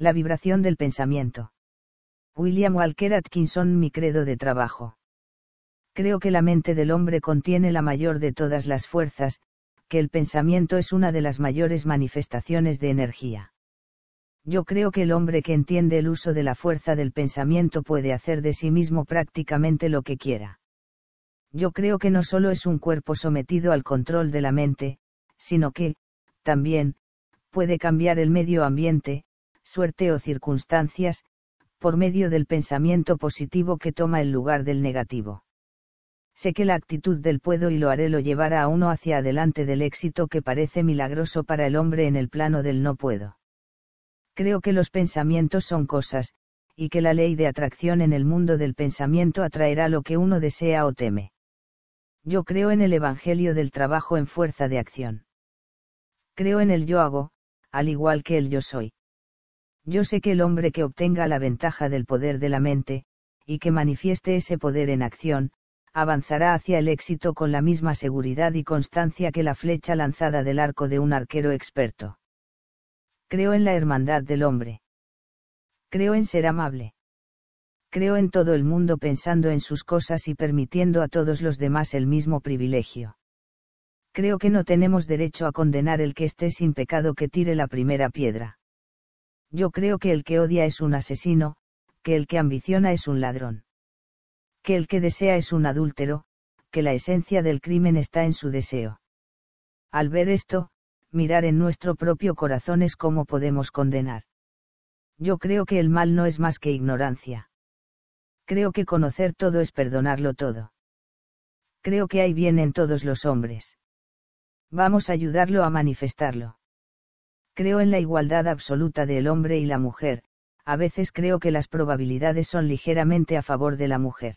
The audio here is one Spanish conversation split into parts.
La vibración del pensamiento. William Walker Atkinson Mi credo de trabajo. Creo que la mente del hombre contiene la mayor de todas las fuerzas, que el pensamiento es una de las mayores manifestaciones de energía. Yo creo que el hombre que entiende el uso de la fuerza del pensamiento puede hacer de sí mismo prácticamente lo que quiera. Yo creo que no solo es un cuerpo sometido al control de la mente, sino que, también, puede cambiar el medio ambiente, suerte o circunstancias, por medio del pensamiento positivo que toma el lugar del negativo. Sé que la actitud del puedo y lo haré lo llevará a uno hacia adelante del éxito que parece milagroso para el hombre en el plano del no puedo. Creo que los pensamientos son cosas, y que la ley de atracción en el mundo del pensamiento atraerá lo que uno desea o teme. Yo creo en el Evangelio del trabajo en fuerza de acción. Creo en el yo hago, al igual que el yo soy. Yo sé que el hombre que obtenga la ventaja del poder de la mente, y que manifieste ese poder en acción, avanzará hacia el éxito con la misma seguridad y constancia que la flecha lanzada del arco de un arquero experto. Creo en la hermandad del hombre. Creo en ser amable. Creo en todo el mundo pensando en sus cosas y permitiendo a todos los demás el mismo privilegio. Creo que no tenemos derecho a condenar el que esté sin pecado que tire la primera piedra. Yo creo que el que odia es un asesino, que el que ambiciona es un ladrón. Que el que desea es un adúltero, que la esencia del crimen está en su deseo. Al ver esto, mirar en nuestro propio corazón es cómo podemos condenar. Yo creo que el mal no es más que ignorancia. Creo que conocer todo es perdonarlo todo. Creo que hay bien en todos los hombres. Vamos a ayudarlo a manifestarlo creo en la igualdad absoluta del hombre y la mujer, a veces creo que las probabilidades son ligeramente a favor de la mujer.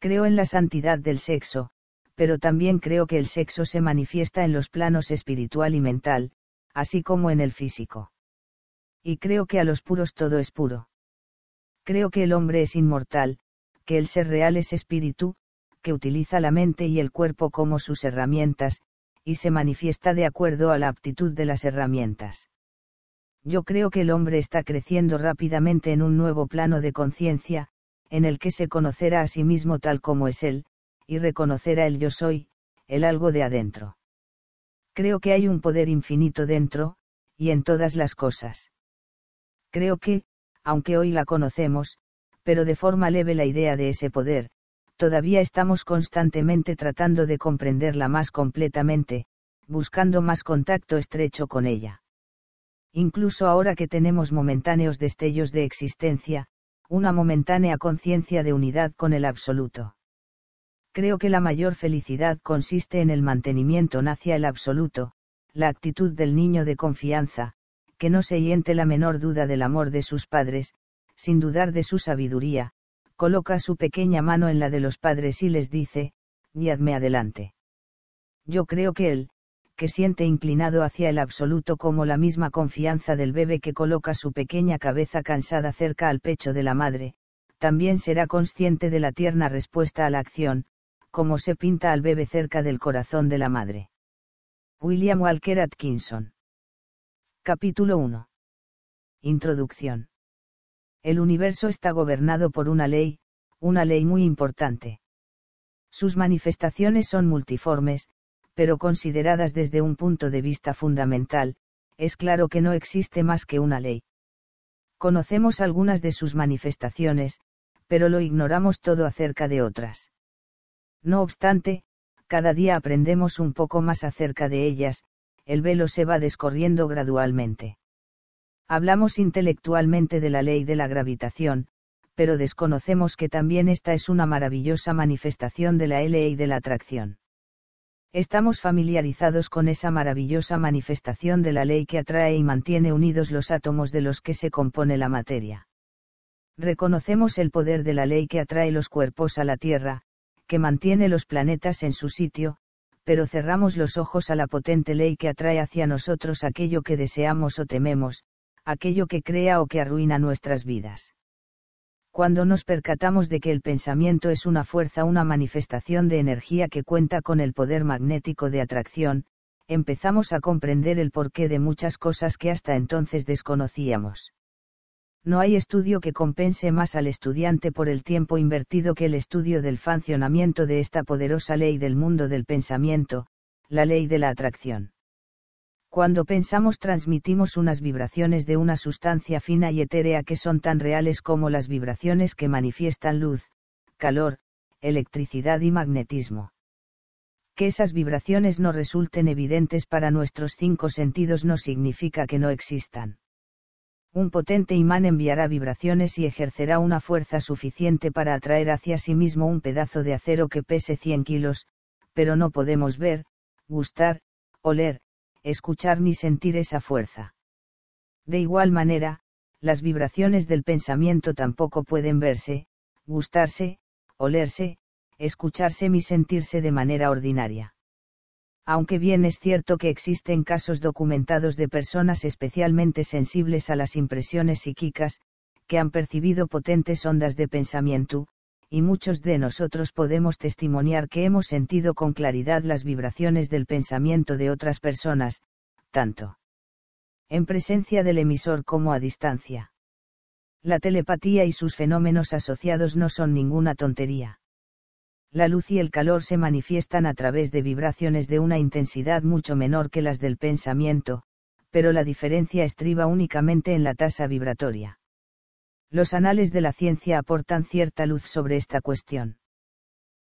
Creo en la santidad del sexo, pero también creo que el sexo se manifiesta en los planos espiritual y mental, así como en el físico. Y creo que a los puros todo es puro. Creo que el hombre es inmortal, que el ser real es espíritu, que utiliza la mente y el cuerpo como sus herramientas, y se manifiesta de acuerdo a la aptitud de las herramientas. Yo creo que el hombre está creciendo rápidamente en un nuevo plano de conciencia, en el que se conocerá a sí mismo tal como es él, y reconocerá el yo soy, el algo de adentro. Creo que hay un poder infinito dentro, y en todas las cosas. Creo que, aunque hoy la conocemos, pero de forma leve la idea de ese poder, todavía estamos constantemente tratando de comprenderla más completamente, buscando más contacto estrecho con ella. Incluso ahora que tenemos momentáneos destellos de existencia, una momentánea conciencia de unidad con el absoluto. Creo que la mayor felicidad consiste en el mantenimiento hacia el absoluto, la actitud del niño de confianza, que no se hiente la menor duda del amor de sus padres, sin dudar de su sabiduría, coloca su pequeña mano en la de los padres y les dice, guiadme adelante. Yo creo que él, que siente inclinado hacia el absoluto como la misma confianza del bebé que coloca su pequeña cabeza cansada cerca al pecho de la madre, también será consciente de la tierna respuesta a la acción, como se pinta al bebé cerca del corazón de la madre. William Walker Atkinson. Capítulo 1. Introducción. El universo está gobernado por una ley, una ley muy importante. Sus manifestaciones son multiformes, pero consideradas desde un punto de vista fundamental, es claro que no existe más que una ley. Conocemos algunas de sus manifestaciones, pero lo ignoramos todo acerca de otras. No obstante, cada día aprendemos un poco más acerca de ellas, el velo se va descorriendo gradualmente. Hablamos intelectualmente de la ley de la gravitación, pero desconocemos que también esta es una maravillosa manifestación de la ley de la atracción. Estamos familiarizados con esa maravillosa manifestación de la ley que atrae y mantiene unidos los átomos de los que se compone la materia. Reconocemos el poder de la ley que atrae los cuerpos a la Tierra, que mantiene los planetas en su sitio, pero cerramos los ojos a la potente ley que atrae hacia nosotros aquello que deseamos o tememos, aquello que crea o que arruina nuestras vidas. Cuando nos percatamos de que el pensamiento es una fuerza, una manifestación de energía que cuenta con el poder magnético de atracción, empezamos a comprender el porqué de muchas cosas que hasta entonces desconocíamos. No hay estudio que compense más al estudiante por el tiempo invertido que el estudio del funcionamiento de esta poderosa ley del mundo del pensamiento, la ley de la atracción. Cuando pensamos transmitimos unas vibraciones de una sustancia fina y etérea que son tan reales como las vibraciones que manifiestan luz, calor, electricidad y magnetismo. Que esas vibraciones no resulten evidentes para nuestros cinco sentidos no significa que no existan. Un potente imán enviará vibraciones y ejercerá una fuerza suficiente para atraer hacia sí mismo un pedazo de acero que pese 100 kilos, pero no podemos ver, gustar, oler, escuchar ni sentir esa fuerza. De igual manera, las vibraciones del pensamiento tampoco pueden verse, gustarse, olerse, escucharse ni sentirse de manera ordinaria. Aunque bien es cierto que existen casos documentados de personas especialmente sensibles a las impresiones psíquicas, que han percibido potentes ondas de pensamiento, y muchos de nosotros podemos testimoniar que hemos sentido con claridad las vibraciones del pensamiento de otras personas, tanto en presencia del emisor como a distancia. La telepatía y sus fenómenos asociados no son ninguna tontería. La luz y el calor se manifiestan a través de vibraciones de una intensidad mucho menor que las del pensamiento, pero la diferencia estriba únicamente en la tasa vibratoria. Los anales de la ciencia aportan cierta luz sobre esta cuestión.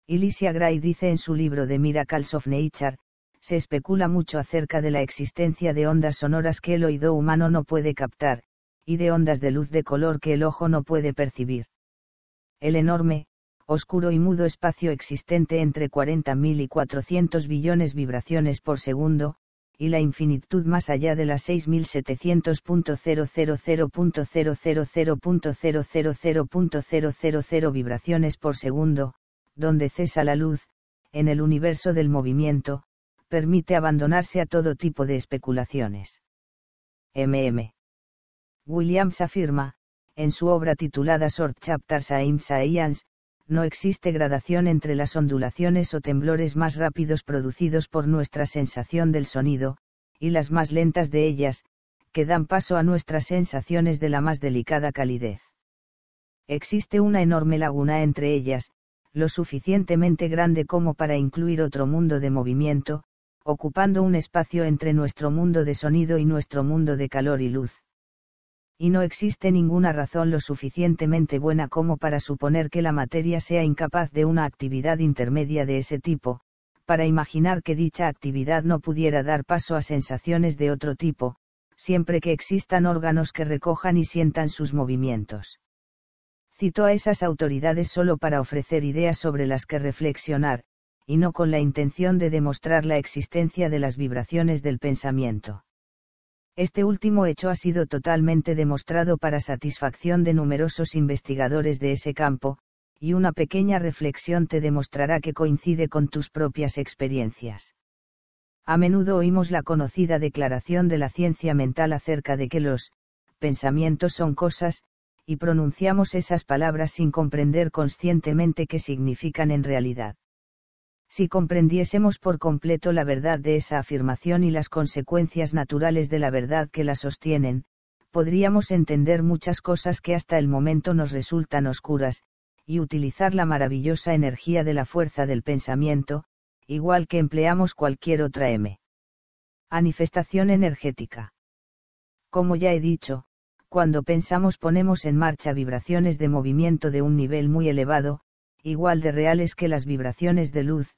Ilicia Gray dice en su libro The Miracles of Nature, se especula mucho acerca de la existencia de ondas sonoras que el oído humano no puede captar, y de ondas de luz de color que el ojo no puede percibir. El enorme, oscuro y mudo espacio existente entre 40.000 y 400 billones vibraciones por segundo, y la infinitud más allá de las 6700.000.000.000.000 vibraciones por segundo, donde cesa la luz, en el universo del movimiento, permite abandonarse a todo tipo de especulaciones. MM. Williams afirma, en su obra titulada Short Chapters a Science, no existe gradación entre las ondulaciones o temblores más rápidos producidos por nuestra sensación del sonido, y las más lentas de ellas, que dan paso a nuestras sensaciones de la más delicada calidez. Existe una enorme laguna entre ellas, lo suficientemente grande como para incluir otro mundo de movimiento, ocupando un espacio entre nuestro mundo de sonido y nuestro mundo de calor y luz y no existe ninguna razón lo suficientemente buena como para suponer que la materia sea incapaz de una actividad intermedia de ese tipo, para imaginar que dicha actividad no pudiera dar paso a sensaciones de otro tipo, siempre que existan órganos que recojan y sientan sus movimientos. Cito a esas autoridades solo para ofrecer ideas sobre las que reflexionar, y no con la intención de demostrar la existencia de las vibraciones del pensamiento. Este último hecho ha sido totalmente demostrado para satisfacción de numerosos investigadores de ese campo, y una pequeña reflexión te demostrará que coincide con tus propias experiencias. A menudo oímos la conocida declaración de la ciencia mental acerca de que los pensamientos son cosas, y pronunciamos esas palabras sin comprender conscientemente qué significan en realidad si comprendiésemos por completo la verdad de esa afirmación y las consecuencias naturales de la verdad que la sostienen, podríamos entender muchas cosas que hasta el momento nos resultan oscuras, y utilizar la maravillosa energía de la fuerza del pensamiento, igual que empleamos cualquier otra M. Manifestación energética. Como ya he dicho, cuando pensamos ponemos en marcha vibraciones de movimiento de un nivel muy elevado, igual de reales que las vibraciones de luz,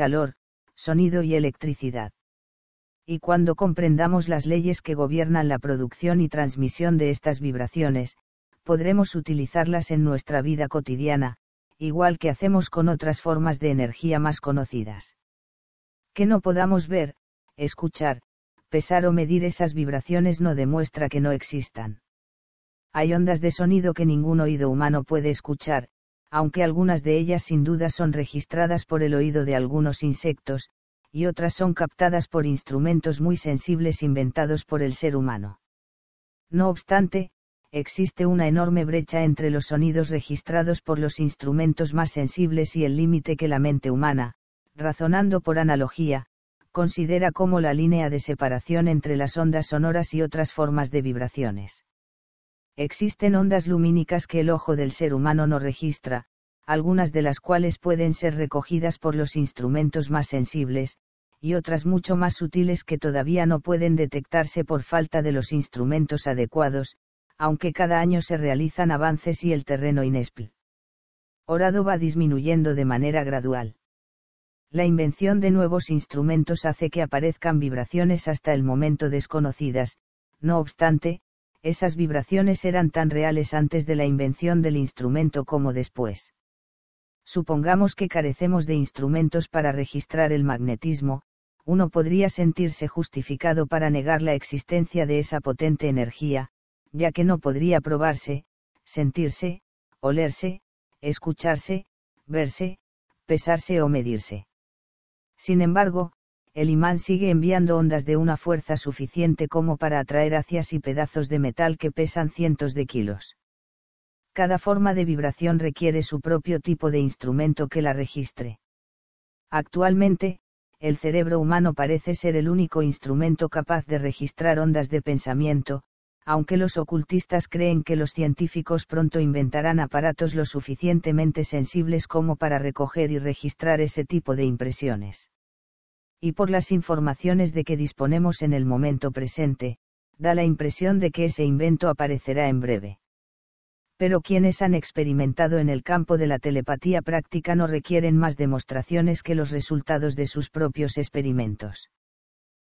calor, sonido y electricidad. Y cuando comprendamos las leyes que gobiernan la producción y transmisión de estas vibraciones, podremos utilizarlas en nuestra vida cotidiana, igual que hacemos con otras formas de energía más conocidas. Que no podamos ver, escuchar, pesar o medir esas vibraciones no demuestra que no existan. Hay ondas de sonido que ningún oído humano puede escuchar, aunque algunas de ellas sin duda son registradas por el oído de algunos insectos, y otras son captadas por instrumentos muy sensibles inventados por el ser humano. No obstante, existe una enorme brecha entre los sonidos registrados por los instrumentos más sensibles y el límite que la mente humana, razonando por analogía, considera como la línea de separación entre las ondas sonoras y otras formas de vibraciones existen ondas lumínicas que el ojo del ser humano no registra, algunas de las cuales pueden ser recogidas por los instrumentos más sensibles, y otras mucho más sutiles que todavía no pueden detectarse por falta de los instrumentos adecuados, aunque cada año se realizan avances y el terreno inespl. Orado va disminuyendo de manera gradual. La invención de nuevos instrumentos hace que aparezcan vibraciones hasta el momento desconocidas, no obstante, esas vibraciones eran tan reales antes de la invención del instrumento como después. Supongamos que carecemos de instrumentos para registrar el magnetismo, uno podría sentirse justificado para negar la existencia de esa potente energía, ya que no podría probarse, sentirse, olerse, escucharse, verse, pesarse o medirse. Sin embargo, el imán sigue enviando ondas de una fuerza suficiente como para atraer hacia y pedazos de metal que pesan cientos de kilos. Cada forma de vibración requiere su propio tipo de instrumento que la registre. Actualmente, el cerebro humano parece ser el único instrumento capaz de registrar ondas de pensamiento, aunque los ocultistas creen que los científicos pronto inventarán aparatos lo suficientemente sensibles como para recoger y registrar ese tipo de impresiones y por las informaciones de que disponemos en el momento presente, da la impresión de que ese invento aparecerá en breve. Pero quienes han experimentado en el campo de la telepatía práctica no requieren más demostraciones que los resultados de sus propios experimentos.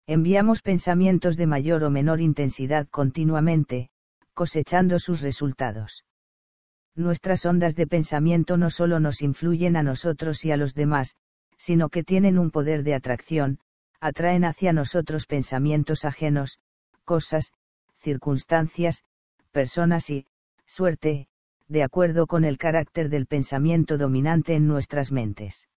Enviamos pensamientos de mayor o menor intensidad continuamente, cosechando sus resultados. Nuestras ondas de pensamiento no solo nos influyen a nosotros y a los demás, sino que tienen un poder de atracción, atraen hacia nosotros pensamientos ajenos, cosas, circunstancias, personas y, suerte, de acuerdo con el carácter del pensamiento dominante en nuestras mentes.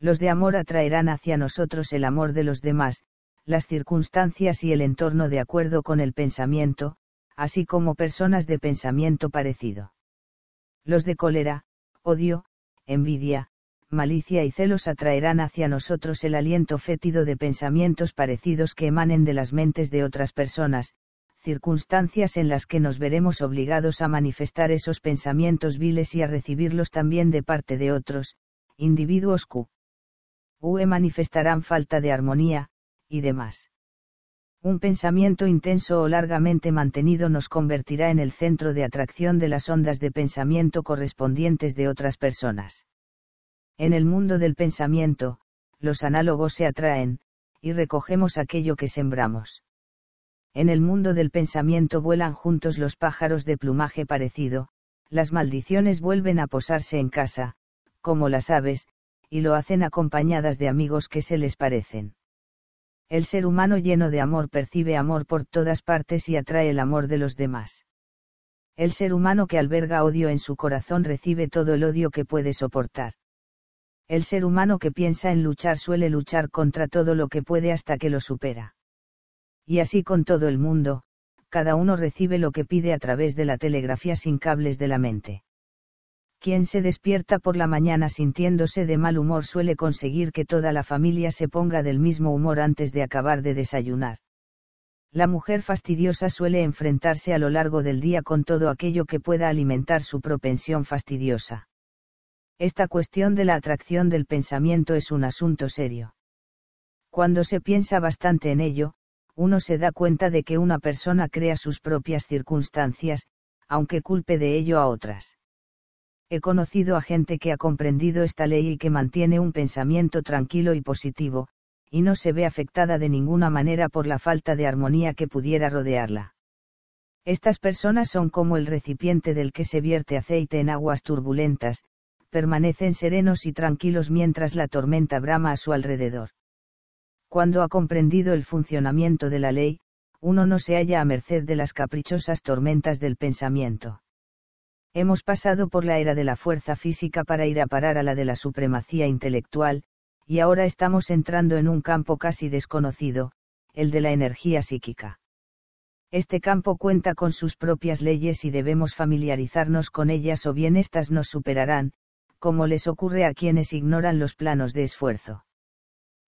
Los de amor atraerán hacia nosotros el amor de los demás, las circunstancias y el entorno de acuerdo con el pensamiento, así como personas de pensamiento parecido. Los de cólera, odio, envidia, malicia y celos atraerán hacia nosotros el aliento fétido de pensamientos parecidos que emanen de las mentes de otras personas, circunstancias en las que nos veremos obligados a manifestar esos pensamientos viles y a recibirlos también de parte de otros, individuos Q. manifestarán falta de armonía, y demás. Un pensamiento intenso o largamente mantenido nos convertirá en el centro de atracción de las ondas de pensamiento correspondientes de otras personas. En el mundo del pensamiento, los análogos se atraen, y recogemos aquello que sembramos. En el mundo del pensamiento vuelan juntos los pájaros de plumaje parecido, las maldiciones vuelven a posarse en casa, como las aves, y lo hacen acompañadas de amigos que se les parecen. El ser humano lleno de amor percibe amor por todas partes y atrae el amor de los demás. El ser humano que alberga odio en su corazón recibe todo el odio que puede soportar. El ser humano que piensa en luchar suele luchar contra todo lo que puede hasta que lo supera. Y así con todo el mundo, cada uno recibe lo que pide a través de la telegrafía sin cables de la mente. Quien se despierta por la mañana sintiéndose de mal humor suele conseguir que toda la familia se ponga del mismo humor antes de acabar de desayunar. La mujer fastidiosa suele enfrentarse a lo largo del día con todo aquello que pueda alimentar su propensión fastidiosa. Esta cuestión de la atracción del pensamiento es un asunto serio. Cuando se piensa bastante en ello, uno se da cuenta de que una persona crea sus propias circunstancias, aunque culpe de ello a otras. He conocido a gente que ha comprendido esta ley y que mantiene un pensamiento tranquilo y positivo, y no se ve afectada de ninguna manera por la falta de armonía que pudiera rodearla. Estas personas son como el recipiente del que se vierte aceite en aguas turbulentas, permanecen serenos y tranquilos mientras la tormenta brama a su alrededor. Cuando ha comprendido el funcionamiento de la ley, uno no se halla a merced de las caprichosas tormentas del pensamiento. Hemos pasado por la era de la fuerza física para ir a parar a la de la supremacía intelectual, y ahora estamos entrando en un campo casi desconocido, el de la energía psíquica. Este campo cuenta con sus propias leyes y debemos familiarizarnos con ellas o bien éstas nos superarán, como les ocurre a quienes ignoran los planos de esfuerzo.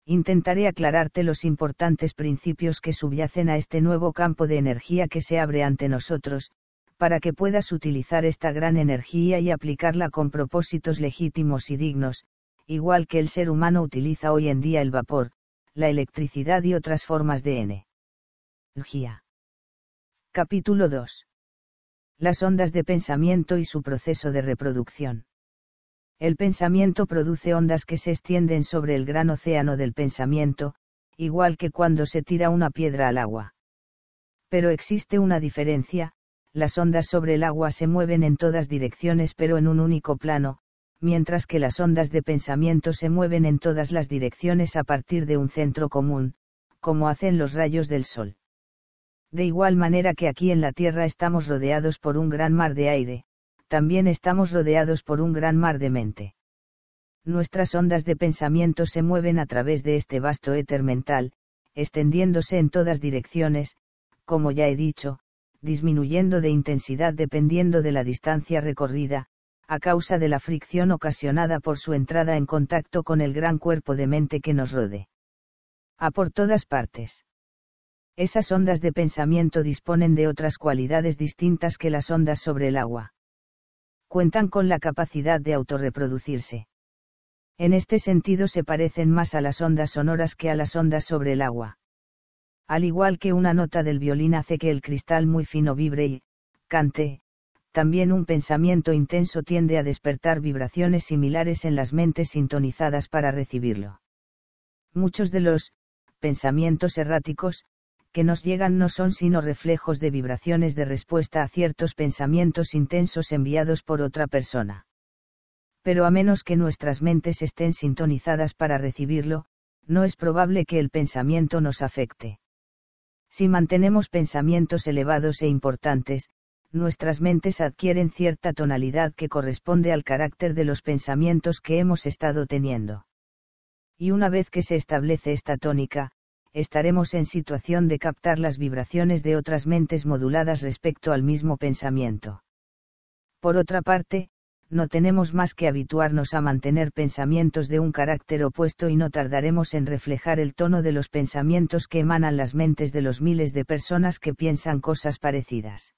Intentaré aclararte los importantes principios que subyacen a este nuevo campo de energía que se abre ante nosotros, para que puedas utilizar esta gran energía y aplicarla con propósitos legítimos y dignos, igual que el ser humano utiliza hoy en día el vapor, la electricidad y otras formas de N. Energía. Capítulo 2. Las ondas de pensamiento y su proceso de reproducción. El pensamiento produce ondas que se extienden sobre el gran océano del pensamiento, igual que cuando se tira una piedra al agua. Pero existe una diferencia, las ondas sobre el agua se mueven en todas direcciones pero en un único plano, mientras que las ondas de pensamiento se mueven en todas las direcciones a partir de un centro común, como hacen los rayos del sol. De igual manera que aquí en la Tierra estamos rodeados por un gran mar de aire, también estamos rodeados por un gran mar de mente. Nuestras ondas de pensamiento se mueven a través de este vasto éter mental, extendiéndose en todas direcciones, como ya he dicho, disminuyendo de intensidad dependiendo de la distancia recorrida, a causa de la fricción ocasionada por su entrada en contacto con el gran cuerpo de mente que nos rode. A por todas partes. Esas ondas de pensamiento disponen de otras cualidades distintas que las ondas sobre el agua cuentan con la capacidad de autorreproducirse. En este sentido se parecen más a las ondas sonoras que a las ondas sobre el agua. Al igual que una nota del violín hace que el cristal muy fino vibre y, cante, también un pensamiento intenso tiende a despertar vibraciones similares en las mentes sintonizadas para recibirlo. Muchos de los pensamientos erráticos, que nos llegan no son sino reflejos de vibraciones de respuesta a ciertos pensamientos intensos enviados por otra persona. Pero a menos que nuestras mentes estén sintonizadas para recibirlo, no es probable que el pensamiento nos afecte. Si mantenemos pensamientos elevados e importantes, nuestras mentes adquieren cierta tonalidad que corresponde al carácter de los pensamientos que hemos estado teniendo. Y una vez que se establece esta tónica, estaremos en situación de captar las vibraciones de otras mentes moduladas respecto al mismo pensamiento. Por otra parte, no tenemos más que habituarnos a mantener pensamientos de un carácter opuesto y no tardaremos en reflejar el tono de los pensamientos que emanan las mentes de los miles de personas que piensan cosas parecidas.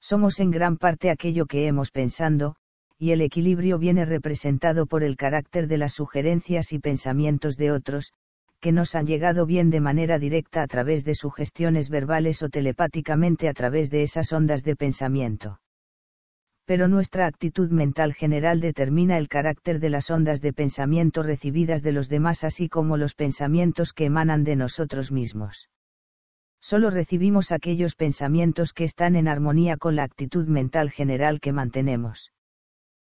Somos en gran parte aquello que hemos pensando, y el equilibrio viene representado por el carácter de las sugerencias y pensamientos de otros, que nos han llegado bien de manera directa a través de sugestiones verbales o telepáticamente a través de esas ondas de pensamiento. Pero nuestra actitud mental general determina el carácter de las ondas de pensamiento recibidas de los demás así como los pensamientos que emanan de nosotros mismos. Solo recibimos aquellos pensamientos que están en armonía con la actitud mental general que mantenemos.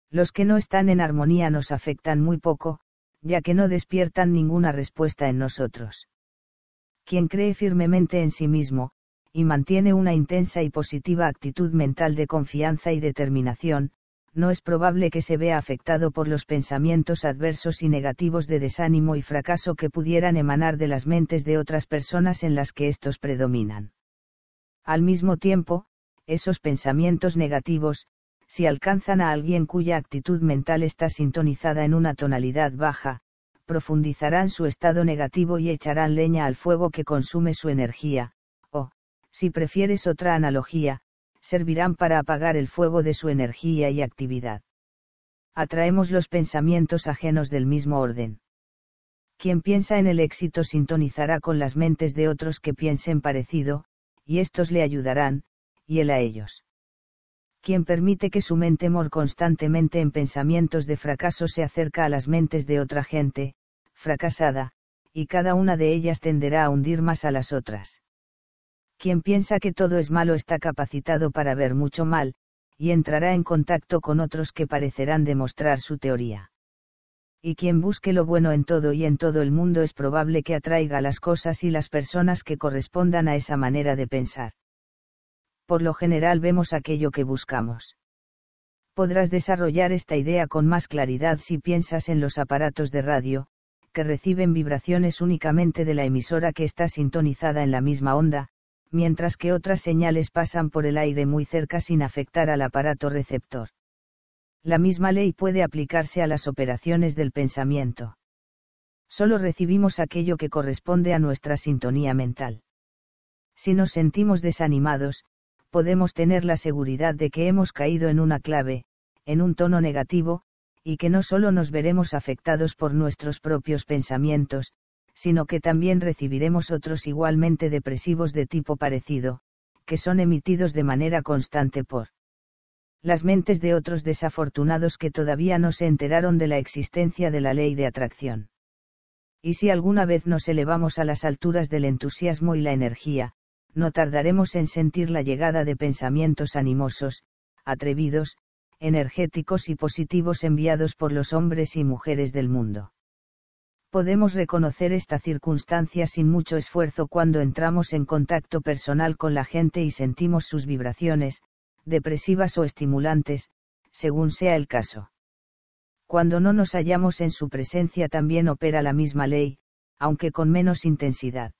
Los que no están en armonía nos afectan muy poco, ya que no despiertan ninguna respuesta en nosotros. Quien cree firmemente en sí mismo, y mantiene una intensa y positiva actitud mental de confianza y determinación, no es probable que se vea afectado por los pensamientos adversos y negativos de desánimo y fracaso que pudieran emanar de las mentes de otras personas en las que estos predominan. Al mismo tiempo, esos pensamientos negativos, si alcanzan a alguien cuya actitud mental está sintonizada en una tonalidad baja, profundizarán su estado negativo y echarán leña al fuego que consume su energía, o, si prefieres otra analogía, servirán para apagar el fuego de su energía y actividad. Atraemos los pensamientos ajenos del mismo orden. Quien piensa en el éxito sintonizará con las mentes de otros que piensen parecido, y estos le ayudarán, y él a ellos quien permite que su mente mor constantemente en pensamientos de fracaso se acerca a las mentes de otra gente, fracasada, y cada una de ellas tenderá a hundir más a las otras. Quien piensa que todo es malo está capacitado para ver mucho mal, y entrará en contacto con otros que parecerán demostrar su teoría. Y quien busque lo bueno en todo y en todo el mundo es probable que atraiga las cosas y las personas que correspondan a esa manera de pensar por lo general vemos aquello que buscamos. Podrás desarrollar esta idea con más claridad si piensas en los aparatos de radio, que reciben vibraciones únicamente de la emisora que está sintonizada en la misma onda, mientras que otras señales pasan por el aire muy cerca sin afectar al aparato receptor. La misma ley puede aplicarse a las operaciones del pensamiento. Solo recibimos aquello que corresponde a nuestra sintonía mental. Si nos sentimos desanimados, podemos tener la seguridad de que hemos caído en una clave, en un tono negativo, y que no solo nos veremos afectados por nuestros propios pensamientos, sino que también recibiremos otros igualmente depresivos de tipo parecido, que son emitidos de manera constante por las mentes de otros desafortunados que todavía no se enteraron de la existencia de la ley de atracción. Y si alguna vez nos elevamos a las alturas del entusiasmo y la energía, no tardaremos en sentir la llegada de pensamientos animosos, atrevidos, energéticos y positivos enviados por los hombres y mujeres del mundo. Podemos reconocer esta circunstancia sin mucho esfuerzo cuando entramos en contacto personal con la gente y sentimos sus vibraciones, depresivas o estimulantes, según sea el caso. Cuando no nos hallamos en su presencia también opera la misma ley, aunque con menos intensidad.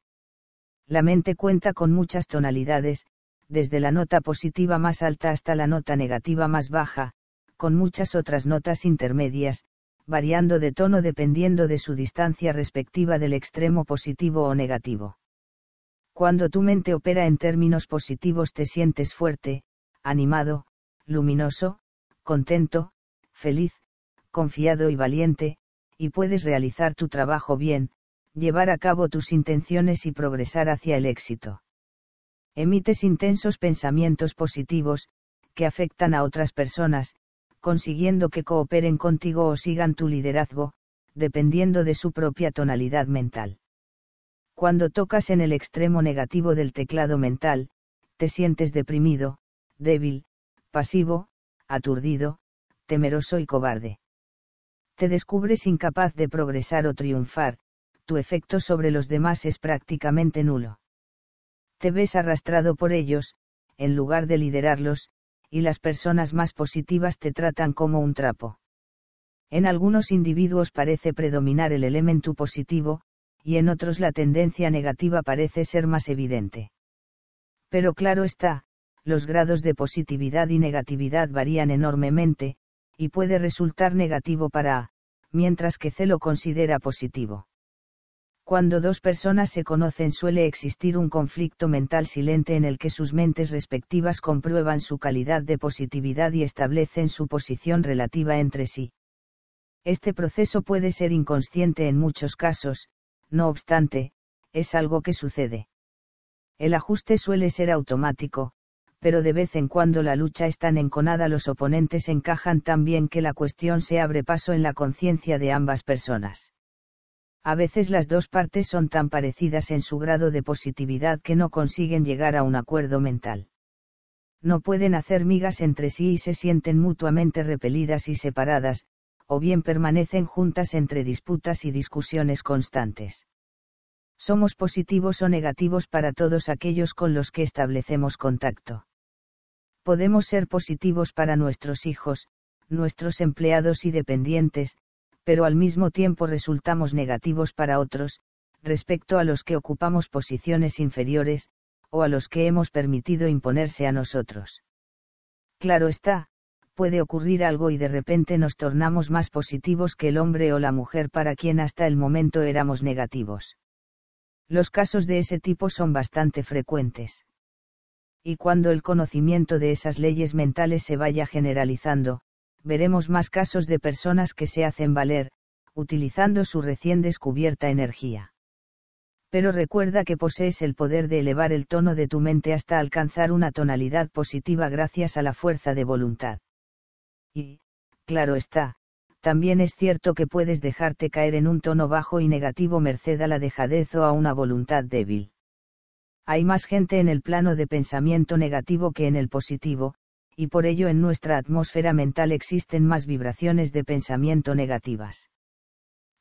La mente cuenta con muchas tonalidades, desde la nota positiva más alta hasta la nota negativa más baja, con muchas otras notas intermedias, variando de tono dependiendo de su distancia respectiva del extremo positivo o negativo. Cuando tu mente opera en términos positivos te sientes fuerte, animado, luminoso, contento, feliz, confiado y valiente, y puedes realizar tu trabajo bien, llevar a cabo tus intenciones y progresar hacia el éxito. Emites intensos pensamientos positivos, que afectan a otras personas, consiguiendo que cooperen contigo o sigan tu liderazgo, dependiendo de su propia tonalidad mental. Cuando tocas en el extremo negativo del teclado mental, te sientes deprimido, débil, pasivo, aturdido, temeroso y cobarde. Te descubres incapaz de progresar o triunfar, tu efecto sobre los demás es prácticamente nulo. Te ves arrastrado por ellos, en lugar de liderarlos, y las personas más positivas te tratan como un trapo. En algunos individuos parece predominar el elemento positivo, y en otros la tendencia negativa parece ser más evidente. Pero claro está, los grados de positividad y negatividad varían enormemente, y puede resultar negativo para A, mientras que C lo considera positivo. Cuando dos personas se conocen suele existir un conflicto mental silente en el que sus mentes respectivas comprueban su calidad de positividad y establecen su posición relativa entre sí. Este proceso puede ser inconsciente en muchos casos, no obstante, es algo que sucede. El ajuste suele ser automático, pero de vez en cuando la lucha es tan enconada los oponentes encajan tan bien que la cuestión se abre paso en la conciencia de ambas personas a veces las dos partes son tan parecidas en su grado de positividad que no consiguen llegar a un acuerdo mental. No pueden hacer migas entre sí y se sienten mutuamente repelidas y separadas, o bien permanecen juntas entre disputas y discusiones constantes. Somos positivos o negativos para todos aquellos con los que establecemos contacto. Podemos ser positivos para nuestros hijos, nuestros empleados y dependientes, pero al mismo tiempo resultamos negativos para otros, respecto a los que ocupamos posiciones inferiores, o a los que hemos permitido imponerse a nosotros. Claro está, puede ocurrir algo y de repente nos tornamos más positivos que el hombre o la mujer para quien hasta el momento éramos negativos. Los casos de ese tipo son bastante frecuentes. Y cuando el conocimiento de esas leyes mentales se vaya generalizando, veremos más casos de personas que se hacen valer, utilizando su recién descubierta energía. Pero recuerda que posees el poder de elevar el tono de tu mente hasta alcanzar una tonalidad positiva gracias a la fuerza de voluntad. Y, claro está, también es cierto que puedes dejarte caer en un tono bajo y negativo merced a la dejadez o a una voluntad débil. Hay más gente en el plano de pensamiento negativo que en el positivo, y por ello en nuestra atmósfera mental existen más vibraciones de pensamiento negativas.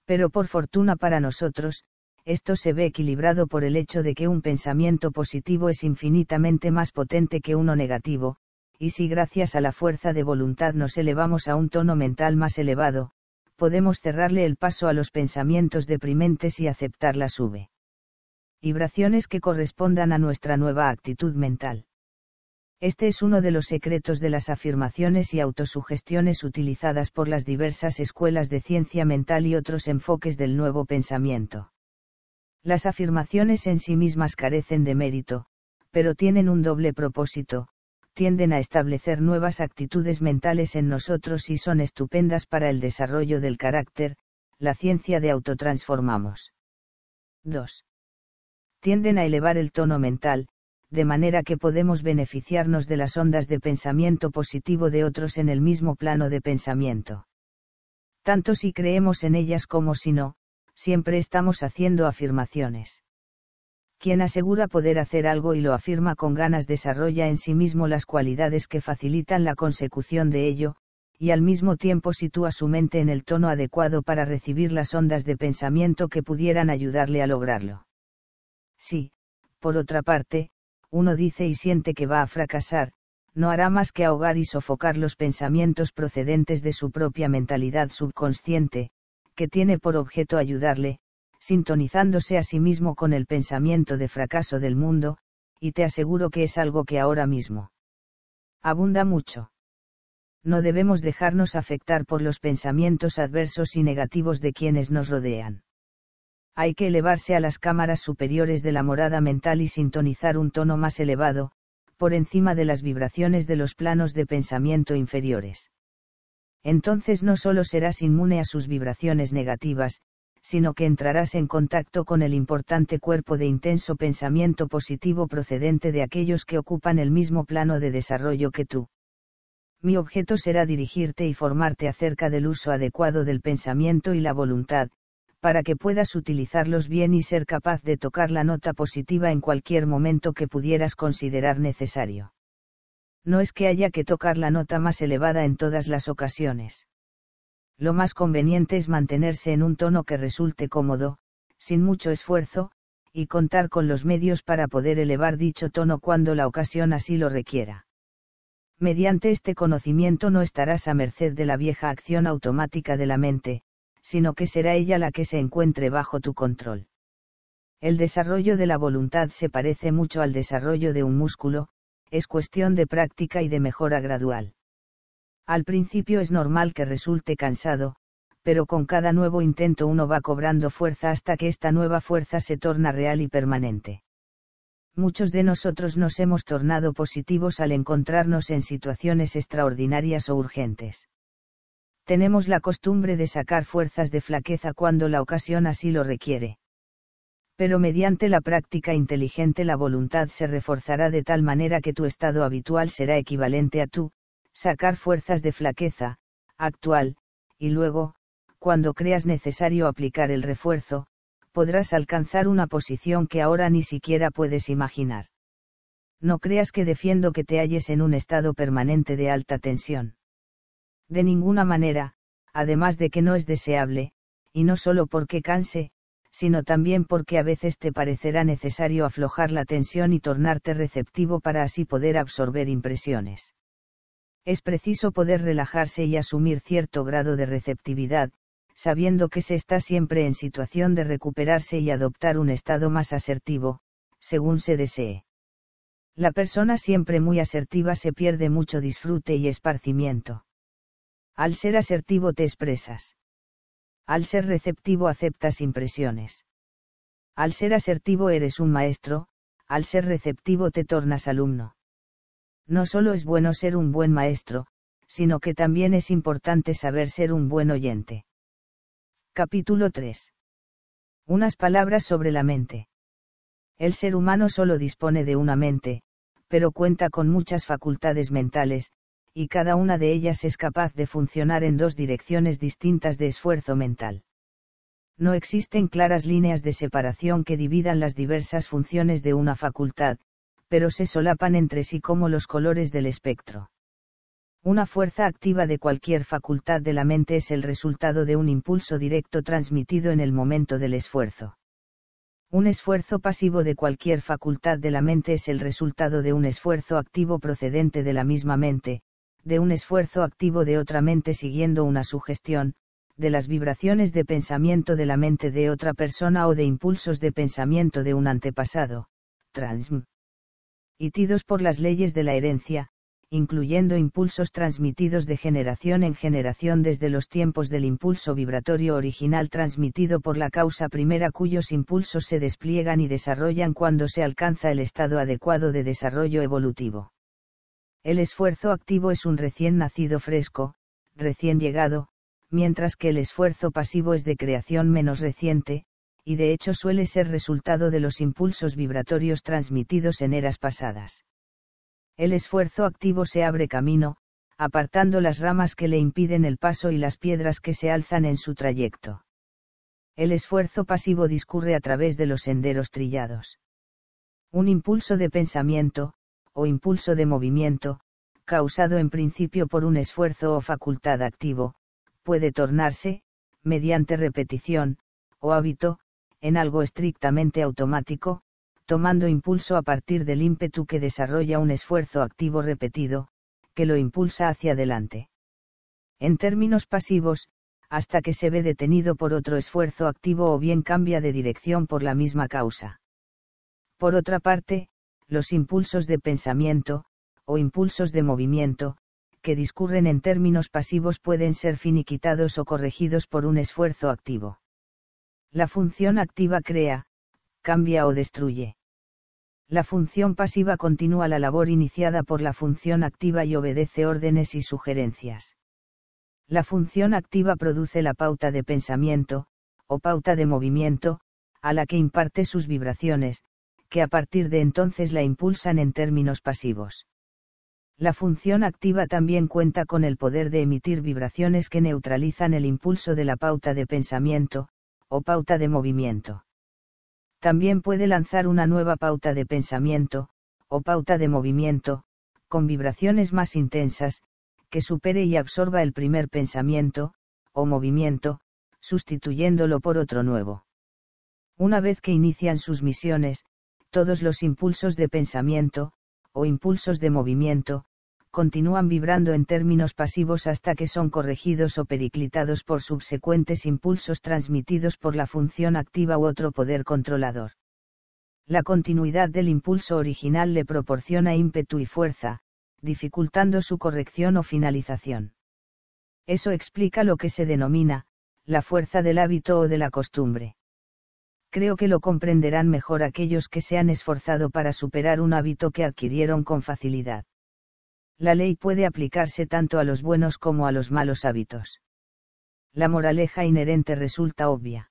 Pero por fortuna para nosotros, esto se ve equilibrado por el hecho de que un pensamiento positivo es infinitamente más potente que uno negativo, y si gracias a la fuerza de voluntad nos elevamos a un tono mental más elevado, podemos cerrarle el paso a los pensamientos deprimentes y aceptar la sube. Vibraciones que correspondan a nuestra nueva actitud mental. Este es uno de los secretos de las afirmaciones y autosugestiones utilizadas por las diversas escuelas de ciencia mental y otros enfoques del nuevo pensamiento. Las afirmaciones en sí mismas carecen de mérito, pero tienen un doble propósito, tienden a establecer nuevas actitudes mentales en nosotros y son estupendas para el desarrollo del carácter, la ciencia de autotransformamos. 2. Tienden a elevar el tono mental, de manera que podemos beneficiarnos de las ondas de pensamiento positivo de otros en el mismo plano de pensamiento. Tanto si creemos en ellas como si no, siempre estamos haciendo afirmaciones. Quien asegura poder hacer algo y lo afirma con ganas desarrolla en sí mismo las cualidades que facilitan la consecución de ello, y al mismo tiempo sitúa su mente en el tono adecuado para recibir las ondas de pensamiento que pudieran ayudarle a lograrlo. Sí, por otra parte, uno dice y siente que va a fracasar, no hará más que ahogar y sofocar los pensamientos procedentes de su propia mentalidad subconsciente, que tiene por objeto ayudarle, sintonizándose a sí mismo con el pensamiento de fracaso del mundo, y te aseguro que es algo que ahora mismo abunda mucho. No debemos dejarnos afectar por los pensamientos adversos y negativos de quienes nos rodean hay que elevarse a las cámaras superiores de la morada mental y sintonizar un tono más elevado, por encima de las vibraciones de los planos de pensamiento inferiores. Entonces no solo serás inmune a sus vibraciones negativas, sino que entrarás en contacto con el importante cuerpo de intenso pensamiento positivo procedente de aquellos que ocupan el mismo plano de desarrollo que tú. Mi objeto será dirigirte y formarte acerca del uso adecuado del pensamiento y la voluntad, para que puedas utilizarlos bien y ser capaz de tocar la nota positiva en cualquier momento que pudieras considerar necesario. No es que haya que tocar la nota más elevada en todas las ocasiones. Lo más conveniente es mantenerse en un tono que resulte cómodo, sin mucho esfuerzo, y contar con los medios para poder elevar dicho tono cuando la ocasión así lo requiera. Mediante este conocimiento no estarás a merced de la vieja acción automática de la mente, sino que será ella la que se encuentre bajo tu control. El desarrollo de la voluntad se parece mucho al desarrollo de un músculo, es cuestión de práctica y de mejora gradual. Al principio es normal que resulte cansado, pero con cada nuevo intento uno va cobrando fuerza hasta que esta nueva fuerza se torna real y permanente. Muchos de nosotros nos hemos tornado positivos al encontrarnos en situaciones extraordinarias o urgentes tenemos la costumbre de sacar fuerzas de flaqueza cuando la ocasión así lo requiere. Pero mediante la práctica inteligente la voluntad se reforzará de tal manera que tu estado habitual será equivalente a tu, sacar fuerzas de flaqueza, actual, y luego, cuando creas necesario aplicar el refuerzo, podrás alcanzar una posición que ahora ni siquiera puedes imaginar. No creas que defiendo que te halles en un estado permanente de alta tensión. De ninguna manera, además de que no es deseable, y no solo porque canse, sino también porque a veces te parecerá necesario aflojar la tensión y tornarte receptivo para así poder absorber impresiones. Es preciso poder relajarse y asumir cierto grado de receptividad, sabiendo que se está siempre en situación de recuperarse y adoptar un estado más asertivo, según se desee. La persona siempre muy asertiva se pierde mucho disfrute y esparcimiento. Al ser asertivo te expresas. Al ser receptivo aceptas impresiones. Al ser asertivo eres un maestro, al ser receptivo te tornas alumno. No solo es bueno ser un buen maestro, sino que también es importante saber ser un buen oyente. Capítulo 3. Unas palabras sobre la mente. El ser humano solo dispone de una mente, pero cuenta con muchas facultades mentales, y cada una de ellas es capaz de funcionar en dos direcciones distintas de esfuerzo mental. No existen claras líneas de separación que dividan las diversas funciones de una facultad, pero se solapan entre sí como los colores del espectro. Una fuerza activa de cualquier facultad de la mente es el resultado de un impulso directo transmitido en el momento del esfuerzo. Un esfuerzo pasivo de cualquier facultad de la mente es el resultado de un esfuerzo activo procedente de la misma mente, de un esfuerzo activo de otra mente siguiendo una sugestión, de las vibraciones de pensamiento de la mente de otra persona o de impulsos de pensamiento de un antepasado, transm. tidos por las leyes de la herencia, incluyendo impulsos transmitidos de generación en generación desde los tiempos del impulso vibratorio original transmitido por la causa primera cuyos impulsos se despliegan y desarrollan cuando se alcanza el estado adecuado de desarrollo evolutivo. El esfuerzo activo es un recién nacido fresco, recién llegado, mientras que el esfuerzo pasivo es de creación menos reciente, y de hecho suele ser resultado de los impulsos vibratorios transmitidos en eras pasadas. El esfuerzo activo se abre camino, apartando las ramas que le impiden el paso y las piedras que se alzan en su trayecto. El esfuerzo pasivo discurre a través de los senderos trillados. Un impulso de pensamiento, o impulso de movimiento, causado en principio por un esfuerzo o facultad activo, puede tornarse, mediante repetición, o hábito, en algo estrictamente automático, tomando impulso a partir del ímpetu que desarrolla un esfuerzo activo repetido, que lo impulsa hacia adelante. En términos pasivos, hasta que se ve detenido por otro esfuerzo activo o bien cambia de dirección por la misma causa. Por otra parte, los impulsos de pensamiento, o impulsos de movimiento, que discurren en términos pasivos pueden ser finiquitados o corregidos por un esfuerzo activo. La función activa crea, cambia o destruye. La función pasiva continúa la labor iniciada por la función activa y obedece órdenes y sugerencias. La función activa produce la pauta de pensamiento, o pauta de movimiento, a la que imparte sus vibraciones, que a partir de entonces la impulsan en términos pasivos. La función activa también cuenta con el poder de emitir vibraciones que neutralizan el impulso de la pauta de pensamiento, o pauta de movimiento. También puede lanzar una nueva pauta de pensamiento, o pauta de movimiento, con vibraciones más intensas, que supere y absorba el primer pensamiento, o movimiento, sustituyéndolo por otro nuevo. Una vez que inician sus misiones, todos los impulsos de pensamiento, o impulsos de movimiento, continúan vibrando en términos pasivos hasta que son corregidos o periclitados por subsecuentes impulsos transmitidos por la función activa u otro poder controlador. La continuidad del impulso original le proporciona ímpetu y fuerza, dificultando su corrección o finalización. Eso explica lo que se denomina, la fuerza del hábito o de la costumbre creo que lo comprenderán mejor aquellos que se han esforzado para superar un hábito que adquirieron con facilidad. La ley puede aplicarse tanto a los buenos como a los malos hábitos. La moraleja inherente resulta obvia.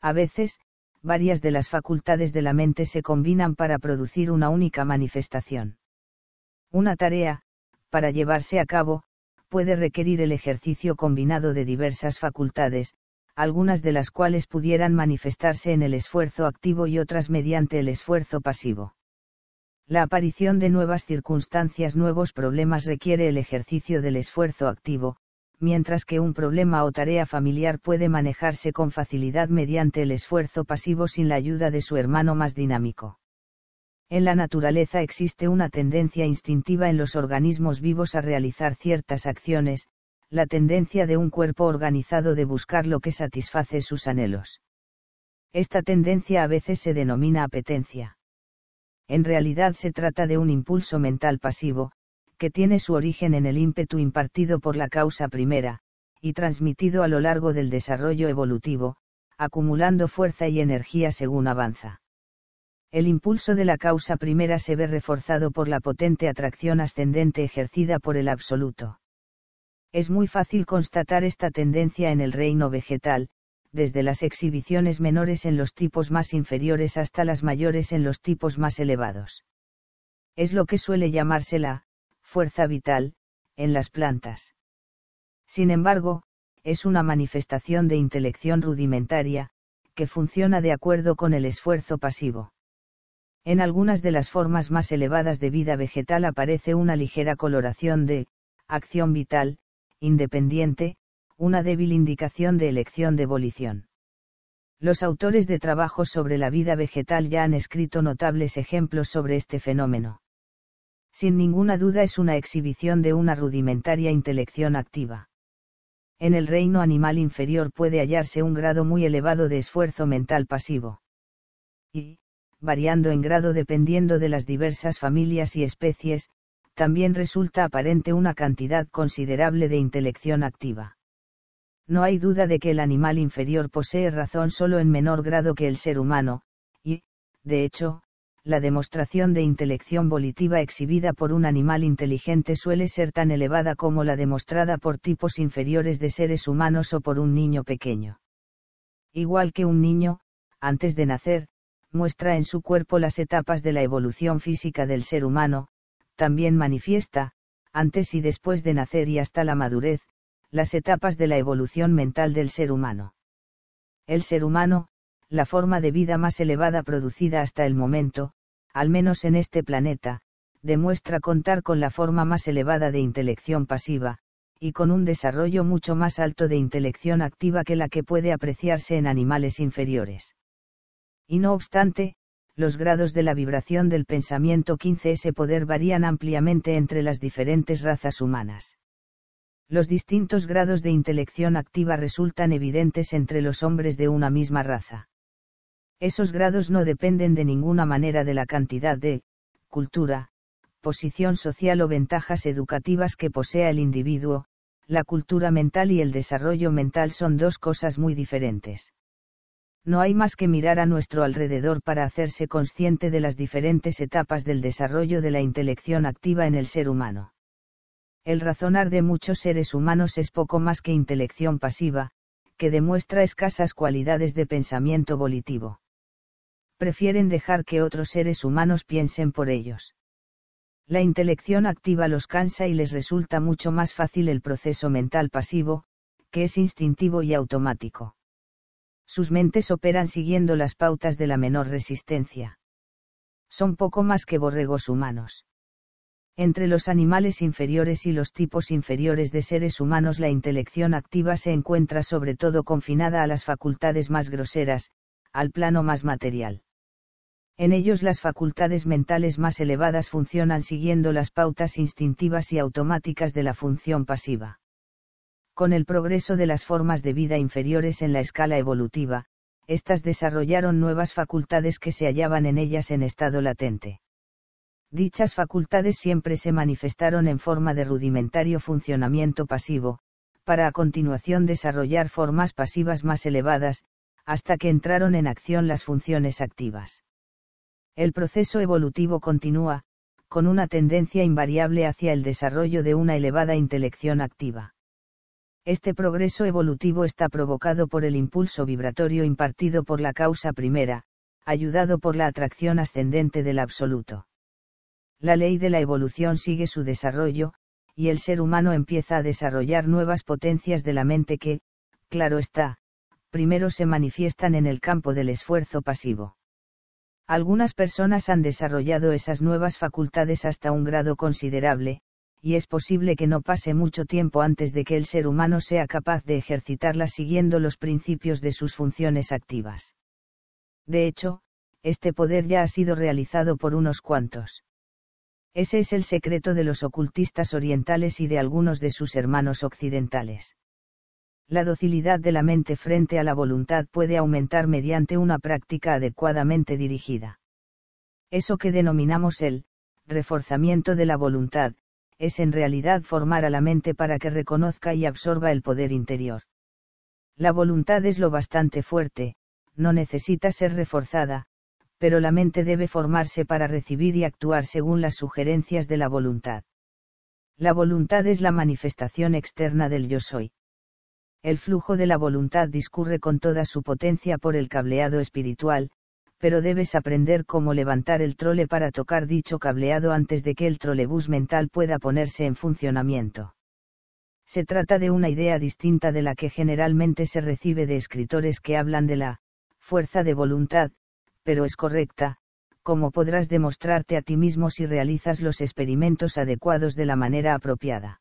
A veces, varias de las facultades de la mente se combinan para producir una única manifestación. Una tarea, para llevarse a cabo, puede requerir el ejercicio combinado de diversas facultades, algunas de las cuales pudieran manifestarse en el esfuerzo activo y otras mediante el esfuerzo pasivo. La aparición de nuevas circunstancias, nuevos problemas requiere el ejercicio del esfuerzo activo, mientras que un problema o tarea familiar puede manejarse con facilidad mediante el esfuerzo pasivo sin la ayuda de su hermano más dinámico. En la naturaleza existe una tendencia instintiva en los organismos vivos a realizar ciertas acciones, la tendencia de un cuerpo organizado de buscar lo que satisface sus anhelos. Esta tendencia a veces se denomina apetencia. En realidad se trata de un impulso mental pasivo, que tiene su origen en el ímpetu impartido por la causa primera, y transmitido a lo largo del desarrollo evolutivo, acumulando fuerza y energía según avanza. El impulso de la causa primera se ve reforzado por la potente atracción ascendente ejercida por el absoluto. Es muy fácil constatar esta tendencia en el reino vegetal, desde las exhibiciones menores en los tipos más inferiores hasta las mayores en los tipos más elevados. Es lo que suele llamarse la fuerza vital, en las plantas. Sin embargo, es una manifestación de intelección rudimentaria, que funciona de acuerdo con el esfuerzo pasivo. En algunas de las formas más elevadas de vida vegetal aparece una ligera coloración de acción vital, independiente, una débil indicación de elección de volición. Los autores de trabajos sobre la vida vegetal ya han escrito notables ejemplos sobre este fenómeno. Sin ninguna duda es una exhibición de una rudimentaria intelección activa. En el reino animal inferior puede hallarse un grado muy elevado de esfuerzo mental pasivo. Y, variando en grado dependiendo de las diversas familias y especies, también resulta aparente una cantidad considerable de intelección activa. No hay duda de que el animal inferior posee razón solo en menor grado que el ser humano, y, de hecho, la demostración de intelección volitiva exhibida por un animal inteligente suele ser tan elevada como la demostrada por tipos inferiores de seres humanos o por un niño pequeño. Igual que un niño, antes de nacer, muestra en su cuerpo las etapas de la evolución física del ser humano, también manifiesta, antes y después de nacer y hasta la madurez, las etapas de la evolución mental del ser humano. El ser humano, la forma de vida más elevada producida hasta el momento, al menos en este planeta, demuestra contar con la forma más elevada de intelección pasiva, y con un desarrollo mucho más alto de intelección activa que la que puede apreciarse en animales inferiores. Y no obstante, los grados de la vibración del pensamiento 15 ese poder varían ampliamente entre las diferentes razas humanas. Los distintos grados de intelección activa resultan evidentes entre los hombres de una misma raza. Esos grados no dependen de ninguna manera de la cantidad de cultura, posición social o ventajas educativas que posea el individuo, la cultura mental y el desarrollo mental son dos cosas muy diferentes no hay más que mirar a nuestro alrededor para hacerse consciente de las diferentes etapas del desarrollo de la intelección activa en el ser humano. El razonar de muchos seres humanos es poco más que intelección pasiva, que demuestra escasas cualidades de pensamiento volitivo. Prefieren dejar que otros seres humanos piensen por ellos. La intelección activa los cansa y les resulta mucho más fácil el proceso mental pasivo, que es instintivo y automático sus mentes operan siguiendo las pautas de la menor resistencia. Son poco más que borregos humanos. Entre los animales inferiores y los tipos inferiores de seres humanos la intelección activa se encuentra sobre todo confinada a las facultades más groseras, al plano más material. En ellos las facultades mentales más elevadas funcionan siguiendo las pautas instintivas y automáticas de la función pasiva. Con el progreso de las formas de vida inferiores en la escala evolutiva, éstas desarrollaron nuevas facultades que se hallaban en ellas en estado latente. Dichas facultades siempre se manifestaron en forma de rudimentario funcionamiento pasivo, para a continuación desarrollar formas pasivas más elevadas, hasta que entraron en acción las funciones activas. El proceso evolutivo continúa, con una tendencia invariable hacia el desarrollo de una elevada intelección activa. Este progreso evolutivo está provocado por el impulso vibratorio impartido por la causa primera, ayudado por la atracción ascendente del absoluto. La ley de la evolución sigue su desarrollo, y el ser humano empieza a desarrollar nuevas potencias de la mente que, claro está, primero se manifiestan en el campo del esfuerzo pasivo. Algunas personas han desarrollado esas nuevas facultades hasta un grado considerable, y es posible que no pase mucho tiempo antes de que el ser humano sea capaz de ejercitarla siguiendo los principios de sus funciones activas. De hecho, este poder ya ha sido realizado por unos cuantos. Ese es el secreto de los ocultistas orientales y de algunos de sus hermanos occidentales. La docilidad de la mente frente a la voluntad puede aumentar mediante una práctica adecuadamente dirigida. Eso que denominamos el reforzamiento de la voluntad, es en realidad formar a la mente para que reconozca y absorba el poder interior. La voluntad es lo bastante fuerte, no necesita ser reforzada, pero la mente debe formarse para recibir y actuar según las sugerencias de la voluntad. La voluntad es la manifestación externa del yo soy. El flujo de la voluntad discurre con toda su potencia por el cableado espiritual, pero debes aprender cómo levantar el trole para tocar dicho cableado antes de que el trolebús mental pueda ponerse en funcionamiento. Se trata de una idea distinta de la que generalmente se recibe de escritores que hablan de la fuerza de voluntad, pero es correcta, como podrás demostrarte a ti mismo si realizas los experimentos adecuados de la manera apropiada.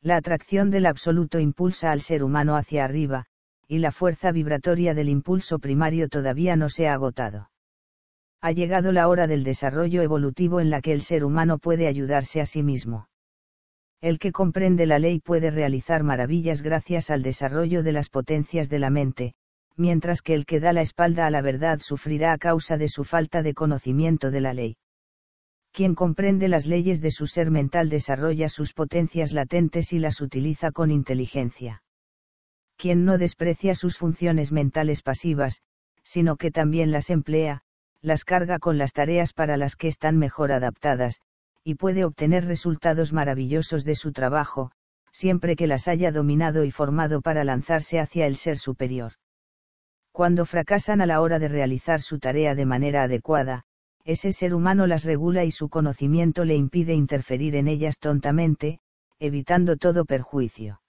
La atracción del absoluto impulsa al ser humano hacia arriba, y la fuerza vibratoria del impulso primario todavía no se ha agotado. Ha llegado la hora del desarrollo evolutivo en la que el ser humano puede ayudarse a sí mismo. El que comprende la ley puede realizar maravillas gracias al desarrollo de las potencias de la mente, mientras que el que da la espalda a la verdad sufrirá a causa de su falta de conocimiento de la ley. Quien comprende las leyes de su ser mental desarrolla sus potencias latentes y las utiliza con inteligencia quien no desprecia sus funciones mentales pasivas, sino que también las emplea, las carga con las tareas para las que están mejor adaptadas, y puede obtener resultados maravillosos de su trabajo, siempre que las haya dominado y formado para lanzarse hacia el ser superior. Cuando fracasan a la hora de realizar su tarea de manera adecuada, ese ser humano las regula y su conocimiento le impide interferir en ellas tontamente, evitando todo perjuicio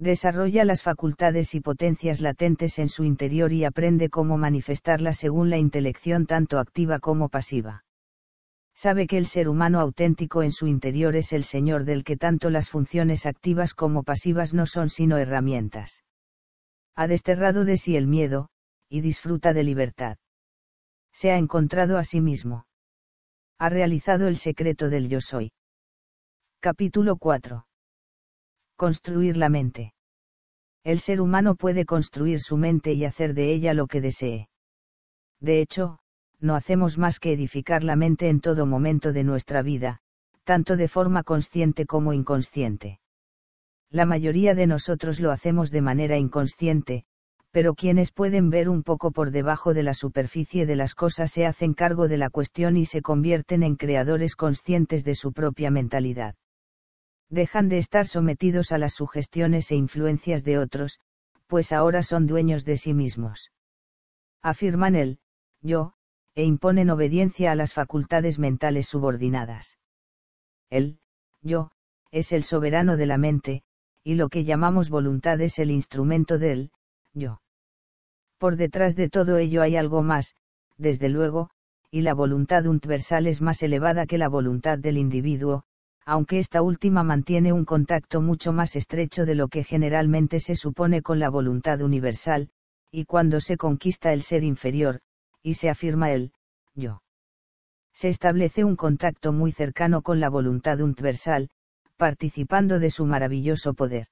desarrolla las facultades y potencias latentes en su interior y aprende cómo manifestarlas según la intelección tanto activa como pasiva. Sabe que el ser humano auténtico en su interior es el Señor del que tanto las funciones activas como pasivas no son sino herramientas. Ha desterrado de sí el miedo, y disfruta de libertad. Se ha encontrado a sí mismo. Ha realizado el secreto del yo soy. Capítulo 4 Construir la mente. El ser humano puede construir su mente y hacer de ella lo que desee. De hecho, no hacemos más que edificar la mente en todo momento de nuestra vida, tanto de forma consciente como inconsciente. La mayoría de nosotros lo hacemos de manera inconsciente, pero quienes pueden ver un poco por debajo de la superficie de las cosas se hacen cargo de la cuestión y se convierten en creadores conscientes de su propia mentalidad dejan de estar sometidos a las sugestiones e influencias de otros, pues ahora son dueños de sí mismos. Afirman el yo, e imponen obediencia a las facultades mentales subordinadas. El yo es el soberano de la mente, y lo que llamamos voluntad es el instrumento del yo. Por detrás de todo ello hay algo más, desde luego, y la voluntad universal es más elevada que la voluntad del individuo, aunque esta última mantiene un contacto mucho más estrecho de lo que generalmente se supone con la voluntad universal, y cuando se conquista el ser inferior, y se afirma el yo. Se establece un contacto muy cercano con la voluntad universal, participando de su maravilloso poder.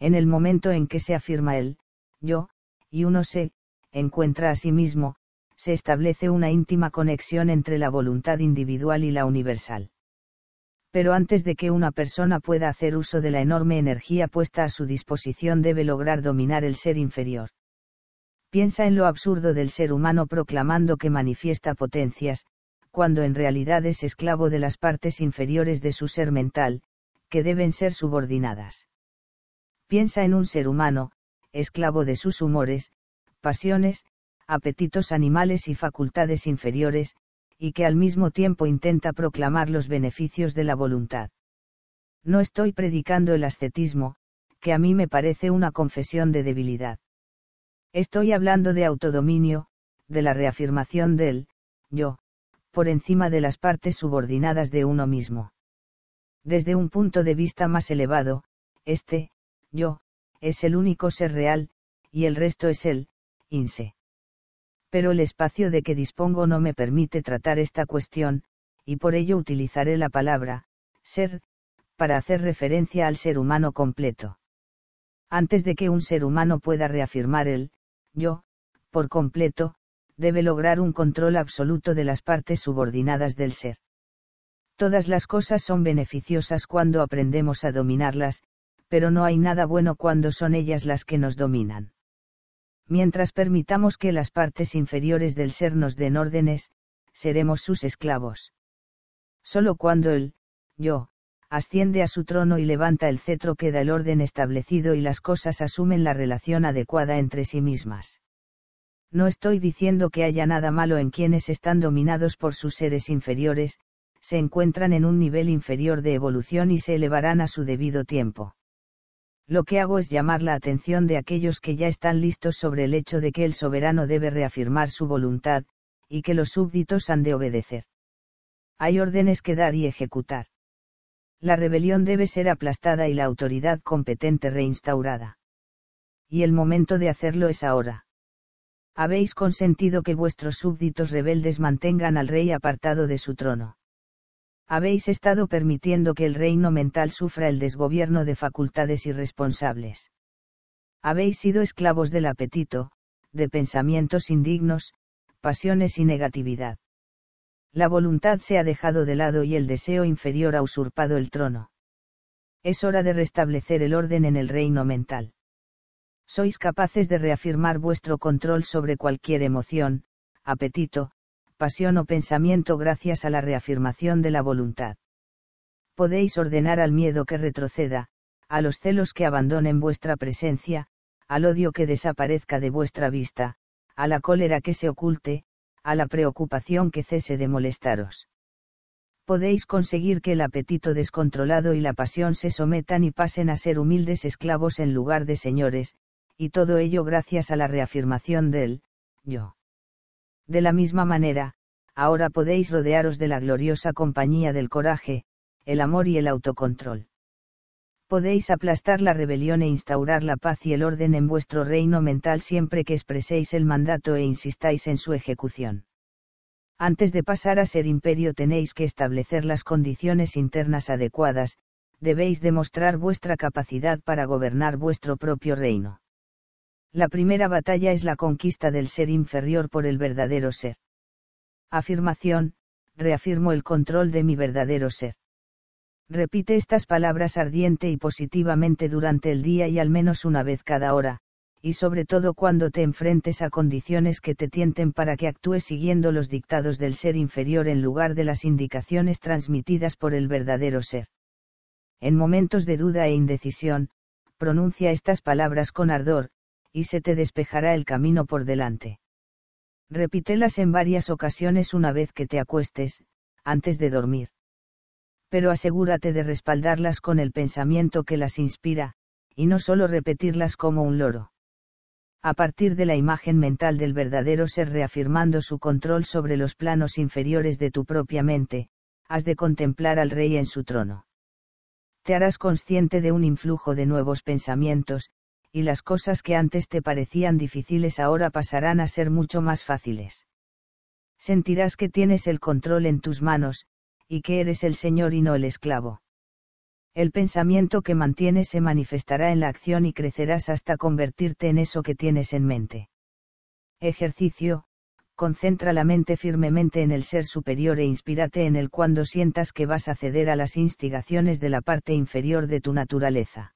En el momento en que se afirma el yo, y uno se encuentra a sí mismo, se establece una íntima conexión entre la voluntad individual y la universal pero antes de que una persona pueda hacer uso de la enorme energía puesta a su disposición debe lograr dominar el ser inferior. Piensa en lo absurdo del ser humano proclamando que manifiesta potencias, cuando en realidad es esclavo de las partes inferiores de su ser mental, que deben ser subordinadas. Piensa en un ser humano, esclavo de sus humores, pasiones, apetitos animales y facultades inferiores, y que al mismo tiempo intenta proclamar los beneficios de la voluntad. No estoy predicando el ascetismo, que a mí me parece una confesión de debilidad. Estoy hablando de autodominio, de la reafirmación del yo, por encima de las partes subordinadas de uno mismo. Desde un punto de vista más elevado, este, yo, es el único ser real, y el resto es el, inse pero el espacio de que dispongo no me permite tratar esta cuestión, y por ello utilizaré la palabra, ser, para hacer referencia al ser humano completo. Antes de que un ser humano pueda reafirmar el, yo, por completo, debe lograr un control absoluto de las partes subordinadas del ser. Todas las cosas son beneficiosas cuando aprendemos a dominarlas, pero no hay nada bueno cuando son ellas las que nos dominan mientras permitamos que las partes inferiores del ser nos den órdenes, seremos sus esclavos. Solo cuando él, yo, asciende a su trono y levanta el cetro queda el orden establecido y las cosas asumen la relación adecuada entre sí mismas. No estoy diciendo que haya nada malo en quienes están dominados por sus seres inferiores, se encuentran en un nivel inferior de evolución y se elevarán a su debido tiempo. Lo que hago es llamar la atención de aquellos que ya están listos sobre el hecho de que el soberano debe reafirmar su voluntad, y que los súbditos han de obedecer. Hay órdenes que dar y ejecutar. La rebelión debe ser aplastada y la autoridad competente reinstaurada. Y el momento de hacerlo es ahora. Habéis consentido que vuestros súbditos rebeldes mantengan al rey apartado de su trono habéis estado permitiendo que el reino mental sufra el desgobierno de facultades irresponsables. Habéis sido esclavos del apetito, de pensamientos indignos, pasiones y negatividad. La voluntad se ha dejado de lado y el deseo inferior ha usurpado el trono. Es hora de restablecer el orden en el reino mental. Sois capaces de reafirmar vuestro control sobre cualquier emoción, apetito, pasión o pensamiento gracias a la reafirmación de la voluntad. Podéis ordenar al miedo que retroceda, a los celos que abandonen vuestra presencia, al odio que desaparezca de vuestra vista, a la cólera que se oculte, a la preocupación que cese de molestaros. Podéis conseguir que el apetito descontrolado y la pasión se sometan y pasen a ser humildes esclavos en lugar de señores, y todo ello gracias a la reafirmación del yo. De la misma manera, ahora podéis rodearos de la gloriosa compañía del coraje, el amor y el autocontrol. Podéis aplastar la rebelión e instaurar la paz y el orden en vuestro reino mental siempre que expreséis el mandato e insistáis en su ejecución. Antes de pasar a ser imperio tenéis que establecer las condiciones internas adecuadas, debéis demostrar vuestra capacidad para gobernar vuestro propio reino. La primera batalla es la conquista del ser inferior por el verdadero ser. Afirmación, reafirmo el control de mi verdadero ser. Repite estas palabras ardiente y positivamente durante el día y al menos una vez cada hora, y sobre todo cuando te enfrentes a condiciones que te tienten para que actúes siguiendo los dictados del ser inferior en lugar de las indicaciones transmitidas por el verdadero ser. En momentos de duda e indecisión, pronuncia estas palabras con ardor, y se te despejará el camino por delante. Repítelas en varias ocasiones una vez que te acuestes, antes de dormir. Pero asegúrate de respaldarlas con el pensamiento que las inspira, y no solo repetirlas como un loro. A partir de la imagen mental del verdadero ser reafirmando su control sobre los planos inferiores de tu propia mente, has de contemplar al rey en su trono. Te harás consciente de un influjo de nuevos pensamientos, y las cosas que antes te parecían difíciles ahora pasarán a ser mucho más fáciles. Sentirás que tienes el control en tus manos, y que eres el Señor y no el esclavo. El pensamiento que mantienes se manifestará en la acción y crecerás hasta convertirte en eso que tienes en mente. Ejercicio, concentra la mente firmemente en el ser superior e inspírate en él cuando sientas que vas a ceder a las instigaciones de la parte inferior de tu naturaleza.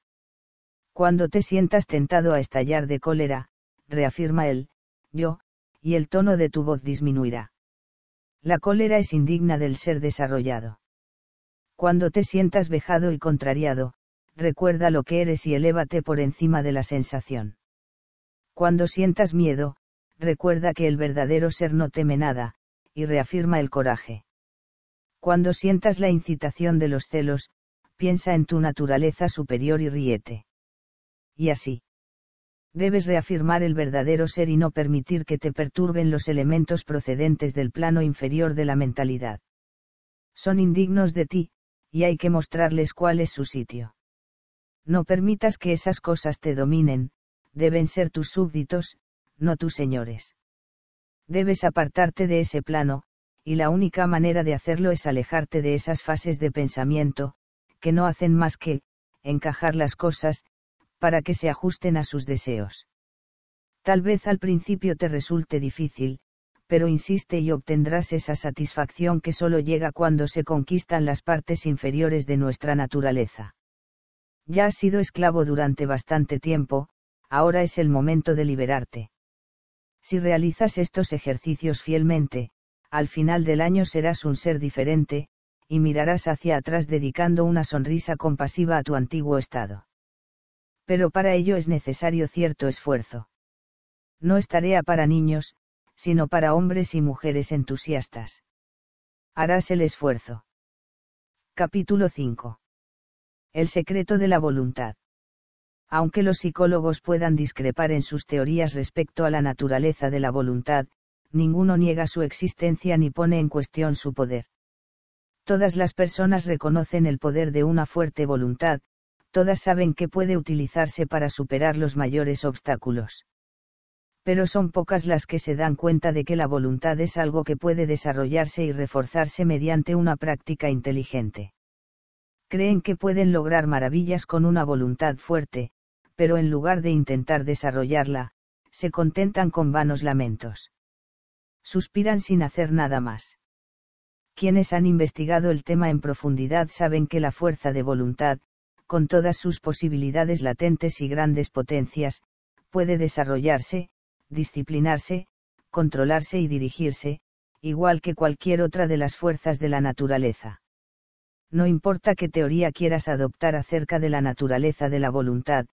Cuando te sientas tentado a estallar de cólera, reafirma él, yo, y el tono de tu voz disminuirá. La cólera es indigna del ser desarrollado. Cuando te sientas vejado y contrariado, recuerda lo que eres y elévate por encima de la sensación. Cuando sientas miedo, recuerda que el verdadero ser no teme nada, y reafirma el coraje. Cuando sientas la incitación de los celos, piensa en tu naturaleza superior y ríete y así. Debes reafirmar el verdadero ser y no permitir que te perturben los elementos procedentes del plano inferior de la mentalidad. Son indignos de ti, y hay que mostrarles cuál es su sitio. No permitas que esas cosas te dominen, deben ser tus súbditos, no tus señores. Debes apartarte de ese plano, y la única manera de hacerlo es alejarte de esas fases de pensamiento, que no hacen más que, encajar las cosas, para que se ajusten a sus deseos. Tal vez al principio te resulte difícil, pero insiste y obtendrás esa satisfacción que solo llega cuando se conquistan las partes inferiores de nuestra naturaleza. Ya has sido esclavo durante bastante tiempo, ahora es el momento de liberarte. Si realizas estos ejercicios fielmente, al final del año serás un ser diferente, y mirarás hacia atrás dedicando una sonrisa compasiva a tu antiguo estado pero para ello es necesario cierto esfuerzo. No es tarea para niños, sino para hombres y mujeres entusiastas. Harás el esfuerzo. Capítulo 5. El secreto de la voluntad. Aunque los psicólogos puedan discrepar en sus teorías respecto a la naturaleza de la voluntad, ninguno niega su existencia ni pone en cuestión su poder. Todas las personas reconocen el poder de una fuerte voluntad, todas saben que puede utilizarse para superar los mayores obstáculos. Pero son pocas las que se dan cuenta de que la voluntad es algo que puede desarrollarse y reforzarse mediante una práctica inteligente. Creen que pueden lograr maravillas con una voluntad fuerte, pero en lugar de intentar desarrollarla, se contentan con vanos lamentos. Suspiran sin hacer nada más. Quienes han investigado el tema en profundidad saben que la fuerza de voluntad, con todas sus posibilidades latentes y grandes potencias, puede desarrollarse, disciplinarse, controlarse y dirigirse, igual que cualquier otra de las fuerzas de la naturaleza. No importa qué teoría quieras adoptar acerca de la naturaleza de la voluntad,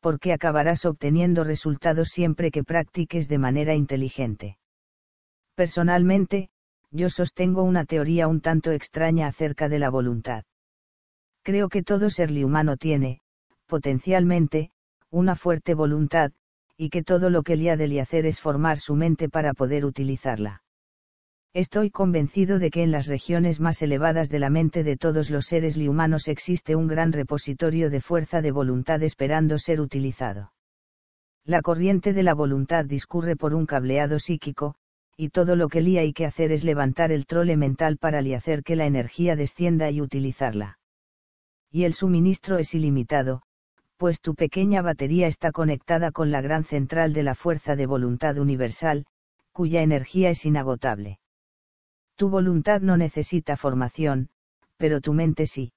porque acabarás obteniendo resultados siempre que practiques de manera inteligente. Personalmente, yo sostengo una teoría un tanto extraña acerca de la voluntad. Creo que todo ser humano tiene, potencialmente, una fuerte voluntad, y que todo lo que le ha de hacer es formar su mente para poder utilizarla. Estoy convencido de que en las regiones más elevadas de la mente de todos los seres humanos existe un gran repositorio de fuerza de voluntad esperando ser utilizado. La corriente de la voluntad discurre por un cableado psíquico, y todo lo que le hay que hacer es levantar el trole mental para li hacer que la energía descienda y utilizarla y el suministro es ilimitado, pues tu pequeña batería está conectada con la gran central de la fuerza de voluntad universal, cuya energía es inagotable. Tu voluntad no necesita formación, pero tu mente sí.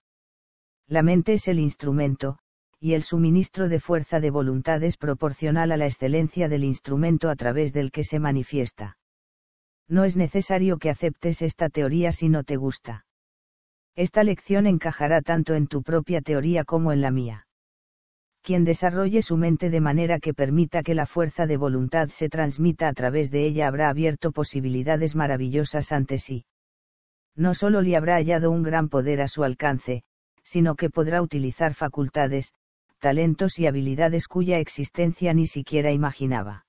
La mente es el instrumento, y el suministro de fuerza de voluntad es proporcional a la excelencia del instrumento a través del que se manifiesta. No es necesario que aceptes esta teoría si no te gusta. Esta lección encajará tanto en tu propia teoría como en la mía. Quien desarrolle su mente de manera que permita que la fuerza de voluntad se transmita a través de ella habrá abierto posibilidades maravillosas ante sí. No solo le habrá hallado un gran poder a su alcance, sino que podrá utilizar facultades, talentos y habilidades cuya existencia ni siquiera imaginaba.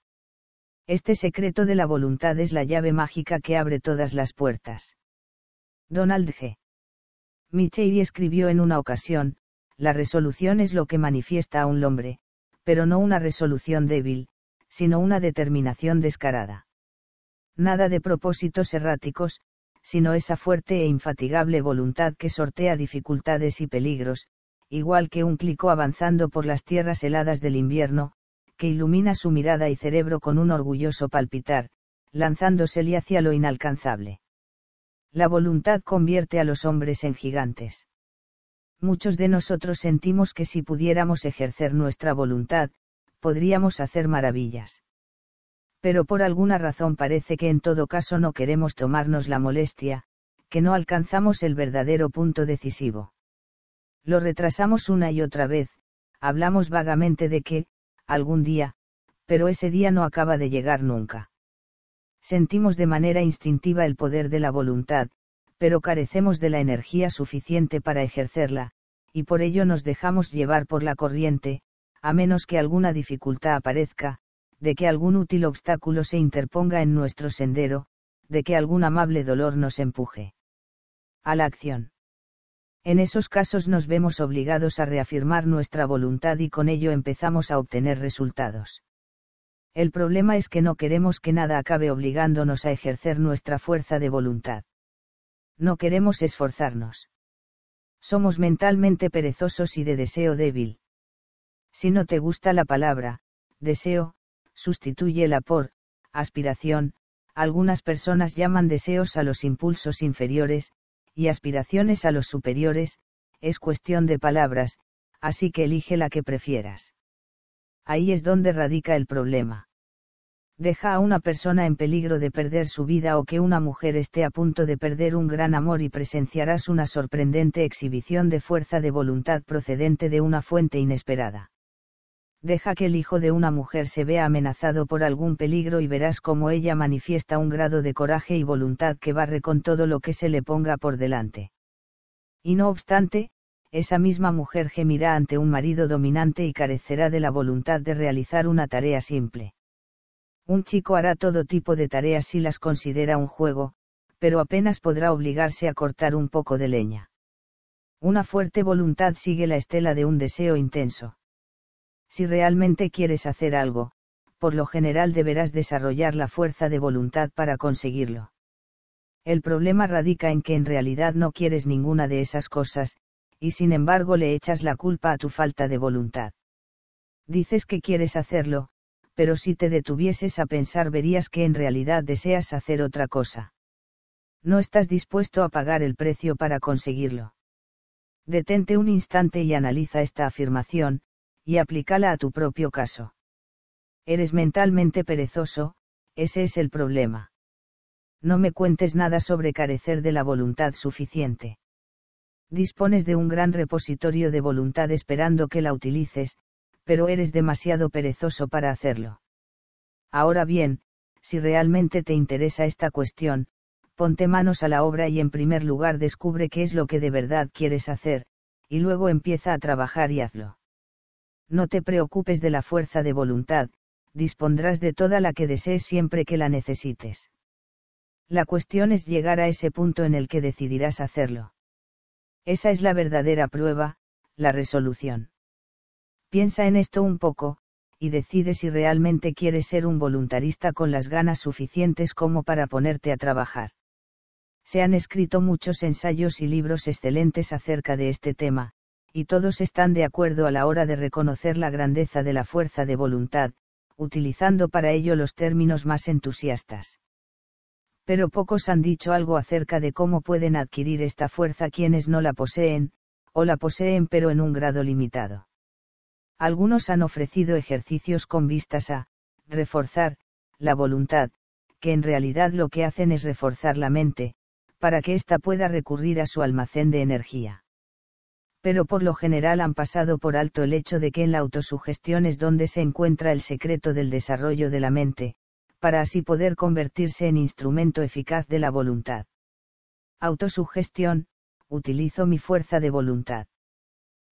Este secreto de la voluntad es la llave mágica que abre todas las puertas. Donald G. Michelle escribió en una ocasión, la resolución es lo que manifiesta a un hombre, pero no una resolución débil, sino una determinación descarada. Nada de propósitos erráticos, sino esa fuerte e infatigable voluntad que sortea dificultades y peligros, igual que un clico avanzando por las tierras heladas del invierno, que ilumina su mirada y cerebro con un orgulloso palpitar, lanzándosele hacia lo inalcanzable la voluntad convierte a los hombres en gigantes. Muchos de nosotros sentimos que si pudiéramos ejercer nuestra voluntad, podríamos hacer maravillas. Pero por alguna razón parece que en todo caso no queremos tomarnos la molestia, que no alcanzamos el verdadero punto decisivo. Lo retrasamos una y otra vez, hablamos vagamente de que, algún día, pero ese día no acaba de llegar nunca sentimos de manera instintiva el poder de la voluntad, pero carecemos de la energía suficiente para ejercerla, y por ello nos dejamos llevar por la corriente, a menos que alguna dificultad aparezca, de que algún útil obstáculo se interponga en nuestro sendero, de que algún amable dolor nos empuje. A la acción. En esos casos nos vemos obligados a reafirmar nuestra voluntad y con ello empezamos a obtener resultados. El problema es que no queremos que nada acabe obligándonos a ejercer nuestra fuerza de voluntad. No queremos esforzarnos. Somos mentalmente perezosos y de deseo débil. Si no te gusta la palabra, deseo, sustitúyela por, aspiración, algunas personas llaman deseos a los impulsos inferiores, y aspiraciones a los superiores, es cuestión de palabras, así que elige la que prefieras ahí es donde radica el problema. Deja a una persona en peligro de perder su vida o que una mujer esté a punto de perder un gran amor y presenciarás una sorprendente exhibición de fuerza de voluntad procedente de una fuente inesperada. Deja que el hijo de una mujer se vea amenazado por algún peligro y verás cómo ella manifiesta un grado de coraje y voluntad que barre con todo lo que se le ponga por delante. Y no obstante, esa misma mujer gemirá ante un marido dominante y carecerá de la voluntad de realizar una tarea simple. Un chico hará todo tipo de tareas si las considera un juego, pero apenas podrá obligarse a cortar un poco de leña. Una fuerte voluntad sigue la estela de un deseo intenso. Si realmente quieres hacer algo, por lo general deberás desarrollar la fuerza de voluntad para conseguirlo. El problema radica en que en realidad no quieres ninguna de esas cosas, y sin embargo le echas la culpa a tu falta de voluntad. Dices que quieres hacerlo, pero si te detuvieses a pensar verías que en realidad deseas hacer otra cosa. No estás dispuesto a pagar el precio para conseguirlo. Detente un instante y analiza esta afirmación, y aplícala a tu propio caso. Eres mentalmente perezoso, ese es el problema. No me cuentes nada sobre carecer de la voluntad suficiente. Dispones de un gran repositorio de voluntad esperando que la utilices, pero eres demasiado perezoso para hacerlo. Ahora bien, si realmente te interesa esta cuestión, ponte manos a la obra y en primer lugar descubre qué es lo que de verdad quieres hacer, y luego empieza a trabajar y hazlo. No te preocupes de la fuerza de voluntad, dispondrás de toda la que desees siempre que la necesites. La cuestión es llegar a ese punto en el que decidirás hacerlo. Esa es la verdadera prueba, la resolución. Piensa en esto un poco, y decide si realmente quieres ser un voluntarista con las ganas suficientes como para ponerte a trabajar. Se han escrito muchos ensayos y libros excelentes acerca de este tema, y todos están de acuerdo a la hora de reconocer la grandeza de la fuerza de voluntad, utilizando para ello los términos más entusiastas pero pocos han dicho algo acerca de cómo pueden adquirir esta fuerza quienes no la poseen, o la poseen pero en un grado limitado. Algunos han ofrecido ejercicios con vistas a reforzar la voluntad, que en realidad lo que hacen es reforzar la mente, para que ésta pueda recurrir a su almacén de energía. Pero por lo general han pasado por alto el hecho de que en la autosugestión es donde se encuentra el secreto del desarrollo de la mente, para así poder convertirse en instrumento eficaz de la voluntad. Autosugestión, utilizo mi fuerza de voluntad.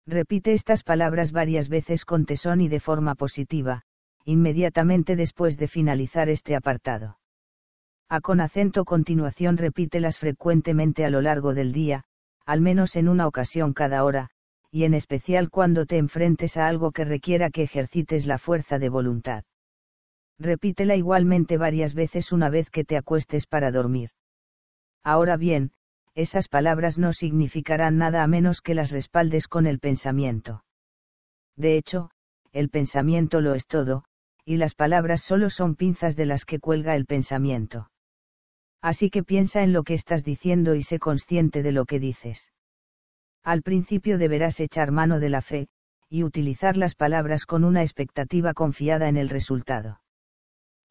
Repite estas palabras varias veces con tesón y de forma positiva, inmediatamente después de finalizar este apartado. A con acento continuación repítelas frecuentemente a lo largo del día, al menos en una ocasión cada hora, y en especial cuando te enfrentes a algo que requiera que ejercites la fuerza de voluntad. Repítela igualmente varias veces una vez que te acuestes para dormir. Ahora bien, esas palabras no significarán nada a menos que las respaldes con el pensamiento. De hecho, el pensamiento lo es todo, y las palabras solo son pinzas de las que cuelga el pensamiento. Así que piensa en lo que estás diciendo y sé consciente de lo que dices. Al principio deberás echar mano de la fe, y utilizar las palabras con una expectativa confiada en el resultado.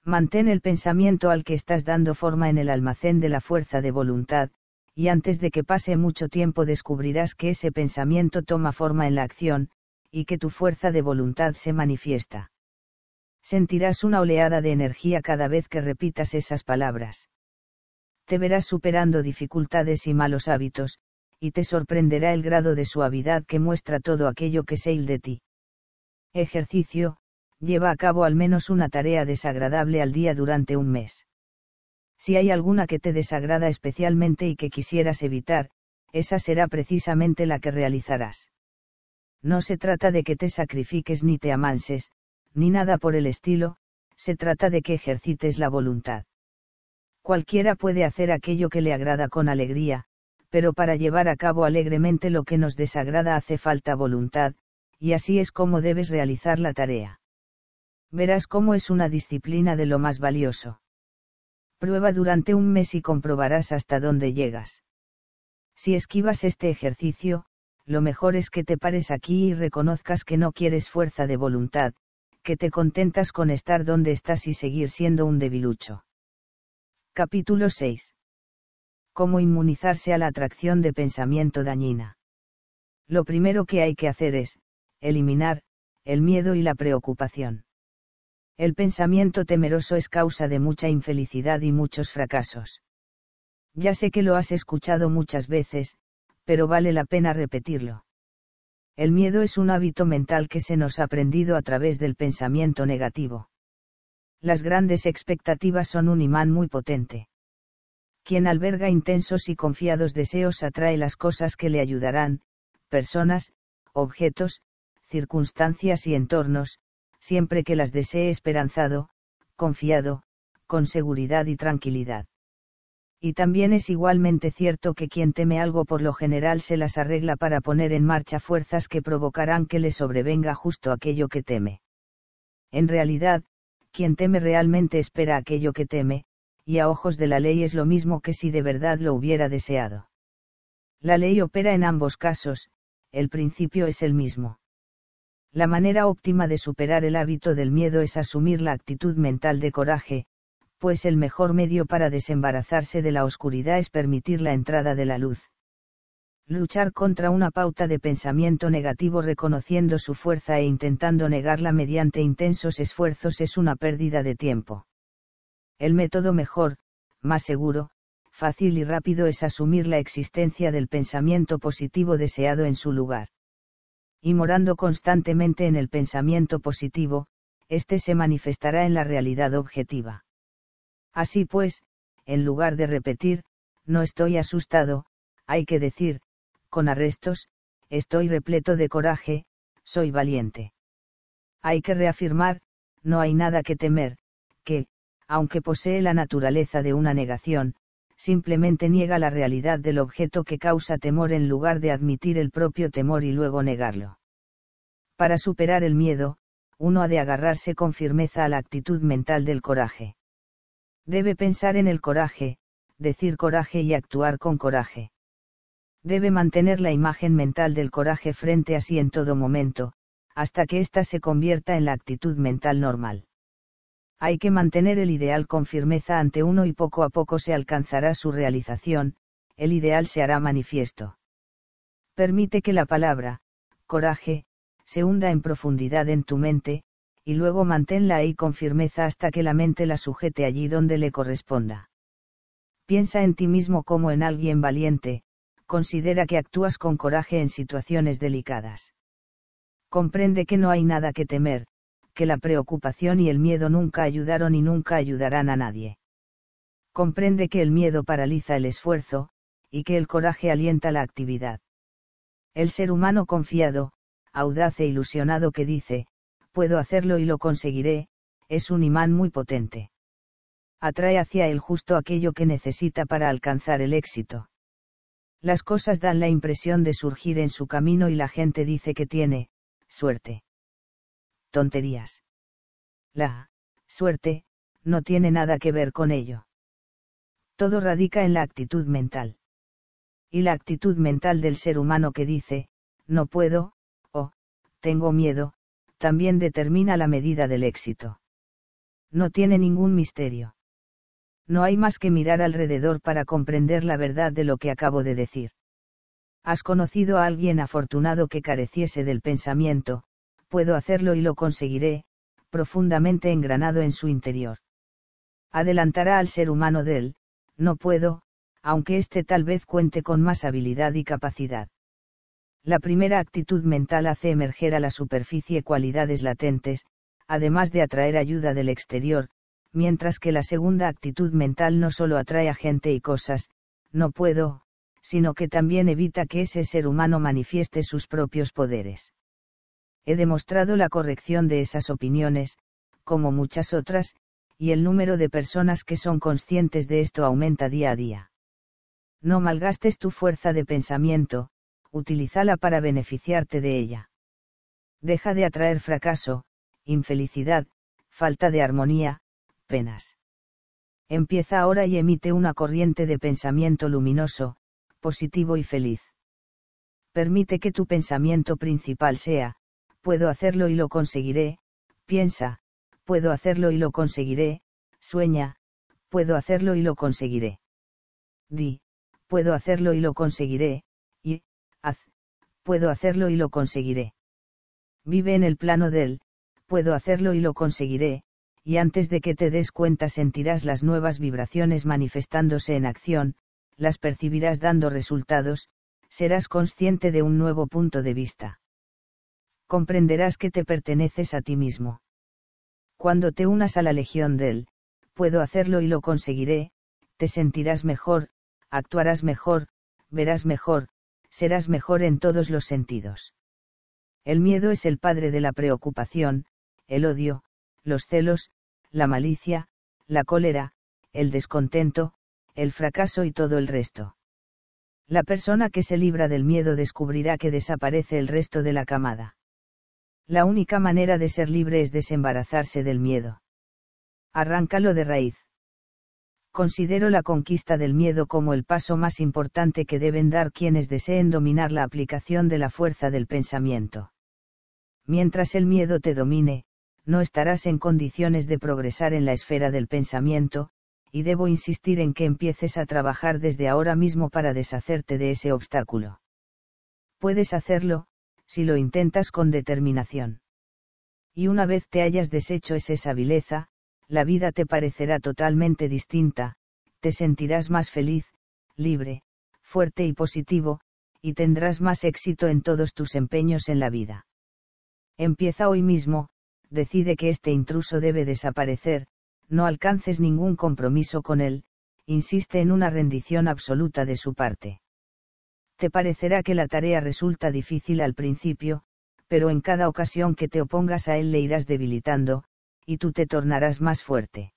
Mantén el pensamiento al que estás dando forma en el almacén de la fuerza de voluntad, y antes de que pase mucho tiempo descubrirás que ese pensamiento toma forma en la acción, y que tu fuerza de voluntad se manifiesta. Sentirás una oleada de energía cada vez que repitas esas palabras. Te verás superando dificultades y malos hábitos, y te sorprenderá el grado de suavidad que muestra todo aquello que se de ti. Ejercicio, lleva a cabo al menos una tarea desagradable al día durante un mes. Si hay alguna que te desagrada especialmente y que quisieras evitar, esa será precisamente la que realizarás. No se trata de que te sacrifiques ni te amanses, ni nada por el estilo, se trata de que ejercites la voluntad. Cualquiera puede hacer aquello que le agrada con alegría, pero para llevar a cabo alegremente lo que nos desagrada hace falta voluntad, y así es como debes realizar la tarea verás cómo es una disciplina de lo más valioso. Prueba durante un mes y comprobarás hasta dónde llegas. Si esquivas este ejercicio, lo mejor es que te pares aquí y reconozcas que no quieres fuerza de voluntad, que te contentas con estar donde estás y seguir siendo un debilucho. Capítulo 6. Cómo inmunizarse a la atracción de pensamiento dañina. Lo primero que hay que hacer es, eliminar, el miedo y la preocupación el pensamiento temeroso es causa de mucha infelicidad y muchos fracasos. Ya sé que lo has escuchado muchas veces, pero vale la pena repetirlo. El miedo es un hábito mental que se nos ha aprendido a través del pensamiento negativo. Las grandes expectativas son un imán muy potente. Quien alberga intensos y confiados deseos atrae las cosas que le ayudarán, personas, objetos, circunstancias y entornos, siempre que las desee esperanzado, confiado, con seguridad y tranquilidad. Y también es igualmente cierto que quien teme algo por lo general se las arregla para poner en marcha fuerzas que provocarán que le sobrevenga justo aquello que teme. En realidad, quien teme realmente espera aquello que teme, y a ojos de la ley es lo mismo que si de verdad lo hubiera deseado. La ley opera en ambos casos, el principio es el mismo. La manera óptima de superar el hábito del miedo es asumir la actitud mental de coraje, pues el mejor medio para desembarazarse de la oscuridad es permitir la entrada de la luz. Luchar contra una pauta de pensamiento negativo reconociendo su fuerza e intentando negarla mediante intensos esfuerzos es una pérdida de tiempo. El método mejor, más seguro, fácil y rápido es asumir la existencia del pensamiento positivo deseado en su lugar y morando constantemente en el pensamiento positivo, éste se manifestará en la realidad objetiva. Así pues, en lugar de repetir, no estoy asustado, hay que decir, con arrestos, estoy repleto de coraje, soy valiente. Hay que reafirmar, no hay nada que temer, que, aunque posee la naturaleza de una negación, simplemente niega la realidad del objeto que causa temor en lugar de admitir el propio temor y luego negarlo. Para superar el miedo, uno ha de agarrarse con firmeza a la actitud mental del coraje. Debe pensar en el coraje, decir coraje y actuar con coraje. Debe mantener la imagen mental del coraje frente a sí en todo momento, hasta que ésta se convierta en la actitud mental normal hay que mantener el ideal con firmeza ante uno y poco a poco se alcanzará su realización, el ideal se hará manifiesto. Permite que la palabra, coraje, se hunda en profundidad en tu mente, y luego manténla ahí con firmeza hasta que la mente la sujete allí donde le corresponda. Piensa en ti mismo como en alguien valiente, considera que actúas con coraje en situaciones delicadas. Comprende que no hay nada que temer, que la preocupación y el miedo nunca ayudaron y nunca ayudarán a nadie. Comprende que el miedo paraliza el esfuerzo, y que el coraje alienta la actividad. El ser humano confiado, audaz e ilusionado que dice, puedo hacerlo y lo conseguiré, es un imán muy potente. Atrae hacia él justo aquello que necesita para alcanzar el éxito. Las cosas dan la impresión de surgir en su camino y la gente dice que tiene, suerte tonterías. La suerte no tiene nada que ver con ello. Todo radica en la actitud mental. Y la actitud mental del ser humano que dice, no puedo, o, tengo miedo, también determina la medida del éxito. No tiene ningún misterio. No hay más que mirar alrededor para comprender la verdad de lo que acabo de decir. ¿Has conocido a alguien afortunado que careciese del pensamiento, puedo hacerlo y lo conseguiré, profundamente engranado en su interior. Adelantará al ser humano él, no puedo, aunque éste tal vez cuente con más habilidad y capacidad. La primera actitud mental hace emerger a la superficie cualidades latentes, además de atraer ayuda del exterior, mientras que la segunda actitud mental no solo atrae a gente y cosas, no puedo, sino que también evita que ese ser humano manifieste sus propios poderes he demostrado la corrección de esas opiniones, como muchas otras, y el número de personas que son conscientes de esto aumenta día a día. No malgastes tu fuerza de pensamiento, utilízala para beneficiarte de ella. Deja de atraer fracaso, infelicidad, falta de armonía, penas. Empieza ahora y emite una corriente de pensamiento luminoso, positivo y feliz. Permite que tu pensamiento principal sea, puedo hacerlo y lo conseguiré, piensa, puedo hacerlo y lo conseguiré, sueña, puedo hacerlo y lo conseguiré. Di, puedo hacerlo y lo conseguiré, y, haz, puedo hacerlo y lo conseguiré. Vive en el plano del, puedo hacerlo y lo conseguiré, y antes de que te des cuenta sentirás las nuevas vibraciones manifestándose en acción, las percibirás dando resultados, serás consciente de un nuevo punto de vista comprenderás que te perteneces a ti mismo. Cuando te unas a la legión de él, puedo hacerlo y lo conseguiré, te sentirás mejor, actuarás mejor, verás mejor, serás mejor en todos los sentidos. El miedo es el padre de la preocupación, el odio, los celos, la malicia, la cólera, el descontento, el fracaso y todo el resto. La persona que se libra del miedo descubrirá que desaparece el resto de la camada. La única manera de ser libre es desembarazarse del miedo. Arráncalo de raíz. Considero la conquista del miedo como el paso más importante que deben dar quienes deseen dominar la aplicación de la fuerza del pensamiento. Mientras el miedo te domine, no estarás en condiciones de progresar en la esfera del pensamiento, y debo insistir en que empieces a trabajar desde ahora mismo para deshacerte de ese obstáculo. Puedes hacerlo, si lo intentas con determinación. Y una vez te hayas deshecho esa vileza, la vida te parecerá totalmente distinta, te sentirás más feliz, libre, fuerte y positivo, y tendrás más éxito en todos tus empeños en la vida. Empieza hoy mismo, decide que este intruso debe desaparecer, no alcances ningún compromiso con él, insiste en una rendición absoluta de su parte te parecerá que la tarea resulta difícil al principio, pero en cada ocasión que te opongas a él le irás debilitando, y tú te tornarás más fuerte.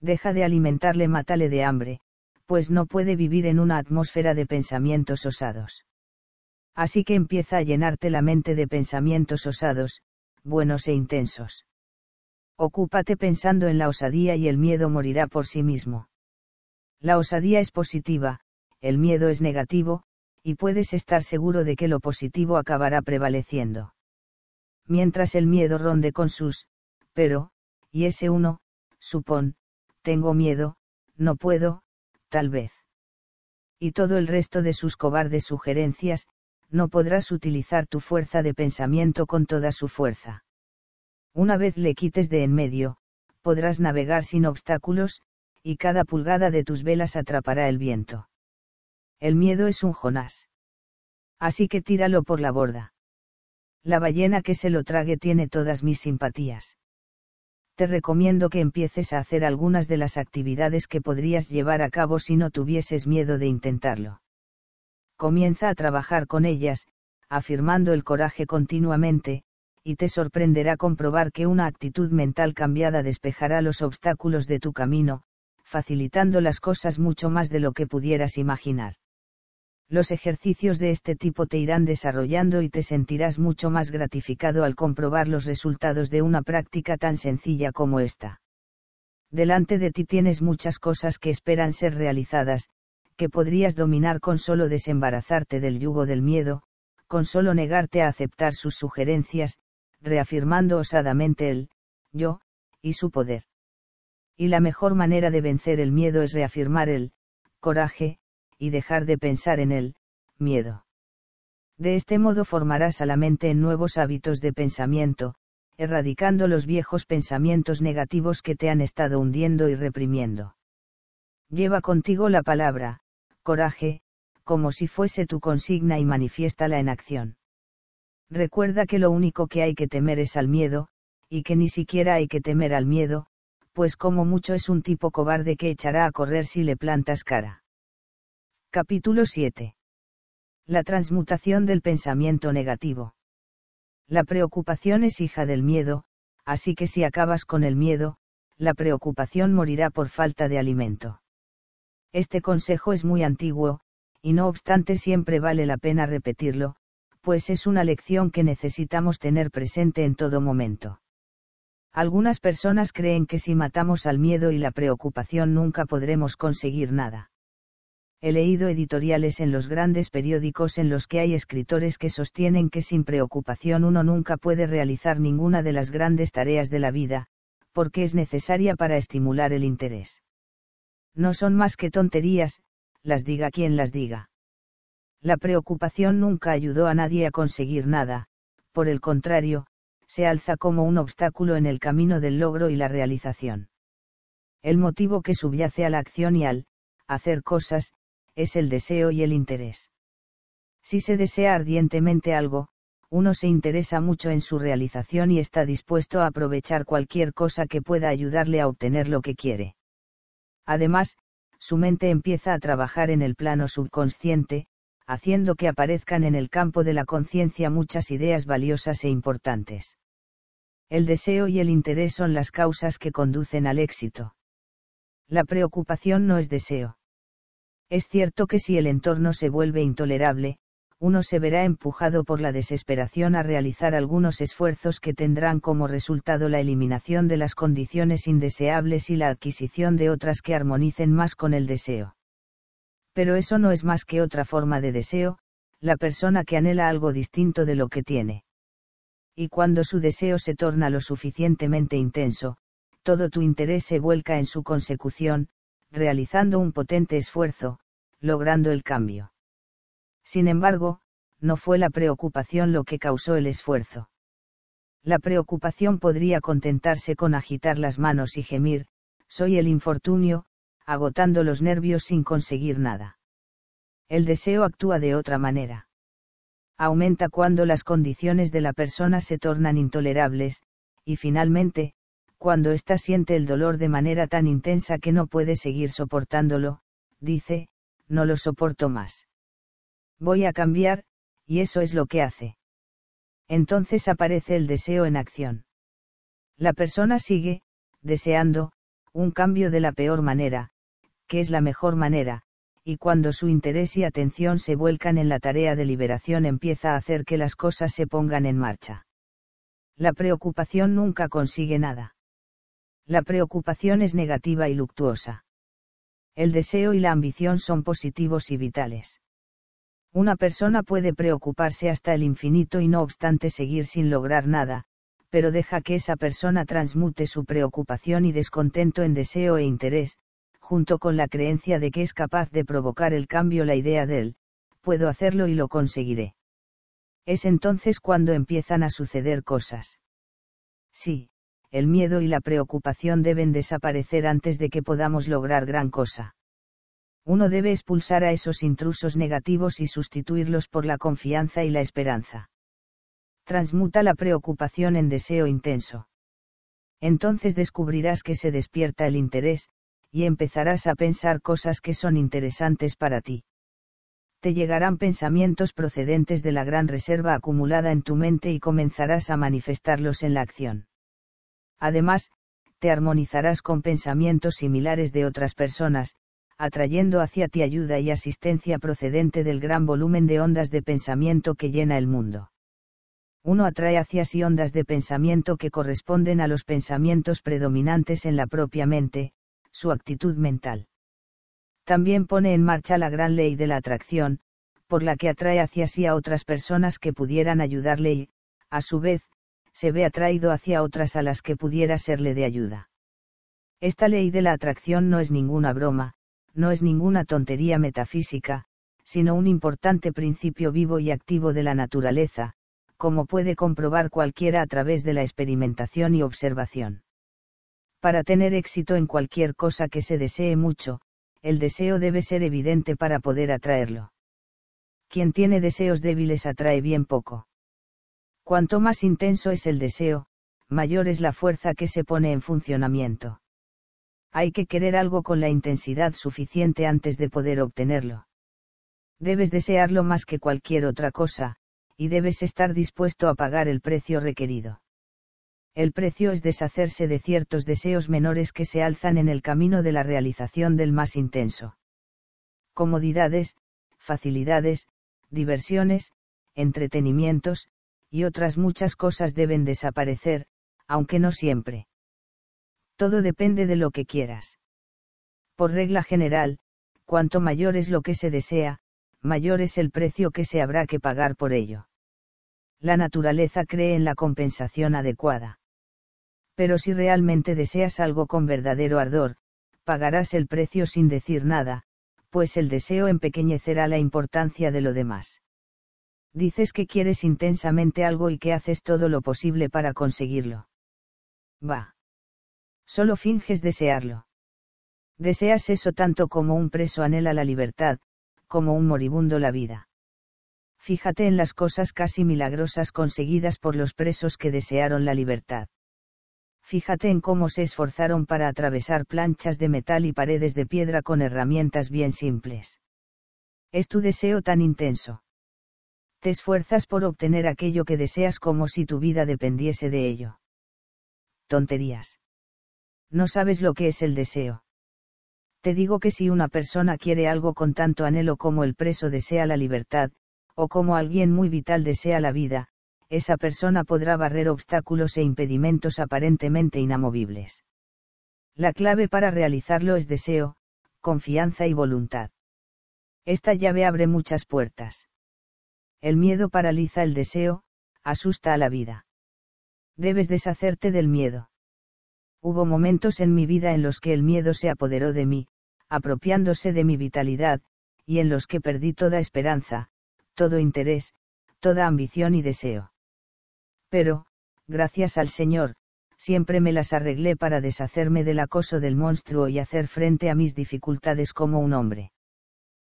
Deja de alimentarle, mátale de hambre, pues no puede vivir en una atmósfera de pensamientos osados. Así que empieza a llenarte la mente de pensamientos osados, buenos e intensos. Ocúpate pensando en la osadía y el miedo morirá por sí mismo. La osadía es positiva, el miedo es negativo, y puedes estar seguro de que lo positivo acabará prevaleciendo. Mientras el miedo ronde con sus, pero, y ese uno, supón, tengo miedo, no puedo, tal vez. Y todo el resto de sus cobardes sugerencias, no podrás utilizar tu fuerza de pensamiento con toda su fuerza. Una vez le quites de en medio, podrás navegar sin obstáculos, y cada pulgada de tus velas atrapará el viento. El miedo es un Jonás. Así que tíralo por la borda. La ballena que se lo trague tiene todas mis simpatías. Te recomiendo que empieces a hacer algunas de las actividades que podrías llevar a cabo si no tuvieses miedo de intentarlo. Comienza a trabajar con ellas, afirmando el coraje continuamente, y te sorprenderá comprobar que una actitud mental cambiada despejará los obstáculos de tu camino, facilitando las cosas mucho más de lo que pudieras imaginar los ejercicios de este tipo te irán desarrollando y te sentirás mucho más gratificado al comprobar los resultados de una práctica tan sencilla como esta. Delante de ti tienes muchas cosas que esperan ser realizadas, que podrías dominar con solo desembarazarte del yugo del miedo, con solo negarte a aceptar sus sugerencias, reafirmando osadamente el yo y su poder. Y la mejor manera de vencer el miedo es reafirmar el coraje, y dejar de pensar en él, miedo. De este modo formarás a la mente en nuevos hábitos de pensamiento, erradicando los viejos pensamientos negativos que te han estado hundiendo y reprimiendo. Lleva contigo la palabra, coraje, como si fuese tu consigna y manifiéstala en acción. Recuerda que lo único que hay que temer es al miedo, y que ni siquiera hay que temer al miedo, pues como mucho es un tipo cobarde que echará a correr si le plantas cara. Capítulo 7. La transmutación del pensamiento negativo. La preocupación es hija del miedo, así que si acabas con el miedo, la preocupación morirá por falta de alimento. Este consejo es muy antiguo, y no obstante siempre vale la pena repetirlo, pues es una lección que necesitamos tener presente en todo momento. Algunas personas creen que si matamos al miedo y la preocupación nunca podremos conseguir nada he leído editoriales en los grandes periódicos en los que hay escritores que sostienen que sin preocupación uno nunca puede realizar ninguna de las grandes tareas de la vida, porque es necesaria para estimular el interés. No son más que tonterías, las diga quien las diga. La preocupación nunca ayudó a nadie a conseguir nada, por el contrario, se alza como un obstáculo en el camino del logro y la realización. El motivo que subyace a la acción y al hacer cosas, es el deseo y el interés. Si se desea ardientemente algo, uno se interesa mucho en su realización y está dispuesto a aprovechar cualquier cosa que pueda ayudarle a obtener lo que quiere. Además, su mente empieza a trabajar en el plano subconsciente, haciendo que aparezcan en el campo de la conciencia muchas ideas valiosas e importantes. El deseo y el interés son las causas que conducen al éxito. La preocupación no es deseo. Es cierto que si el entorno se vuelve intolerable, uno se verá empujado por la desesperación a realizar algunos esfuerzos que tendrán como resultado la eliminación de las condiciones indeseables y la adquisición de otras que armonicen más con el deseo. Pero eso no es más que otra forma de deseo, la persona que anhela algo distinto de lo que tiene. Y cuando su deseo se torna lo suficientemente intenso, todo tu interés se vuelca en su consecución, realizando un potente esfuerzo, logrando el cambio. Sin embargo, no fue la preocupación lo que causó el esfuerzo. La preocupación podría contentarse con agitar las manos y gemir, soy el infortunio, agotando los nervios sin conseguir nada. El deseo actúa de otra manera. Aumenta cuando las condiciones de la persona se tornan intolerables, y finalmente, cuando ésta siente el dolor de manera tan intensa que no puede seguir soportándolo, dice, no lo soporto más. Voy a cambiar, y eso es lo que hace. Entonces aparece el deseo en acción. La persona sigue, deseando, un cambio de la peor manera, que es la mejor manera, y cuando su interés y atención se vuelcan en la tarea de liberación empieza a hacer que las cosas se pongan en marcha. La preocupación nunca consigue nada. La preocupación es negativa y luctuosa el deseo y la ambición son positivos y vitales. Una persona puede preocuparse hasta el infinito y no obstante seguir sin lograr nada, pero deja que esa persona transmute su preocupación y descontento en deseo e interés, junto con la creencia de que es capaz de provocar el cambio la idea de él, puedo hacerlo y lo conseguiré. Es entonces cuando empiezan a suceder cosas. Sí, el miedo y la preocupación deben desaparecer antes de que podamos lograr gran cosa. Uno debe expulsar a esos intrusos negativos y sustituirlos por la confianza y la esperanza. Transmuta la preocupación en deseo intenso. Entonces descubrirás que se despierta el interés, y empezarás a pensar cosas que son interesantes para ti te llegarán pensamientos procedentes de la gran reserva acumulada en tu mente y comenzarás a manifestarlos en la acción. Además, te armonizarás con pensamientos similares de otras personas, atrayendo hacia ti ayuda y asistencia procedente del gran volumen de ondas de pensamiento que llena el mundo. Uno atrae hacia sí ondas de pensamiento que corresponden a los pensamientos predominantes en la propia mente, su actitud mental. También pone en marcha la gran ley de la atracción, por la que atrae hacia sí a otras personas que pudieran ayudarle y, a su vez, se ve atraído hacia otras a las que pudiera serle de ayuda. Esta ley de la atracción no es ninguna broma, no es ninguna tontería metafísica, sino un importante principio vivo y activo de la naturaleza, como puede comprobar cualquiera a través de la experimentación y observación. Para tener éxito en cualquier cosa que se desee mucho, el deseo debe ser evidente para poder atraerlo. Quien tiene deseos débiles atrae bien poco. Cuanto más intenso es el deseo, mayor es la fuerza que se pone en funcionamiento. Hay que querer algo con la intensidad suficiente antes de poder obtenerlo. Debes desearlo más que cualquier otra cosa, y debes estar dispuesto a pagar el precio requerido. El precio es deshacerse de ciertos deseos menores que se alzan en el camino de la realización del más intenso. Comodidades, facilidades, diversiones, entretenimientos, y otras muchas cosas deben desaparecer, aunque no siempre. Todo depende de lo que quieras. Por regla general, cuanto mayor es lo que se desea, mayor es el precio que se habrá que pagar por ello. La naturaleza cree en la compensación adecuada. Pero si realmente deseas algo con verdadero ardor, pagarás el precio sin decir nada, pues el deseo empequeñecerá la importancia de lo demás dices que quieres intensamente algo y que haces todo lo posible para conseguirlo. Va. Solo finges desearlo. Deseas eso tanto como un preso anhela la libertad, como un moribundo la vida. Fíjate en las cosas casi milagrosas conseguidas por los presos que desearon la libertad. Fíjate en cómo se esforzaron para atravesar planchas de metal y paredes de piedra con herramientas bien simples. Es tu deseo tan intenso te esfuerzas por obtener aquello que deseas como si tu vida dependiese de ello. Tonterías. No sabes lo que es el deseo. Te digo que si una persona quiere algo con tanto anhelo como el preso desea la libertad, o como alguien muy vital desea la vida, esa persona podrá barrer obstáculos e impedimentos aparentemente inamovibles. La clave para realizarlo es deseo, confianza y voluntad. Esta llave abre muchas puertas el miedo paraliza el deseo, asusta a la vida. Debes deshacerte del miedo. Hubo momentos en mi vida en los que el miedo se apoderó de mí, apropiándose de mi vitalidad, y en los que perdí toda esperanza, todo interés, toda ambición y deseo. Pero, gracias al Señor, siempre me las arreglé para deshacerme del acoso del monstruo y hacer frente a mis dificultades como un hombre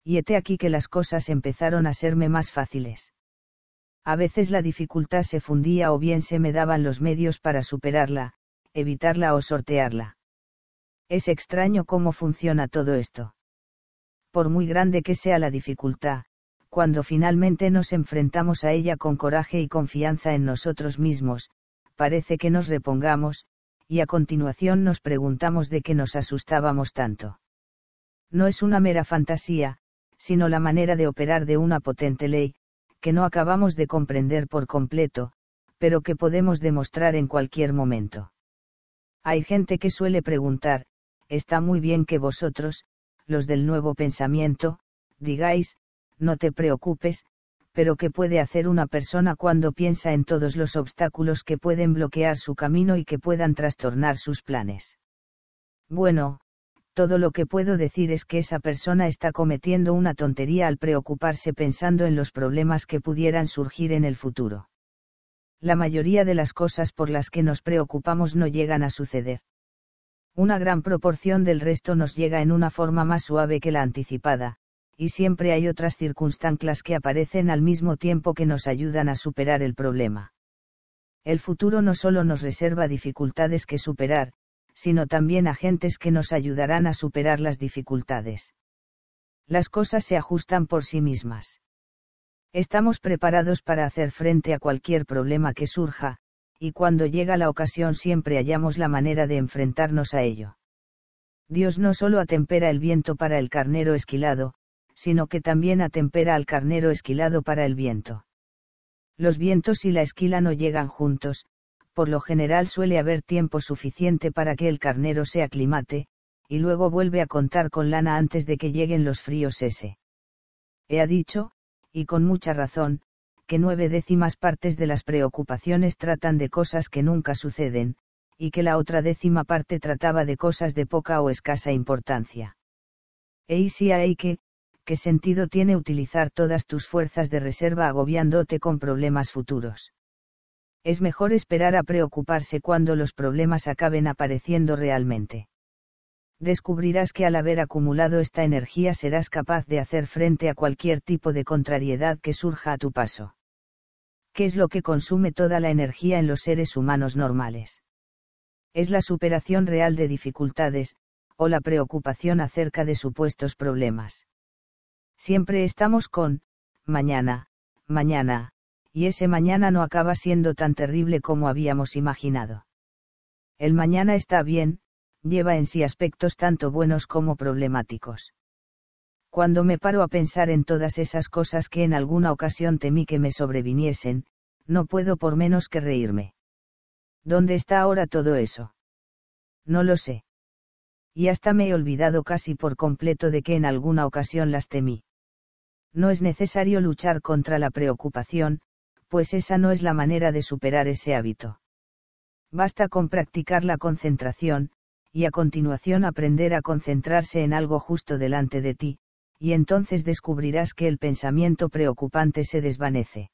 y hete aquí que las cosas empezaron a serme más fáciles. A veces la dificultad se fundía o bien se me daban los medios para superarla, evitarla o sortearla. Es extraño cómo funciona todo esto. Por muy grande que sea la dificultad, cuando finalmente nos enfrentamos a ella con coraje y confianza en nosotros mismos, parece que nos repongamos, y a continuación nos preguntamos de qué nos asustábamos tanto. No es una mera fantasía, sino la manera de operar de una potente ley, que no acabamos de comprender por completo, pero que podemos demostrar en cualquier momento. Hay gente que suele preguntar, está muy bien que vosotros, los del nuevo pensamiento, digáis, no te preocupes, pero ¿qué puede hacer una persona cuando piensa en todos los obstáculos que pueden bloquear su camino y que puedan trastornar sus planes? Bueno, todo lo que puedo decir es que esa persona está cometiendo una tontería al preocuparse pensando en los problemas que pudieran surgir en el futuro. La mayoría de las cosas por las que nos preocupamos no llegan a suceder. Una gran proporción del resto nos llega en una forma más suave que la anticipada, y siempre hay otras circunstancias que aparecen al mismo tiempo que nos ayudan a superar el problema. El futuro no solo nos reserva dificultades que superar, sino también agentes que nos ayudarán a superar las dificultades. Las cosas se ajustan por sí mismas. Estamos preparados para hacer frente a cualquier problema que surja, y cuando llega la ocasión siempre hallamos la manera de enfrentarnos a ello. Dios no solo atempera el viento para el carnero esquilado, sino que también atempera al carnero esquilado para el viento. Los vientos y la esquila no llegan juntos, por lo general suele haber tiempo suficiente para que el carnero se aclimate, y luego vuelve a contar con lana antes de que lleguen los fríos ese. He dicho, y con mucha razón, que nueve décimas partes de las preocupaciones tratan de cosas que nunca suceden, y que la otra décima parte trataba de cosas de poca o escasa importancia. hay que, ¿qué sentido tiene utilizar todas tus fuerzas de reserva agobiándote con problemas futuros? es mejor esperar a preocuparse cuando los problemas acaben apareciendo realmente. Descubrirás que al haber acumulado esta energía serás capaz de hacer frente a cualquier tipo de contrariedad que surja a tu paso. ¿Qué es lo que consume toda la energía en los seres humanos normales? Es la superación real de dificultades, o la preocupación acerca de supuestos problemas. Siempre estamos con, mañana, mañana, y ese mañana no acaba siendo tan terrible como habíamos imaginado. El mañana está bien, lleva en sí aspectos tanto buenos como problemáticos. Cuando me paro a pensar en todas esas cosas que en alguna ocasión temí que me sobreviniesen, no puedo por menos que reírme. ¿Dónde está ahora todo eso? No lo sé. Y hasta me he olvidado casi por completo de que en alguna ocasión las temí. No es necesario luchar contra la preocupación, pues esa no es la manera de superar ese hábito. Basta con practicar la concentración, y a continuación aprender a concentrarse en algo justo delante de ti, y entonces descubrirás que el pensamiento preocupante se desvanece.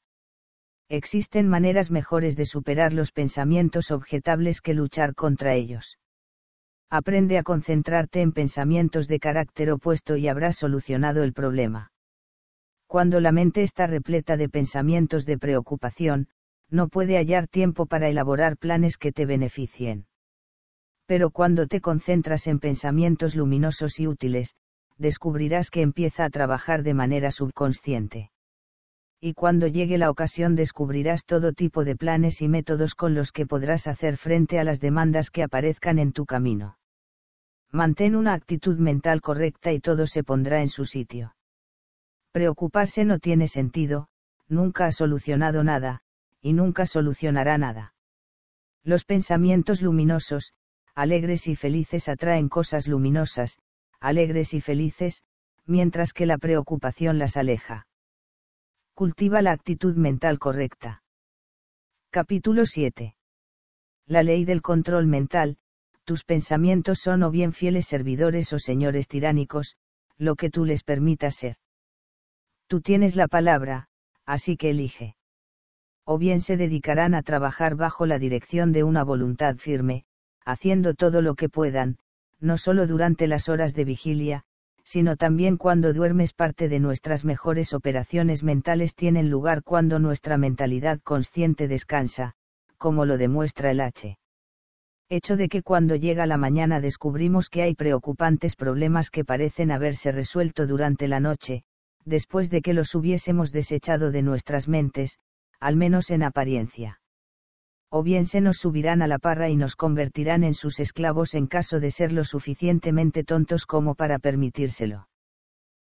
Existen maneras mejores de superar los pensamientos objetables que luchar contra ellos. Aprende a concentrarte en pensamientos de carácter opuesto y habrás solucionado el problema cuando la mente está repleta de pensamientos de preocupación, no puede hallar tiempo para elaborar planes que te beneficien. Pero cuando te concentras en pensamientos luminosos y útiles, descubrirás que empieza a trabajar de manera subconsciente. Y cuando llegue la ocasión descubrirás todo tipo de planes y métodos con los que podrás hacer frente a las demandas que aparezcan en tu camino. Mantén una actitud mental correcta y todo se pondrá en su sitio. Preocuparse no tiene sentido, nunca ha solucionado nada, y nunca solucionará nada. Los pensamientos luminosos, alegres y felices atraen cosas luminosas, alegres y felices, mientras que la preocupación las aleja. Cultiva la actitud mental correcta. Capítulo 7. La ley del control mental, tus pensamientos son o bien fieles servidores o señores tiránicos, lo que tú les permitas ser. Tú tienes la palabra, así que elige. O bien se dedicarán a trabajar bajo la dirección de una voluntad firme, haciendo todo lo que puedan, no solo durante las horas de vigilia, sino también cuando duermes parte de nuestras mejores operaciones mentales tienen lugar cuando nuestra mentalidad consciente descansa, como lo demuestra el H. Hecho de que cuando llega la mañana descubrimos que hay preocupantes problemas que parecen haberse resuelto durante la noche, después de que los hubiésemos desechado de nuestras mentes, al menos en apariencia. O bien se nos subirán a la parra y nos convertirán en sus esclavos en caso de ser lo suficientemente tontos como para permitírselo.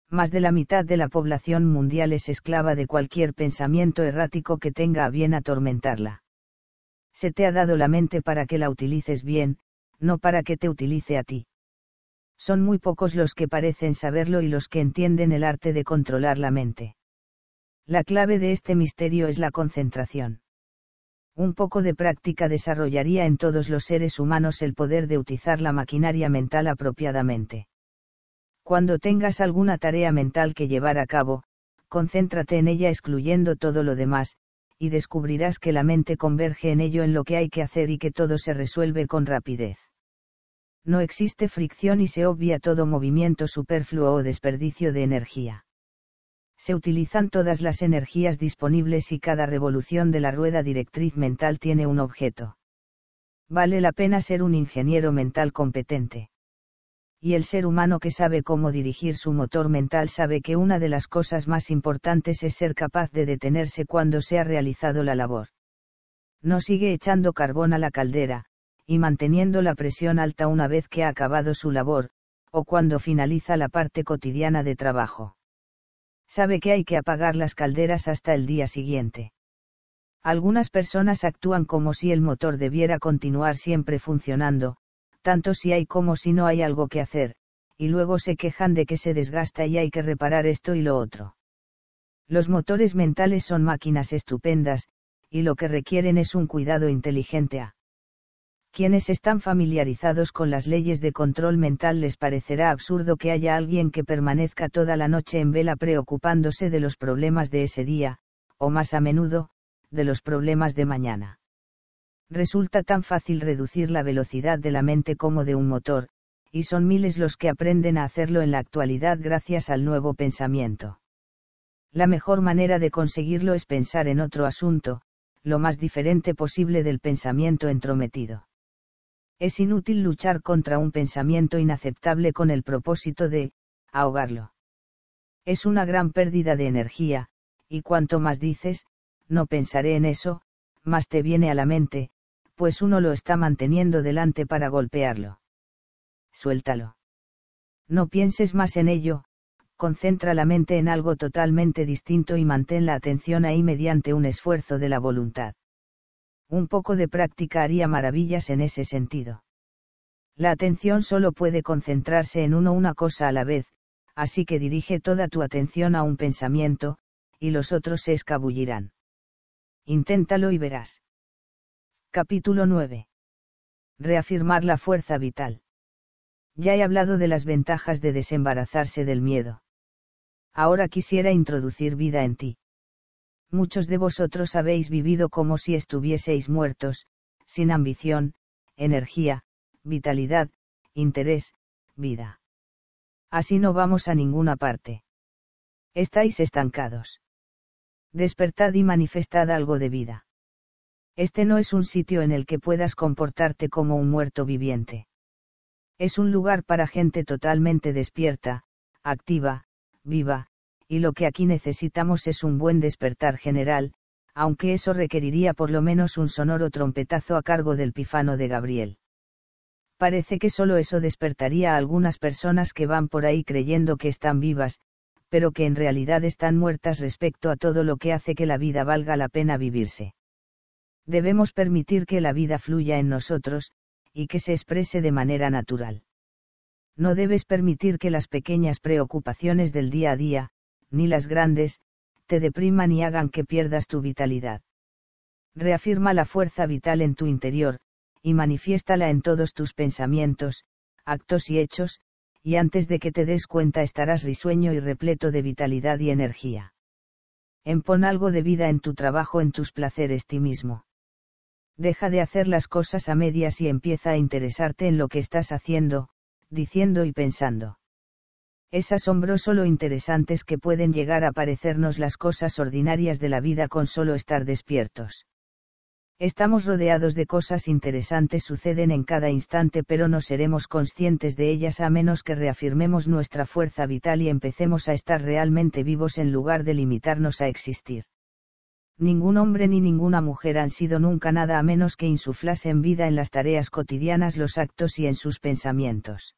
Más de la mitad de la población mundial es esclava de cualquier pensamiento errático que tenga a bien atormentarla. Se te ha dado la mente para que la utilices bien, no para que te utilice a ti son muy pocos los que parecen saberlo y los que entienden el arte de controlar la mente. La clave de este misterio es la concentración. Un poco de práctica desarrollaría en todos los seres humanos el poder de utilizar la maquinaria mental apropiadamente. Cuando tengas alguna tarea mental que llevar a cabo, concéntrate en ella excluyendo todo lo demás, y descubrirás que la mente converge en ello en lo que hay que hacer y que todo se resuelve con rapidez. No existe fricción y se obvia todo movimiento superfluo o desperdicio de energía. Se utilizan todas las energías disponibles y cada revolución de la rueda directriz mental tiene un objeto. Vale la pena ser un ingeniero mental competente y el ser humano que sabe cómo dirigir su motor mental sabe que una de las cosas más importantes es ser capaz de detenerse cuando se ha realizado la labor. No sigue echando carbón a la caldera, y manteniendo la presión alta una vez que ha acabado su labor, o cuando finaliza la parte cotidiana de trabajo. Sabe que hay que apagar las calderas hasta el día siguiente. Algunas personas actúan como si el motor debiera continuar siempre funcionando, tanto si hay como si no hay algo que hacer, y luego se quejan de que se desgasta y hay que reparar esto y lo otro. Los motores mentales son máquinas estupendas, y lo que requieren es un cuidado inteligente a quienes están familiarizados con las leyes de control mental les parecerá absurdo que haya alguien que permanezca toda la noche en vela preocupándose de los problemas de ese día, o más a menudo, de los problemas de mañana. Resulta tan fácil reducir la velocidad de la mente como de un motor, y son miles los que aprenden a hacerlo en la actualidad gracias al nuevo pensamiento. La mejor manera de conseguirlo es pensar en otro asunto, lo más diferente posible del pensamiento entrometido es inútil luchar contra un pensamiento inaceptable con el propósito de, ahogarlo. Es una gran pérdida de energía, y cuanto más dices, no pensaré en eso, más te viene a la mente, pues uno lo está manteniendo delante para golpearlo. Suéltalo. No pienses más en ello, concentra la mente en algo totalmente distinto y mantén la atención ahí mediante un esfuerzo de la voluntad. Un poco de práctica haría maravillas en ese sentido. La atención solo puede concentrarse en uno una cosa a la vez, así que dirige toda tu atención a un pensamiento, y los otros se escabullirán. Inténtalo y verás. Capítulo 9. Reafirmar la fuerza vital. Ya he hablado de las ventajas de desembarazarse del miedo. Ahora quisiera introducir vida en ti muchos de vosotros habéis vivido como si estuvieseis muertos, sin ambición, energía, vitalidad, interés, vida. Así no vamos a ninguna parte. Estáis estancados. Despertad y manifestad algo de vida. Este no es un sitio en el que puedas comportarte como un muerto viviente. Es un lugar para gente totalmente despierta, activa, viva, y lo que aquí necesitamos es un buen despertar general, aunque eso requeriría por lo menos un sonoro trompetazo a cargo del pifano de Gabriel. Parece que solo eso despertaría a algunas personas que van por ahí creyendo que están vivas, pero que en realidad están muertas respecto a todo lo que hace que la vida valga la pena vivirse. Debemos permitir que la vida fluya en nosotros, y que se exprese de manera natural. No debes permitir que las pequeñas preocupaciones del día a día, ni las grandes, te depriman y hagan que pierdas tu vitalidad. Reafirma la fuerza vital en tu interior, y manifiéstala en todos tus pensamientos, actos y hechos, y antes de que te des cuenta estarás risueño y repleto de vitalidad y energía. Empon algo de vida en tu trabajo, en tus placeres ti mismo. Deja de hacer las cosas a medias y empieza a interesarte en lo que estás haciendo, diciendo y pensando. Es asombroso lo interesantes que pueden llegar a parecernos las cosas ordinarias de la vida con solo estar despiertos. Estamos rodeados de cosas interesantes suceden en cada instante pero no seremos conscientes de ellas a menos que reafirmemos nuestra fuerza vital y empecemos a estar realmente vivos en lugar de limitarnos a existir. Ningún hombre ni ninguna mujer han sido nunca nada a menos que insuflasen vida en las tareas cotidianas los actos y en sus pensamientos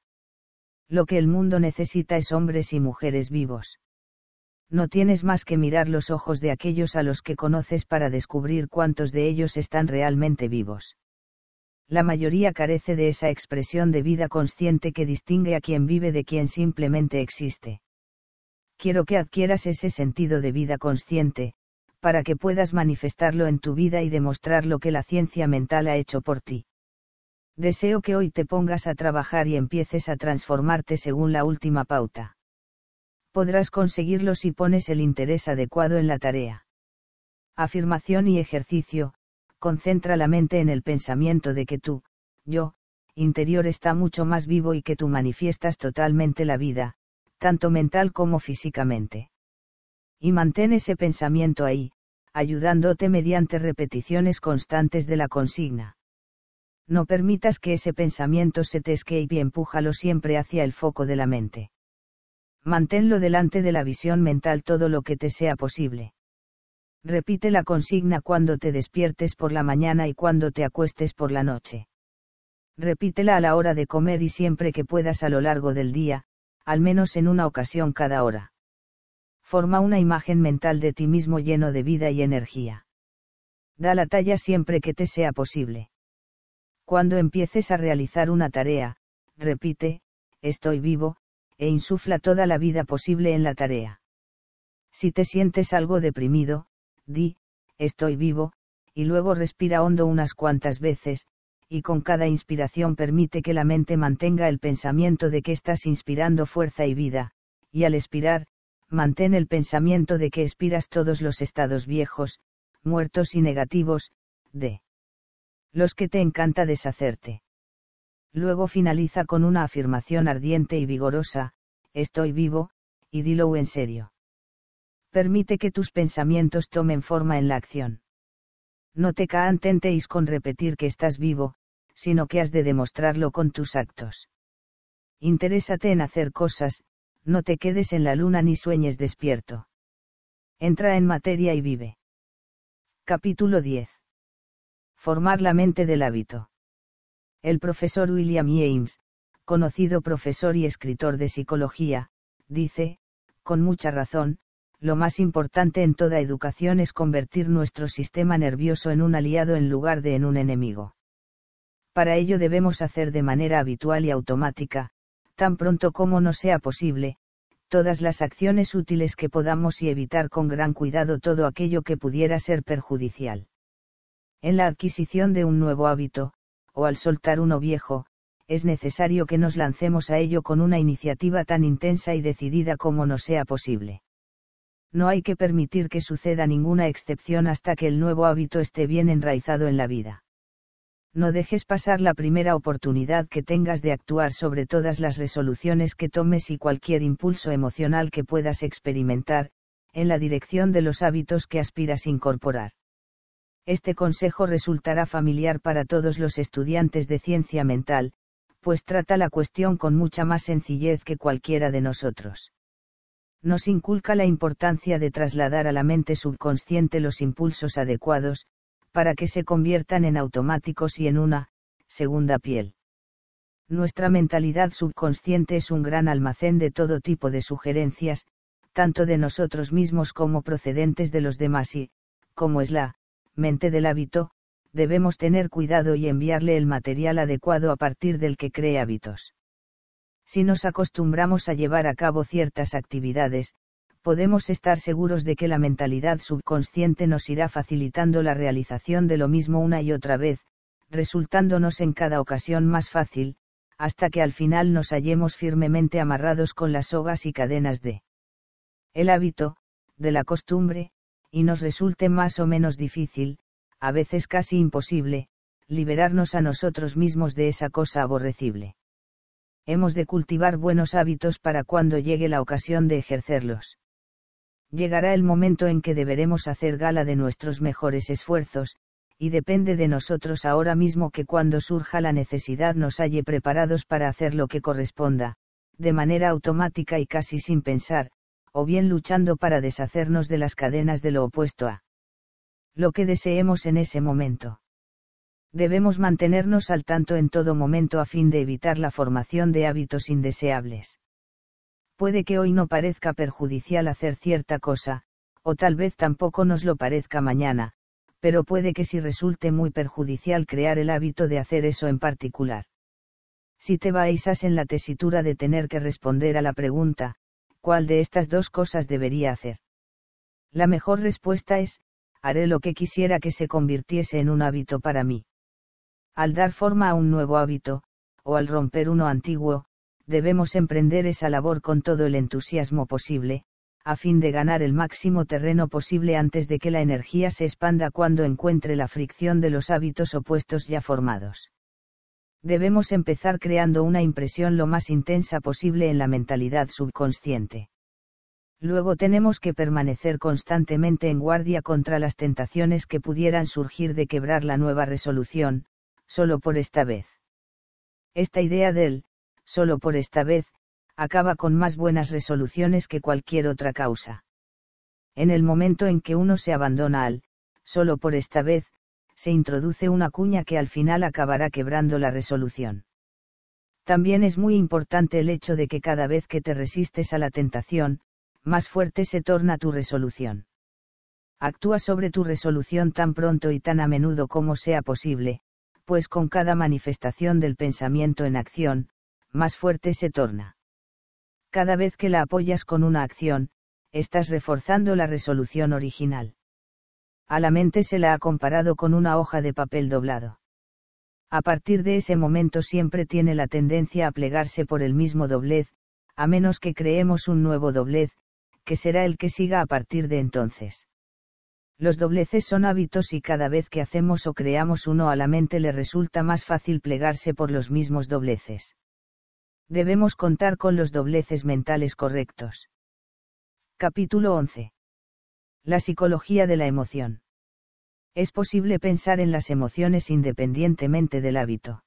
lo que el mundo necesita es hombres y mujeres vivos. No tienes más que mirar los ojos de aquellos a los que conoces para descubrir cuántos de ellos están realmente vivos. La mayoría carece de esa expresión de vida consciente que distingue a quien vive de quien simplemente existe. Quiero que adquieras ese sentido de vida consciente, para que puedas manifestarlo en tu vida y demostrar lo que la ciencia mental ha hecho por ti. Deseo que hoy te pongas a trabajar y empieces a transformarte según la última pauta. Podrás conseguirlo si pones el interés adecuado en la tarea. Afirmación y ejercicio, concentra la mente en el pensamiento de que tú, yo, interior está mucho más vivo y que tú manifiestas totalmente la vida, tanto mental como físicamente. Y mantén ese pensamiento ahí, ayudándote mediante repeticiones constantes de la consigna no permitas que ese pensamiento se te escape y empújalo siempre hacia el foco de la mente. Manténlo delante de la visión mental todo lo que te sea posible. Repite la consigna cuando te despiertes por la mañana y cuando te acuestes por la noche. Repítela a la hora de comer y siempre que puedas a lo largo del día, al menos en una ocasión cada hora. Forma una imagen mental de ti mismo lleno de vida y energía. Da la talla siempre que te sea posible. Cuando empieces a realizar una tarea, repite, estoy vivo, e insufla toda la vida posible en la tarea. Si te sientes algo deprimido, di, estoy vivo, y luego respira hondo unas cuantas veces, y con cada inspiración permite que la mente mantenga el pensamiento de que estás inspirando fuerza y vida, y al expirar, mantén el pensamiento de que expiras todos los estados viejos, muertos y negativos, de los que te encanta deshacerte. Luego finaliza con una afirmación ardiente y vigorosa, estoy vivo, y dilo en serio. Permite que tus pensamientos tomen forma en la acción. No te tentéis con repetir que estás vivo, sino que has de demostrarlo con tus actos. Interésate en hacer cosas, no te quedes en la luna ni sueñes despierto. Entra en materia y vive. Capítulo 10 formar la mente del hábito. El profesor William James, conocido profesor y escritor de psicología, dice, con mucha razón, lo más importante en toda educación es convertir nuestro sistema nervioso en un aliado en lugar de en un enemigo. Para ello debemos hacer de manera habitual y automática, tan pronto como no sea posible, todas las acciones útiles que podamos y evitar con gran cuidado todo aquello que pudiera ser perjudicial. En la adquisición de un nuevo hábito, o al soltar uno viejo, es necesario que nos lancemos a ello con una iniciativa tan intensa y decidida como nos sea posible. No hay que permitir que suceda ninguna excepción hasta que el nuevo hábito esté bien enraizado en la vida. No dejes pasar la primera oportunidad que tengas de actuar sobre todas las resoluciones que tomes y cualquier impulso emocional que puedas experimentar, en la dirección de los hábitos que aspiras incorporar. Este consejo resultará familiar para todos los estudiantes de ciencia mental, pues trata la cuestión con mucha más sencillez que cualquiera de nosotros. Nos inculca la importancia de trasladar a la mente subconsciente los impulsos adecuados, para que se conviertan en automáticos y en una, segunda piel. Nuestra mentalidad subconsciente es un gran almacén de todo tipo de sugerencias, tanto de nosotros mismos como procedentes de los demás y, como es la mente del hábito, debemos tener cuidado y enviarle el material adecuado a partir del que cree hábitos. Si nos acostumbramos a llevar a cabo ciertas actividades, podemos estar seguros de que la mentalidad subconsciente nos irá facilitando la realización de lo mismo una y otra vez, resultándonos en cada ocasión más fácil, hasta que al final nos hallemos firmemente amarrados con las sogas y cadenas de el hábito, de la costumbre, y nos resulte más o menos difícil, a veces casi imposible, liberarnos a nosotros mismos de esa cosa aborrecible. Hemos de cultivar buenos hábitos para cuando llegue la ocasión de ejercerlos. Llegará el momento en que deberemos hacer gala de nuestros mejores esfuerzos, y depende de nosotros ahora mismo que cuando surja la necesidad nos halle preparados para hacer lo que corresponda, de manera automática y casi sin pensar, o bien luchando para deshacernos de las cadenas de lo opuesto a lo que deseemos en ese momento. Debemos mantenernos al tanto en todo momento a fin de evitar la formación de hábitos indeseables. Puede que hoy no parezca perjudicial hacer cierta cosa, o tal vez tampoco nos lo parezca mañana, pero puede que si resulte muy perjudicial crear el hábito de hacer eso en particular. Si te vais en la tesitura de tener que responder a la pregunta, ¿cuál de estas dos cosas debería hacer? La mejor respuesta es, haré lo que quisiera que se convirtiese en un hábito para mí. Al dar forma a un nuevo hábito, o al romper uno antiguo, debemos emprender esa labor con todo el entusiasmo posible, a fin de ganar el máximo terreno posible antes de que la energía se expanda cuando encuentre la fricción de los hábitos opuestos ya formados debemos empezar creando una impresión lo más intensa posible en la mentalidad subconsciente. Luego tenemos que permanecer constantemente en guardia contra las tentaciones que pudieran surgir de quebrar la nueva resolución, solo por esta vez. Esta idea del, solo por esta vez, acaba con más buenas resoluciones que cualquier otra causa. En el momento en que uno se abandona al, solo por esta vez, se introduce una cuña que al final acabará quebrando la resolución. También es muy importante el hecho de que cada vez que te resistes a la tentación, más fuerte se torna tu resolución. Actúa sobre tu resolución tan pronto y tan a menudo como sea posible, pues con cada manifestación del pensamiento en acción, más fuerte se torna. Cada vez que la apoyas con una acción, estás reforzando la resolución original a la mente se la ha comparado con una hoja de papel doblado. A partir de ese momento siempre tiene la tendencia a plegarse por el mismo doblez, a menos que creemos un nuevo doblez, que será el que siga a partir de entonces. Los dobleces son hábitos y cada vez que hacemos o creamos uno a la mente le resulta más fácil plegarse por los mismos dobleces. Debemos contar con los dobleces mentales correctos. Capítulo 11. La psicología de la emoción. Es posible pensar en las emociones independientemente del hábito.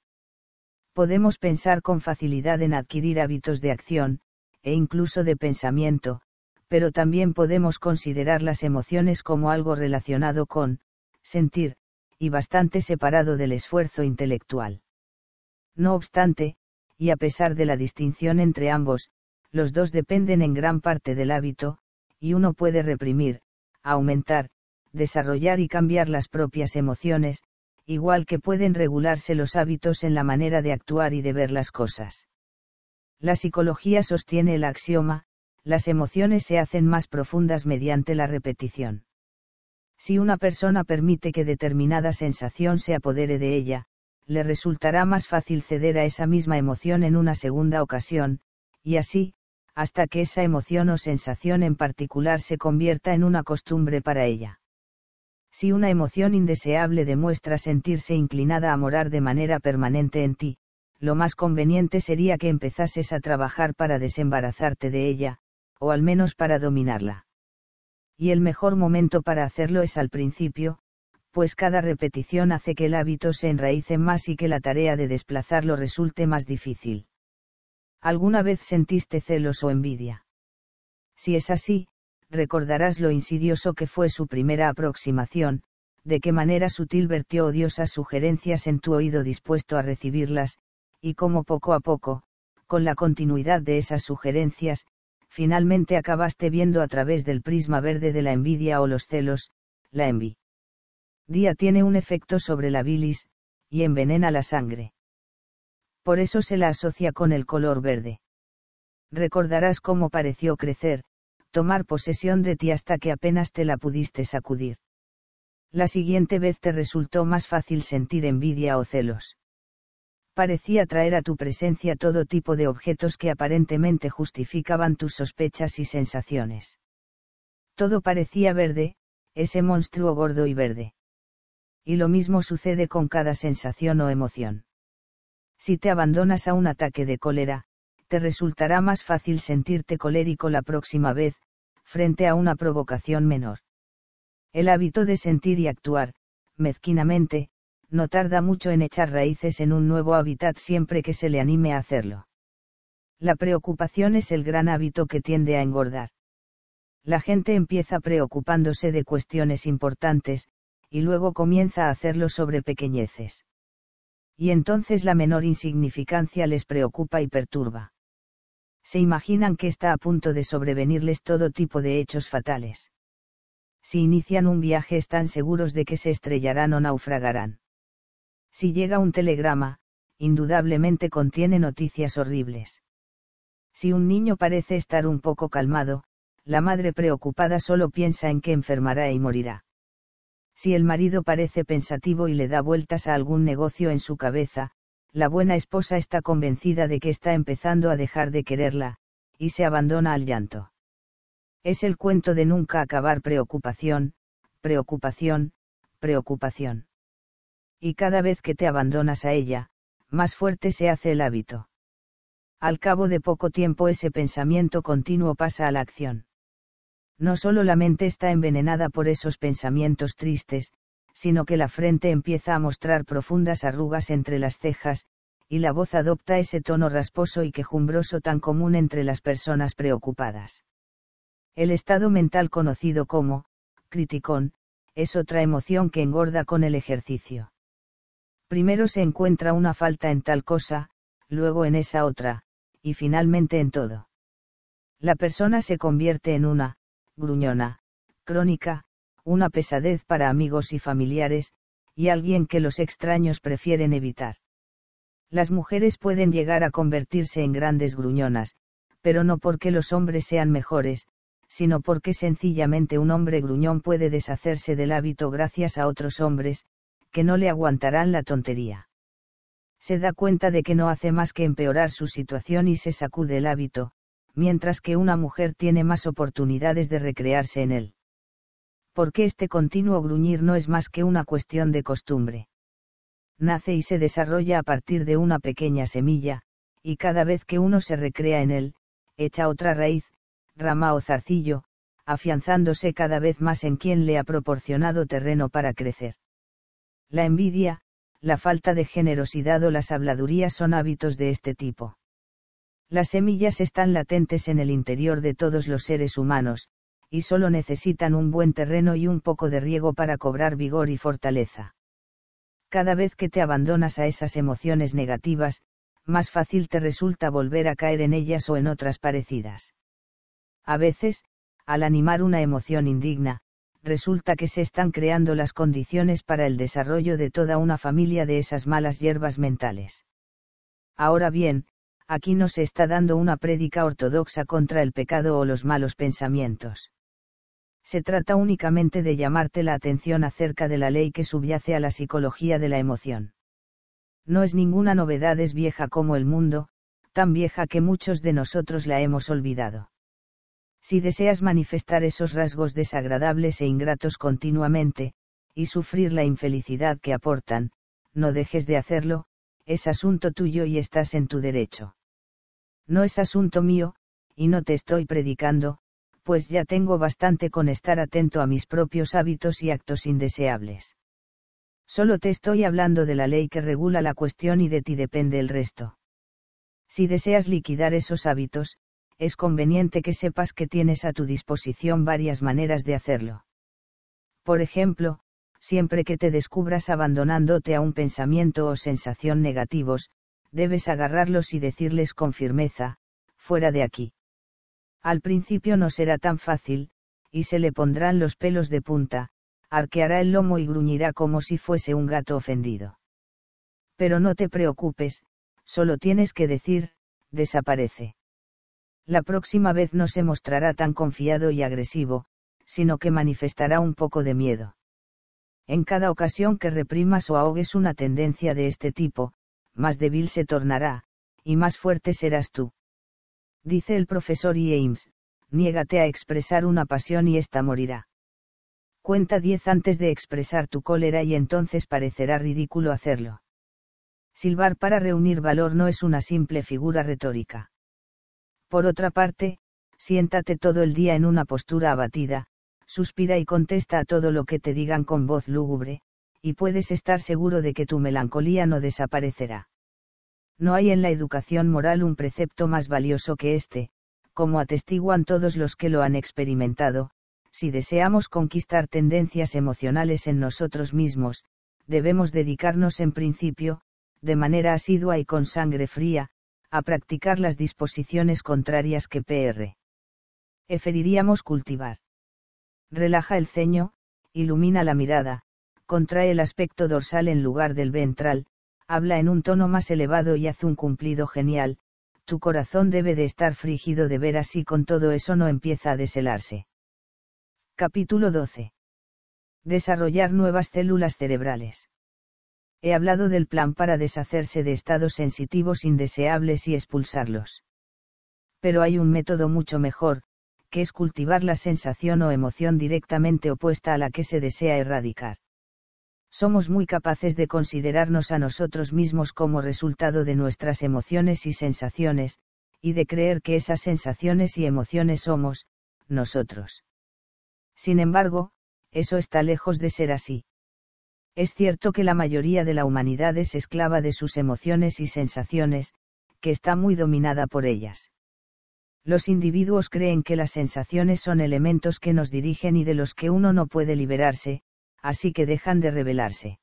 Podemos pensar con facilidad en adquirir hábitos de acción, e incluso de pensamiento, pero también podemos considerar las emociones como algo relacionado con, sentir, y bastante separado del esfuerzo intelectual. No obstante, y a pesar de la distinción entre ambos, los dos dependen en gran parte del hábito, y uno puede reprimir, aumentar, desarrollar y cambiar las propias emociones, igual que pueden regularse los hábitos en la manera de actuar y de ver las cosas. La psicología sostiene el axioma, las emociones se hacen más profundas mediante la repetición. Si una persona permite que determinada sensación se apodere de ella, le resultará más fácil ceder a esa misma emoción en una segunda ocasión, y así, hasta que esa emoción o sensación en particular se convierta en una costumbre para ella. Si una emoción indeseable demuestra sentirse inclinada a morar de manera permanente en ti, lo más conveniente sería que empezases a trabajar para desembarazarte de ella, o al menos para dominarla. Y el mejor momento para hacerlo es al principio, pues cada repetición hace que el hábito se enraíce más y que la tarea de desplazarlo resulte más difícil. ¿Alguna vez sentiste celos o envidia? Si es así, recordarás lo insidioso que fue su primera aproximación, de qué manera sutil vertió odiosas sugerencias en tu oído dispuesto a recibirlas, y cómo poco a poco, con la continuidad de esas sugerencias, finalmente acabaste viendo a través del prisma verde de la envidia o los celos, la envidia tiene un efecto sobre la bilis, y envenena la sangre. Por eso se la asocia con el color verde. Recordarás cómo pareció crecer, tomar posesión de ti hasta que apenas te la pudiste sacudir. La siguiente vez te resultó más fácil sentir envidia o celos. Parecía traer a tu presencia todo tipo de objetos que aparentemente justificaban tus sospechas y sensaciones. Todo parecía verde, ese monstruo gordo y verde. Y lo mismo sucede con cada sensación o emoción. Si te abandonas a un ataque de cólera, te resultará más fácil sentirte colérico la próxima vez, frente a una provocación menor. El hábito de sentir y actuar, mezquinamente, no tarda mucho en echar raíces en un nuevo hábitat siempre que se le anime a hacerlo. La preocupación es el gran hábito que tiende a engordar. La gente empieza preocupándose de cuestiones importantes, y luego comienza a hacerlo sobre pequeñeces. Y entonces la menor insignificancia les preocupa y perturba se imaginan que está a punto de sobrevenirles todo tipo de hechos fatales. Si inician un viaje están seguros de que se estrellarán o naufragarán. Si llega un telegrama, indudablemente contiene noticias horribles. Si un niño parece estar un poco calmado, la madre preocupada solo piensa en que enfermará y morirá. Si el marido parece pensativo y le da vueltas a algún negocio en su cabeza, la buena esposa está convencida de que está empezando a dejar de quererla, y se abandona al llanto. Es el cuento de nunca acabar preocupación, preocupación, preocupación. Y cada vez que te abandonas a ella, más fuerte se hace el hábito. Al cabo de poco tiempo ese pensamiento continuo pasa a la acción. No solo la mente está envenenada por esos pensamientos tristes, sino que la frente empieza a mostrar profundas arrugas entre las cejas, y la voz adopta ese tono rasposo y quejumbroso tan común entre las personas preocupadas. El estado mental conocido como, criticón, es otra emoción que engorda con el ejercicio. Primero se encuentra una falta en tal cosa, luego en esa otra, y finalmente en todo. La persona se convierte en una, gruñona, crónica, una pesadez para amigos y familiares, y alguien que los extraños prefieren evitar. Las mujeres pueden llegar a convertirse en grandes gruñonas, pero no porque los hombres sean mejores, sino porque sencillamente un hombre gruñón puede deshacerse del hábito gracias a otros hombres, que no le aguantarán la tontería. Se da cuenta de que no hace más que empeorar su situación y se sacude el hábito, mientras que una mujer tiene más oportunidades de recrearse en él porque este continuo gruñir no es más que una cuestión de costumbre. Nace y se desarrolla a partir de una pequeña semilla, y cada vez que uno se recrea en él, echa otra raíz, rama o zarcillo, afianzándose cada vez más en quien le ha proporcionado terreno para crecer. La envidia, la falta de generosidad o las habladurías son hábitos de este tipo. Las semillas están latentes en el interior de todos los seres humanos, y solo necesitan un buen terreno y un poco de riego para cobrar vigor y fortaleza. Cada vez que te abandonas a esas emociones negativas, más fácil te resulta volver a caer en ellas o en otras parecidas. A veces, al animar una emoción indigna, resulta que se están creando las condiciones para el desarrollo de toda una familia de esas malas hierbas mentales. Ahora bien, aquí no se está dando una prédica ortodoxa contra el pecado o los malos pensamientos se trata únicamente de llamarte la atención acerca de la ley que subyace a la psicología de la emoción. No es ninguna novedad, es vieja como el mundo, tan vieja que muchos de nosotros la hemos olvidado. Si deseas manifestar esos rasgos desagradables e ingratos continuamente, y sufrir la infelicidad que aportan, no dejes de hacerlo, es asunto tuyo y estás en tu derecho. No es asunto mío, y no te estoy predicando, pues ya tengo bastante con estar atento a mis propios hábitos y actos indeseables. Solo te estoy hablando de la ley que regula la cuestión y de ti depende el resto. Si deseas liquidar esos hábitos, es conveniente que sepas que tienes a tu disposición varias maneras de hacerlo. Por ejemplo, siempre que te descubras abandonándote a un pensamiento o sensación negativos, debes agarrarlos y decirles con firmeza, fuera de aquí. Al principio no será tan fácil, y se le pondrán los pelos de punta, arqueará el lomo y gruñirá como si fuese un gato ofendido. Pero no te preocupes, solo tienes que decir, desaparece. La próxima vez no se mostrará tan confiado y agresivo, sino que manifestará un poco de miedo. En cada ocasión que reprimas o ahogues una tendencia de este tipo, más débil se tornará, y más fuerte serás tú dice el profesor James, niégate a expresar una pasión y ésta morirá. Cuenta diez antes de expresar tu cólera y entonces parecerá ridículo hacerlo. Silbar para reunir valor no es una simple figura retórica. Por otra parte, siéntate todo el día en una postura abatida, suspira y contesta a todo lo que te digan con voz lúgubre, y puedes estar seguro de que tu melancolía no desaparecerá. No hay en la educación moral un precepto más valioso que este, como atestiguan todos los que lo han experimentado, si deseamos conquistar tendencias emocionales en nosotros mismos, debemos dedicarnos en principio, de manera asidua y con sangre fría, a practicar las disposiciones contrarias que PR. Eferiríamos cultivar. Relaja el ceño, ilumina la mirada, contrae el aspecto dorsal en lugar del ventral, habla en un tono más elevado y haz un cumplido genial, tu corazón debe de estar frígido de ver así con todo eso no empieza a deshelarse. Capítulo 12. Desarrollar nuevas células cerebrales. He hablado del plan para deshacerse de estados sensitivos indeseables y expulsarlos. Pero hay un método mucho mejor, que es cultivar la sensación o emoción directamente opuesta a la que se desea erradicar somos muy capaces de considerarnos a nosotros mismos como resultado de nuestras emociones y sensaciones, y de creer que esas sensaciones y emociones somos, nosotros. Sin embargo, eso está lejos de ser así. Es cierto que la mayoría de la humanidad es esclava de sus emociones y sensaciones, que está muy dominada por ellas. Los individuos creen que las sensaciones son elementos que nos dirigen y de los que uno no puede liberarse, así que dejan de rebelarse.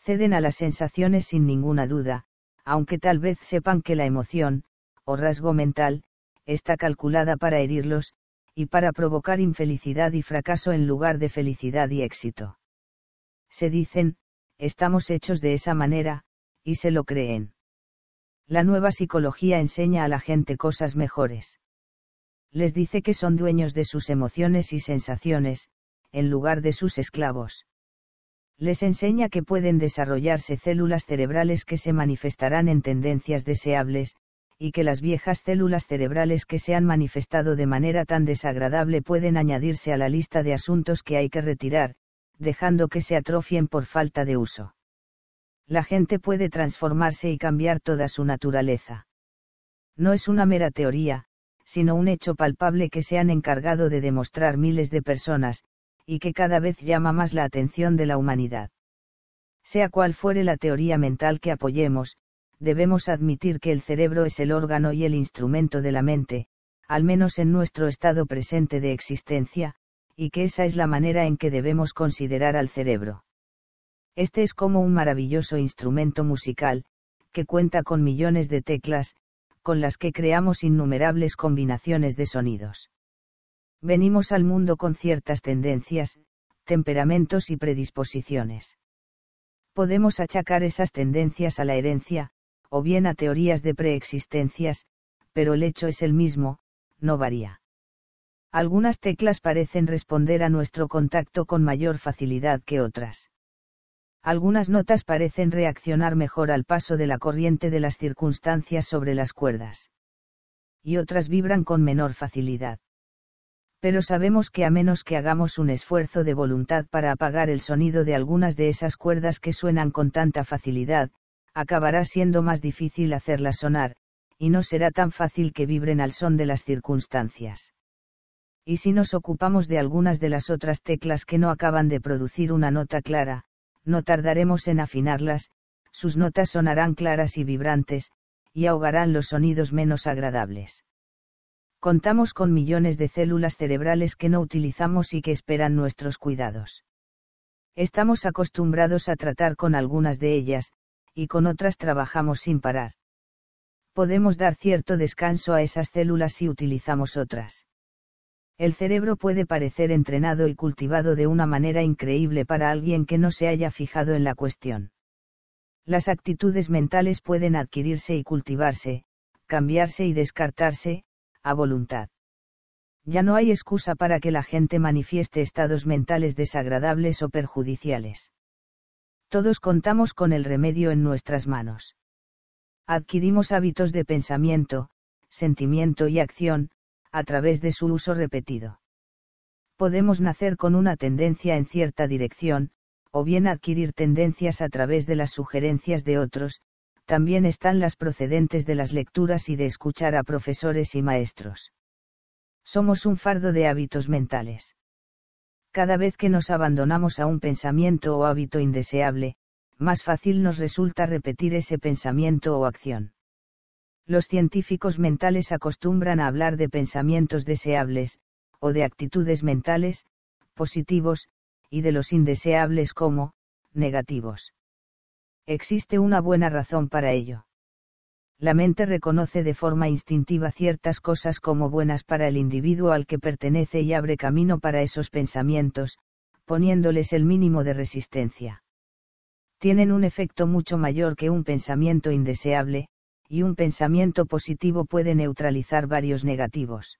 Ceden a las sensaciones sin ninguna duda, aunque tal vez sepan que la emoción, o rasgo mental, está calculada para herirlos, y para provocar infelicidad y fracaso en lugar de felicidad y éxito. Se dicen, estamos hechos de esa manera, y se lo creen. La nueva psicología enseña a la gente cosas mejores. Les dice que son dueños de sus emociones y sensaciones, en lugar de sus esclavos. Les enseña que pueden desarrollarse células cerebrales que se manifestarán en tendencias deseables, y que las viejas células cerebrales que se han manifestado de manera tan desagradable pueden añadirse a la lista de asuntos que hay que retirar, dejando que se atrofien por falta de uso. La gente puede transformarse y cambiar toda su naturaleza. No es una mera teoría, sino un hecho palpable que se han encargado de demostrar miles de personas, y que cada vez llama más la atención de la humanidad. Sea cual fuere la teoría mental que apoyemos, debemos admitir que el cerebro es el órgano y el instrumento de la mente, al menos en nuestro estado presente de existencia, y que esa es la manera en que debemos considerar al cerebro. Este es como un maravilloso instrumento musical, que cuenta con millones de teclas, con las que creamos innumerables combinaciones de sonidos. Venimos al mundo con ciertas tendencias, temperamentos y predisposiciones. Podemos achacar esas tendencias a la herencia, o bien a teorías de preexistencias, pero el hecho es el mismo, no varía. Algunas teclas parecen responder a nuestro contacto con mayor facilidad que otras. Algunas notas parecen reaccionar mejor al paso de la corriente de las circunstancias sobre las cuerdas. Y otras vibran con menor facilidad pero sabemos que a menos que hagamos un esfuerzo de voluntad para apagar el sonido de algunas de esas cuerdas que suenan con tanta facilidad, acabará siendo más difícil hacerlas sonar, y no será tan fácil que vibren al son de las circunstancias. Y si nos ocupamos de algunas de las otras teclas que no acaban de producir una nota clara, no tardaremos en afinarlas, sus notas sonarán claras y vibrantes, y ahogarán los sonidos menos agradables contamos con millones de células cerebrales que no utilizamos y que esperan nuestros cuidados. Estamos acostumbrados a tratar con algunas de ellas, y con otras trabajamos sin parar. Podemos dar cierto descanso a esas células si utilizamos otras. El cerebro puede parecer entrenado y cultivado de una manera increíble para alguien que no se haya fijado en la cuestión. Las actitudes mentales pueden adquirirse y cultivarse, cambiarse y descartarse, a voluntad. Ya no hay excusa para que la gente manifieste estados mentales desagradables o perjudiciales. Todos contamos con el remedio en nuestras manos. Adquirimos hábitos de pensamiento, sentimiento y acción, a través de su uso repetido. Podemos nacer con una tendencia en cierta dirección, o bien adquirir tendencias a través de las sugerencias de otros, también están las procedentes de las lecturas y de escuchar a profesores y maestros. Somos un fardo de hábitos mentales. Cada vez que nos abandonamos a un pensamiento o hábito indeseable, más fácil nos resulta repetir ese pensamiento o acción. Los científicos mentales acostumbran a hablar de pensamientos deseables, o de actitudes mentales, positivos, y de los indeseables como, negativos. Existe una buena razón para ello. La mente reconoce de forma instintiva ciertas cosas como buenas para el individuo al que pertenece y abre camino para esos pensamientos, poniéndoles el mínimo de resistencia. Tienen un efecto mucho mayor que un pensamiento indeseable, y un pensamiento positivo puede neutralizar varios negativos.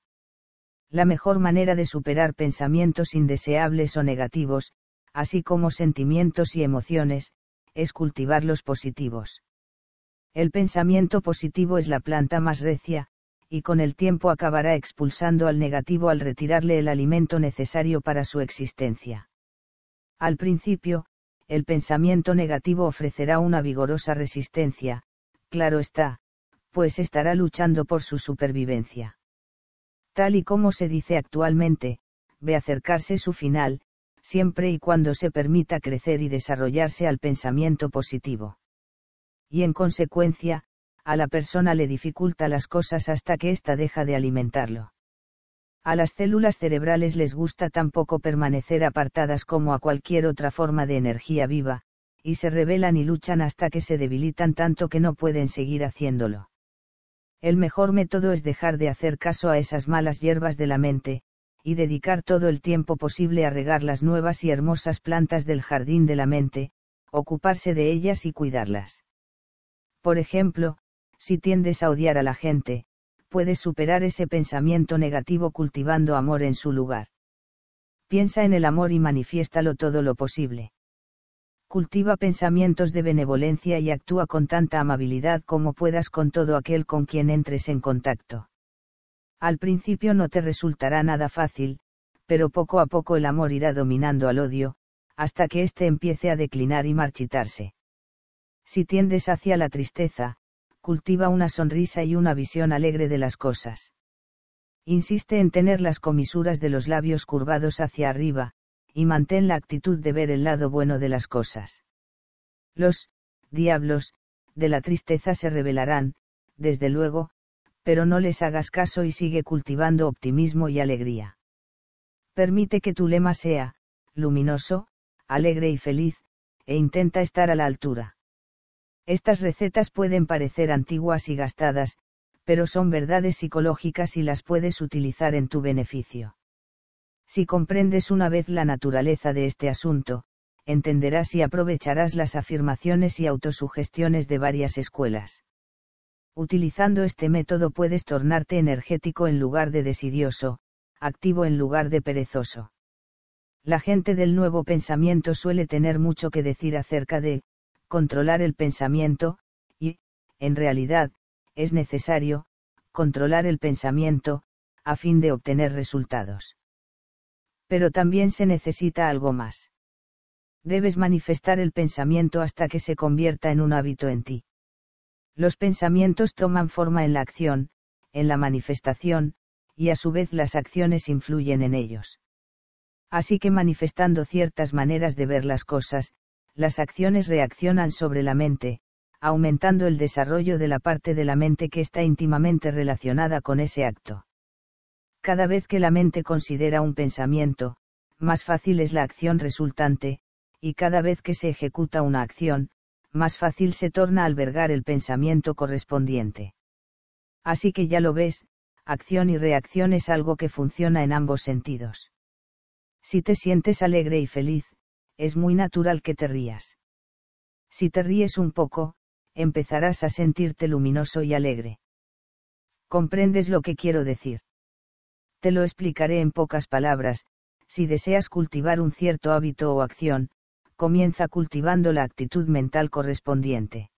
La mejor manera de superar pensamientos indeseables o negativos, así como sentimientos y emociones, es cultivar los positivos. El pensamiento positivo es la planta más recia, y con el tiempo acabará expulsando al negativo al retirarle el alimento necesario para su existencia. Al principio, el pensamiento negativo ofrecerá una vigorosa resistencia, claro está, pues estará luchando por su supervivencia. Tal y como se dice actualmente, ve acercarse su final, siempre y cuando se permita crecer y desarrollarse al pensamiento positivo. Y en consecuencia, a la persona le dificulta las cosas hasta que ésta deja de alimentarlo. A las células cerebrales les gusta tampoco permanecer apartadas como a cualquier otra forma de energía viva, y se rebelan y luchan hasta que se debilitan tanto que no pueden seguir haciéndolo. El mejor método es dejar de hacer caso a esas malas hierbas de la mente, y dedicar todo el tiempo posible a regar las nuevas y hermosas plantas del jardín de la mente, ocuparse de ellas y cuidarlas. Por ejemplo, si tiendes a odiar a la gente, puedes superar ese pensamiento negativo cultivando amor en su lugar. Piensa en el amor y manifiéstalo todo lo posible. Cultiva pensamientos de benevolencia y actúa con tanta amabilidad como puedas con todo aquel con quien entres en contacto. Al principio no te resultará nada fácil, pero poco a poco el amor irá dominando al odio, hasta que éste empiece a declinar y marchitarse. Si tiendes hacia la tristeza, cultiva una sonrisa y una visión alegre de las cosas. Insiste en tener las comisuras de los labios curvados hacia arriba, y mantén la actitud de ver el lado bueno de las cosas. Los, diablos, de la tristeza se revelarán, desde luego, pero no les hagas caso y sigue cultivando optimismo y alegría. Permite que tu lema sea, luminoso, alegre y feliz, e intenta estar a la altura. Estas recetas pueden parecer antiguas y gastadas, pero son verdades psicológicas y las puedes utilizar en tu beneficio. Si comprendes una vez la naturaleza de este asunto, entenderás y aprovecharás las afirmaciones y autosugestiones de varias escuelas. Utilizando este método puedes tornarte energético en lugar de desidioso, activo en lugar de perezoso. La gente del nuevo pensamiento suele tener mucho que decir acerca de controlar el pensamiento, y, en realidad, es necesario, controlar el pensamiento, a fin de obtener resultados. Pero también se necesita algo más. Debes manifestar el pensamiento hasta que se convierta en un hábito en ti. Los pensamientos toman forma en la acción, en la manifestación, y a su vez las acciones influyen en ellos. Así que manifestando ciertas maneras de ver las cosas, las acciones reaccionan sobre la mente, aumentando el desarrollo de la parte de la mente que está íntimamente relacionada con ese acto. Cada vez que la mente considera un pensamiento, más fácil es la acción resultante, y cada vez que se ejecuta una acción, más fácil se torna albergar el pensamiento correspondiente. Así que ya lo ves, acción y reacción es algo que funciona en ambos sentidos. Si te sientes alegre y feliz, es muy natural que te rías. Si te ríes un poco, empezarás a sentirte luminoso y alegre. ¿Comprendes lo que quiero decir? Te lo explicaré en pocas palabras, si deseas cultivar un cierto hábito o acción, comienza cultivando la actitud mental correspondiente.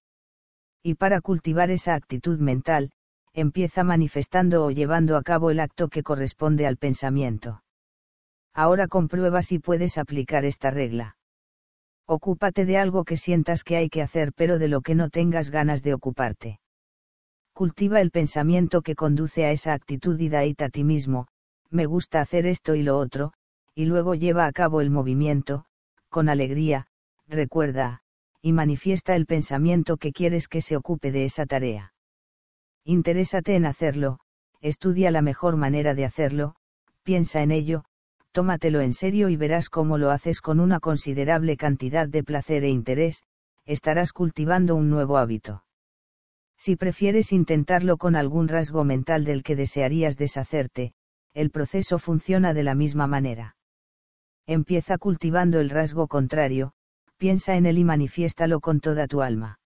Y para cultivar esa actitud mental, empieza manifestando o llevando a cabo el acto que corresponde al pensamiento. Ahora comprueba si puedes aplicar esta regla. Ocúpate de algo que sientas que hay que hacer pero de lo que no tengas ganas de ocuparte. Cultiva el pensamiento que conduce a esa actitud y daíta a ti mismo, me gusta hacer esto y lo otro, y luego lleva a cabo el movimiento, con alegría, recuerda, y manifiesta el pensamiento que quieres que se ocupe de esa tarea. Interésate en hacerlo, estudia la mejor manera de hacerlo, piensa en ello, tómatelo en serio y verás cómo lo haces con una considerable cantidad de placer e interés, estarás cultivando un nuevo hábito. Si prefieres intentarlo con algún rasgo mental del que desearías deshacerte, el proceso funciona de la misma manera. Empieza cultivando el rasgo contrario, piensa en él y manifiéstalo con toda tu alma.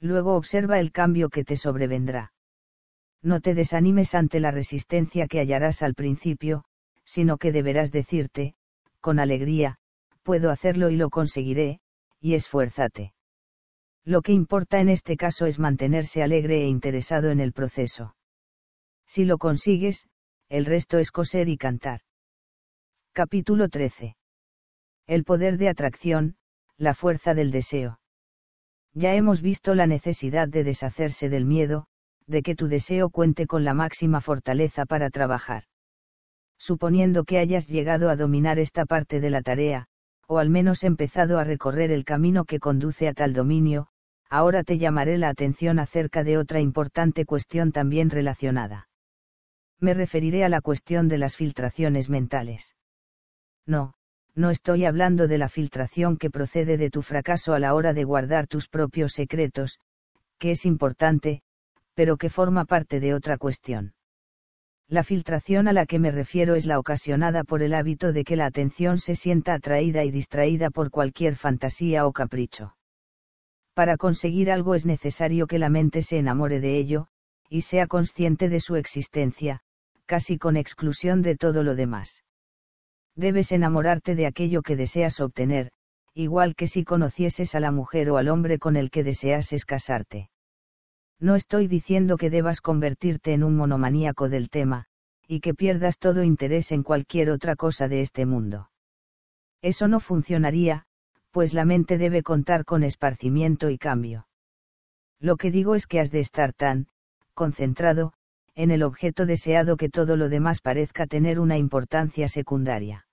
Luego observa el cambio que te sobrevendrá. No te desanimes ante la resistencia que hallarás al principio, sino que deberás decirte, con alegría, puedo hacerlo y lo conseguiré, y esfuérzate. Lo que importa en este caso es mantenerse alegre e interesado en el proceso. Si lo consigues, el resto es coser y cantar. Capítulo 13. El poder de atracción, la fuerza del deseo. Ya hemos visto la necesidad de deshacerse del miedo, de que tu deseo cuente con la máxima fortaleza para trabajar. Suponiendo que hayas llegado a dominar esta parte de la tarea, o al menos empezado a recorrer el camino que conduce a tal dominio, ahora te llamaré la atención acerca de otra importante cuestión también relacionada. Me referiré a la cuestión de las filtraciones mentales. No, no estoy hablando de la filtración que procede de tu fracaso a la hora de guardar tus propios secretos, que es importante, pero que forma parte de otra cuestión. La filtración a la que me refiero es la ocasionada por el hábito de que la atención se sienta atraída y distraída por cualquier fantasía o capricho. Para conseguir algo es necesario que la mente se enamore de ello, y sea consciente de su existencia, casi con exclusión de todo lo demás debes enamorarte de aquello que deseas obtener, igual que si conocieses a la mujer o al hombre con el que deseases casarte. No estoy diciendo que debas convertirte en un monomaníaco del tema, y que pierdas todo interés en cualquier otra cosa de este mundo. Eso no funcionaría, pues la mente debe contar con esparcimiento y cambio. Lo que digo es que has de estar tan, concentrado, en el objeto deseado que todo lo demás parezca tener una importancia secundaria.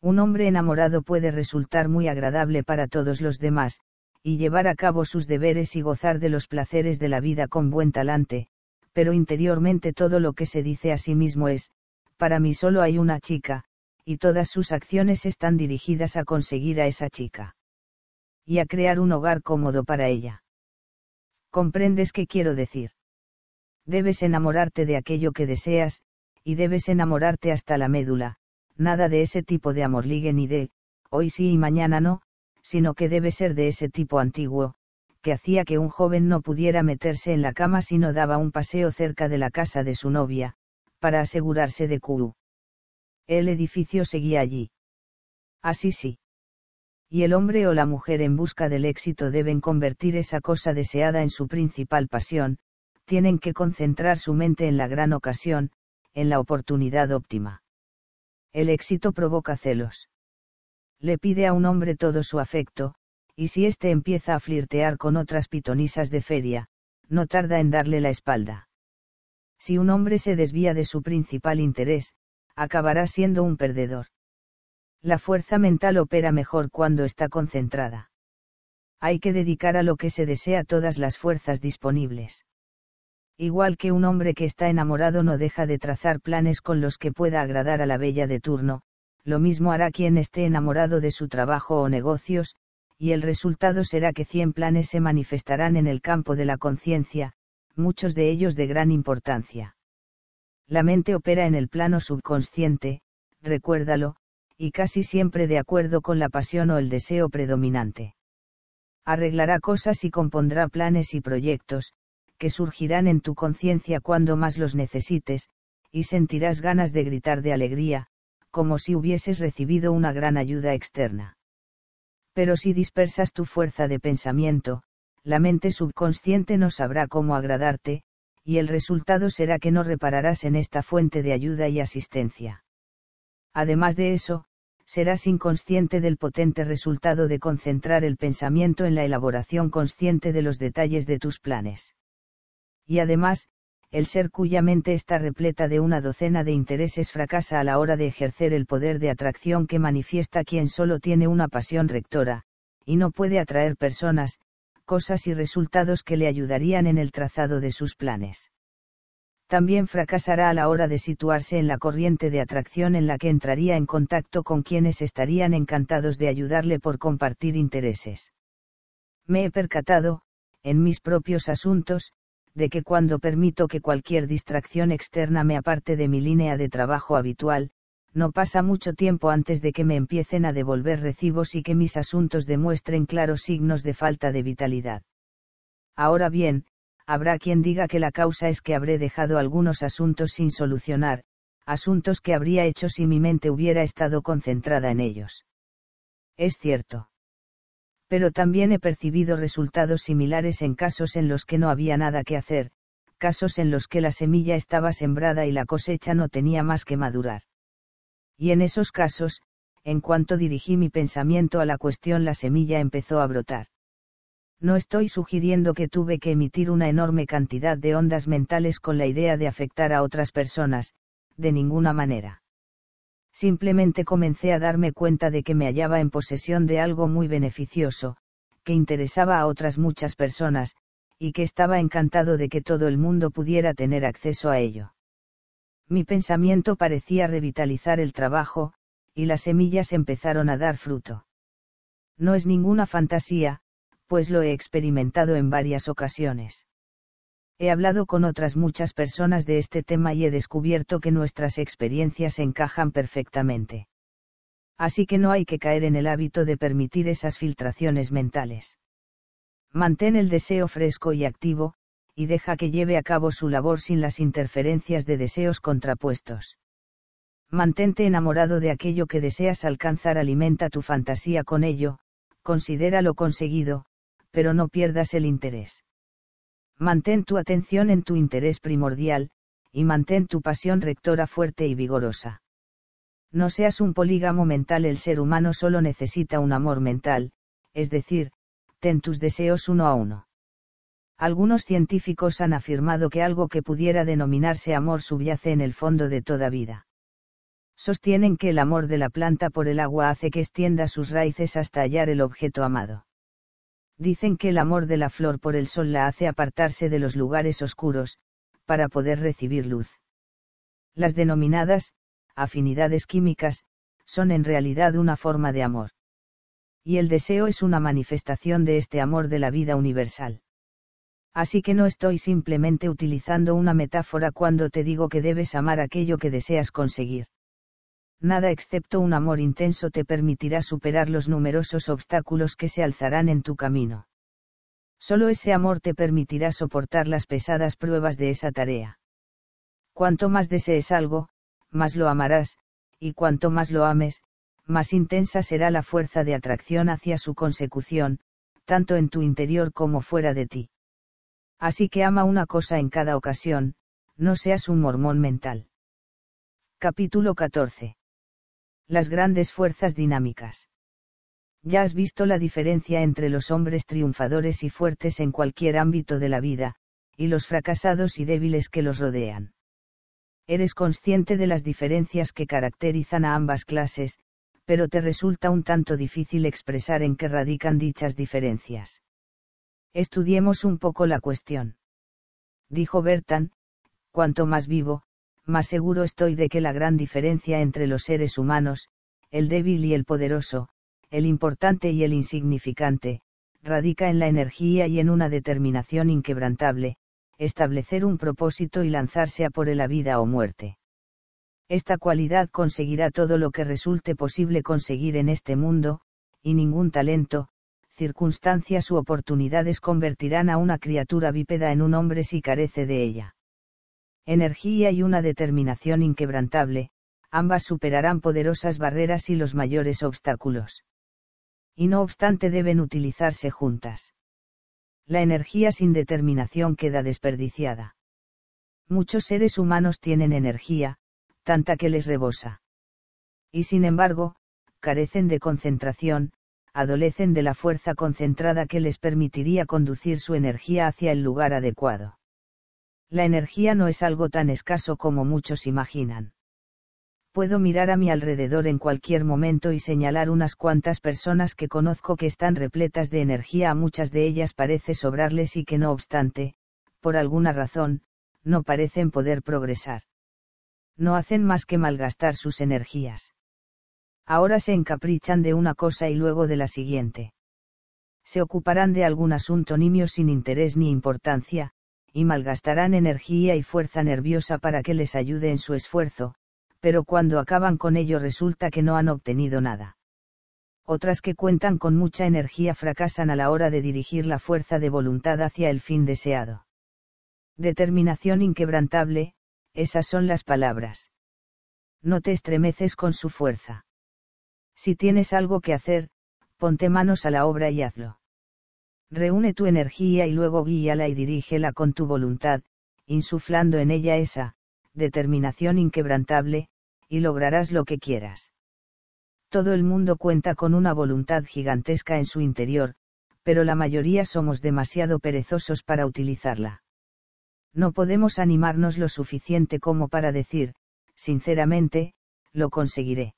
Un hombre enamorado puede resultar muy agradable para todos los demás, y llevar a cabo sus deberes y gozar de los placeres de la vida con buen talante, pero interiormente todo lo que se dice a sí mismo es, para mí solo hay una chica, y todas sus acciones están dirigidas a conseguir a esa chica. Y a crear un hogar cómodo para ella. ¿Comprendes qué quiero decir? Debes enamorarte de aquello que deseas, y debes enamorarte hasta la médula, nada de ese tipo de amor ligue ni de, hoy sí y mañana no, sino que debe ser de ese tipo antiguo, que hacía que un joven no pudiera meterse en la cama si no daba un paseo cerca de la casa de su novia, para asegurarse de Q. El edificio seguía allí. Así sí. Y el hombre o la mujer en busca del éxito deben convertir esa cosa deseada en su principal pasión, tienen que concentrar su mente en la gran ocasión, en la oportunidad óptima. El éxito provoca celos. Le pide a un hombre todo su afecto, y si éste empieza a flirtear con otras pitonisas de feria, no tarda en darle la espalda. Si un hombre se desvía de su principal interés, acabará siendo un perdedor. La fuerza mental opera mejor cuando está concentrada. Hay que dedicar a lo que se desea todas las fuerzas disponibles igual que un hombre que está enamorado no deja de trazar planes con los que pueda agradar a la bella de turno, lo mismo hará quien esté enamorado de su trabajo o negocios, y el resultado será que cien planes se manifestarán en el campo de la conciencia, muchos de ellos de gran importancia. La mente opera en el plano subconsciente, recuérdalo, y casi siempre de acuerdo con la pasión o el deseo predominante. Arreglará cosas y compondrá planes y proyectos, que surgirán en tu conciencia cuando más los necesites, y sentirás ganas de gritar de alegría, como si hubieses recibido una gran ayuda externa. Pero si dispersas tu fuerza de pensamiento, la mente subconsciente no sabrá cómo agradarte, y el resultado será que no repararás en esta fuente de ayuda y asistencia. Además de eso, serás inconsciente del potente resultado de concentrar el pensamiento en la elaboración consciente de los detalles de tus planes y además, el ser cuya mente está repleta de una docena de intereses fracasa a la hora de ejercer el poder de atracción que manifiesta quien solo tiene una pasión rectora, y no puede atraer personas, cosas y resultados que le ayudarían en el trazado de sus planes. También fracasará a la hora de situarse en la corriente de atracción en la que entraría en contacto con quienes estarían encantados de ayudarle por compartir intereses. Me he percatado, en mis propios asuntos, de que cuando permito que cualquier distracción externa me aparte de mi línea de trabajo habitual, no pasa mucho tiempo antes de que me empiecen a devolver recibos y que mis asuntos demuestren claros signos de falta de vitalidad. Ahora bien, habrá quien diga que la causa es que habré dejado algunos asuntos sin solucionar, asuntos que habría hecho si mi mente hubiera estado concentrada en ellos. Es cierto pero también he percibido resultados similares en casos en los que no había nada que hacer, casos en los que la semilla estaba sembrada y la cosecha no tenía más que madurar. Y en esos casos, en cuanto dirigí mi pensamiento a la cuestión la semilla empezó a brotar. No estoy sugiriendo que tuve que emitir una enorme cantidad de ondas mentales con la idea de afectar a otras personas, de ninguna manera simplemente comencé a darme cuenta de que me hallaba en posesión de algo muy beneficioso, que interesaba a otras muchas personas, y que estaba encantado de que todo el mundo pudiera tener acceso a ello. Mi pensamiento parecía revitalizar el trabajo, y las semillas empezaron a dar fruto. No es ninguna fantasía, pues lo he experimentado en varias ocasiones. He hablado con otras muchas personas de este tema y he descubierto que nuestras experiencias encajan perfectamente. Así que no hay que caer en el hábito de permitir esas filtraciones mentales. Mantén el deseo fresco y activo, y deja que lleve a cabo su labor sin las interferencias de deseos contrapuestos. Mantente enamorado de aquello que deseas alcanzar, alimenta tu fantasía con ello, considera lo conseguido, pero no pierdas el interés Mantén tu atención en tu interés primordial, y mantén tu pasión rectora fuerte y vigorosa. No seas un polígamo mental, el ser humano solo necesita un amor mental, es decir, ten tus deseos uno a uno. Algunos científicos han afirmado que algo que pudiera denominarse amor subyace en el fondo de toda vida. Sostienen que el amor de la planta por el agua hace que extienda sus raíces hasta hallar el objeto amado. Dicen que el amor de la flor por el sol la hace apartarse de los lugares oscuros, para poder recibir luz. Las denominadas, afinidades químicas, son en realidad una forma de amor. Y el deseo es una manifestación de este amor de la vida universal. Así que no estoy simplemente utilizando una metáfora cuando te digo que debes amar aquello que deseas conseguir nada excepto un amor intenso te permitirá superar los numerosos obstáculos que se alzarán en tu camino. Solo ese amor te permitirá soportar las pesadas pruebas de esa tarea. Cuanto más desees algo, más lo amarás, y cuanto más lo ames, más intensa será la fuerza de atracción hacia su consecución, tanto en tu interior como fuera de ti. Así que ama una cosa en cada ocasión, no seas un mormón mental. Capítulo 14 las grandes fuerzas dinámicas. Ya has visto la diferencia entre los hombres triunfadores y fuertes en cualquier ámbito de la vida, y los fracasados y débiles que los rodean. Eres consciente de las diferencias que caracterizan a ambas clases, pero te resulta un tanto difícil expresar en qué radican dichas diferencias. Estudiemos un poco la cuestión. Dijo Bertan, cuanto más vivo, más seguro estoy de que la gran diferencia entre los seres humanos, el débil y el poderoso, el importante y el insignificante, radica en la energía y en una determinación inquebrantable, establecer un propósito y lanzarse a por él a vida o muerte. Esta cualidad conseguirá todo lo que resulte posible conseguir en este mundo, y ningún talento, circunstancias u oportunidades convertirán a una criatura bípeda en un hombre si carece de ella energía y una determinación inquebrantable, ambas superarán poderosas barreras y los mayores obstáculos. Y no obstante deben utilizarse juntas. La energía sin determinación queda desperdiciada. Muchos seres humanos tienen energía, tanta que les rebosa. Y sin embargo, carecen de concentración, adolecen de la fuerza concentrada que les permitiría conducir su energía hacia el lugar adecuado la energía no es algo tan escaso como muchos imaginan. Puedo mirar a mi alrededor en cualquier momento y señalar unas cuantas personas que conozco que están repletas de energía, a muchas de ellas parece sobrarles y que no obstante, por alguna razón, no parecen poder progresar. No hacen más que malgastar sus energías. Ahora se encaprichan de una cosa y luego de la siguiente. Se ocuparán de algún asunto nimio sin interés ni importancia, y malgastarán energía y fuerza nerviosa para que les ayude en su esfuerzo, pero cuando acaban con ello resulta que no han obtenido nada. Otras que cuentan con mucha energía fracasan a la hora de dirigir la fuerza de voluntad hacia el fin deseado. Determinación inquebrantable, esas son las palabras. No te estremeces con su fuerza. Si tienes algo que hacer, ponte manos a la obra y hazlo. Reúne tu energía y luego guíala y dirígela con tu voluntad, insuflando en ella esa, determinación inquebrantable, y lograrás lo que quieras. Todo el mundo cuenta con una voluntad gigantesca en su interior, pero la mayoría somos demasiado perezosos para utilizarla. No podemos animarnos lo suficiente como para decir, sinceramente, lo conseguiré.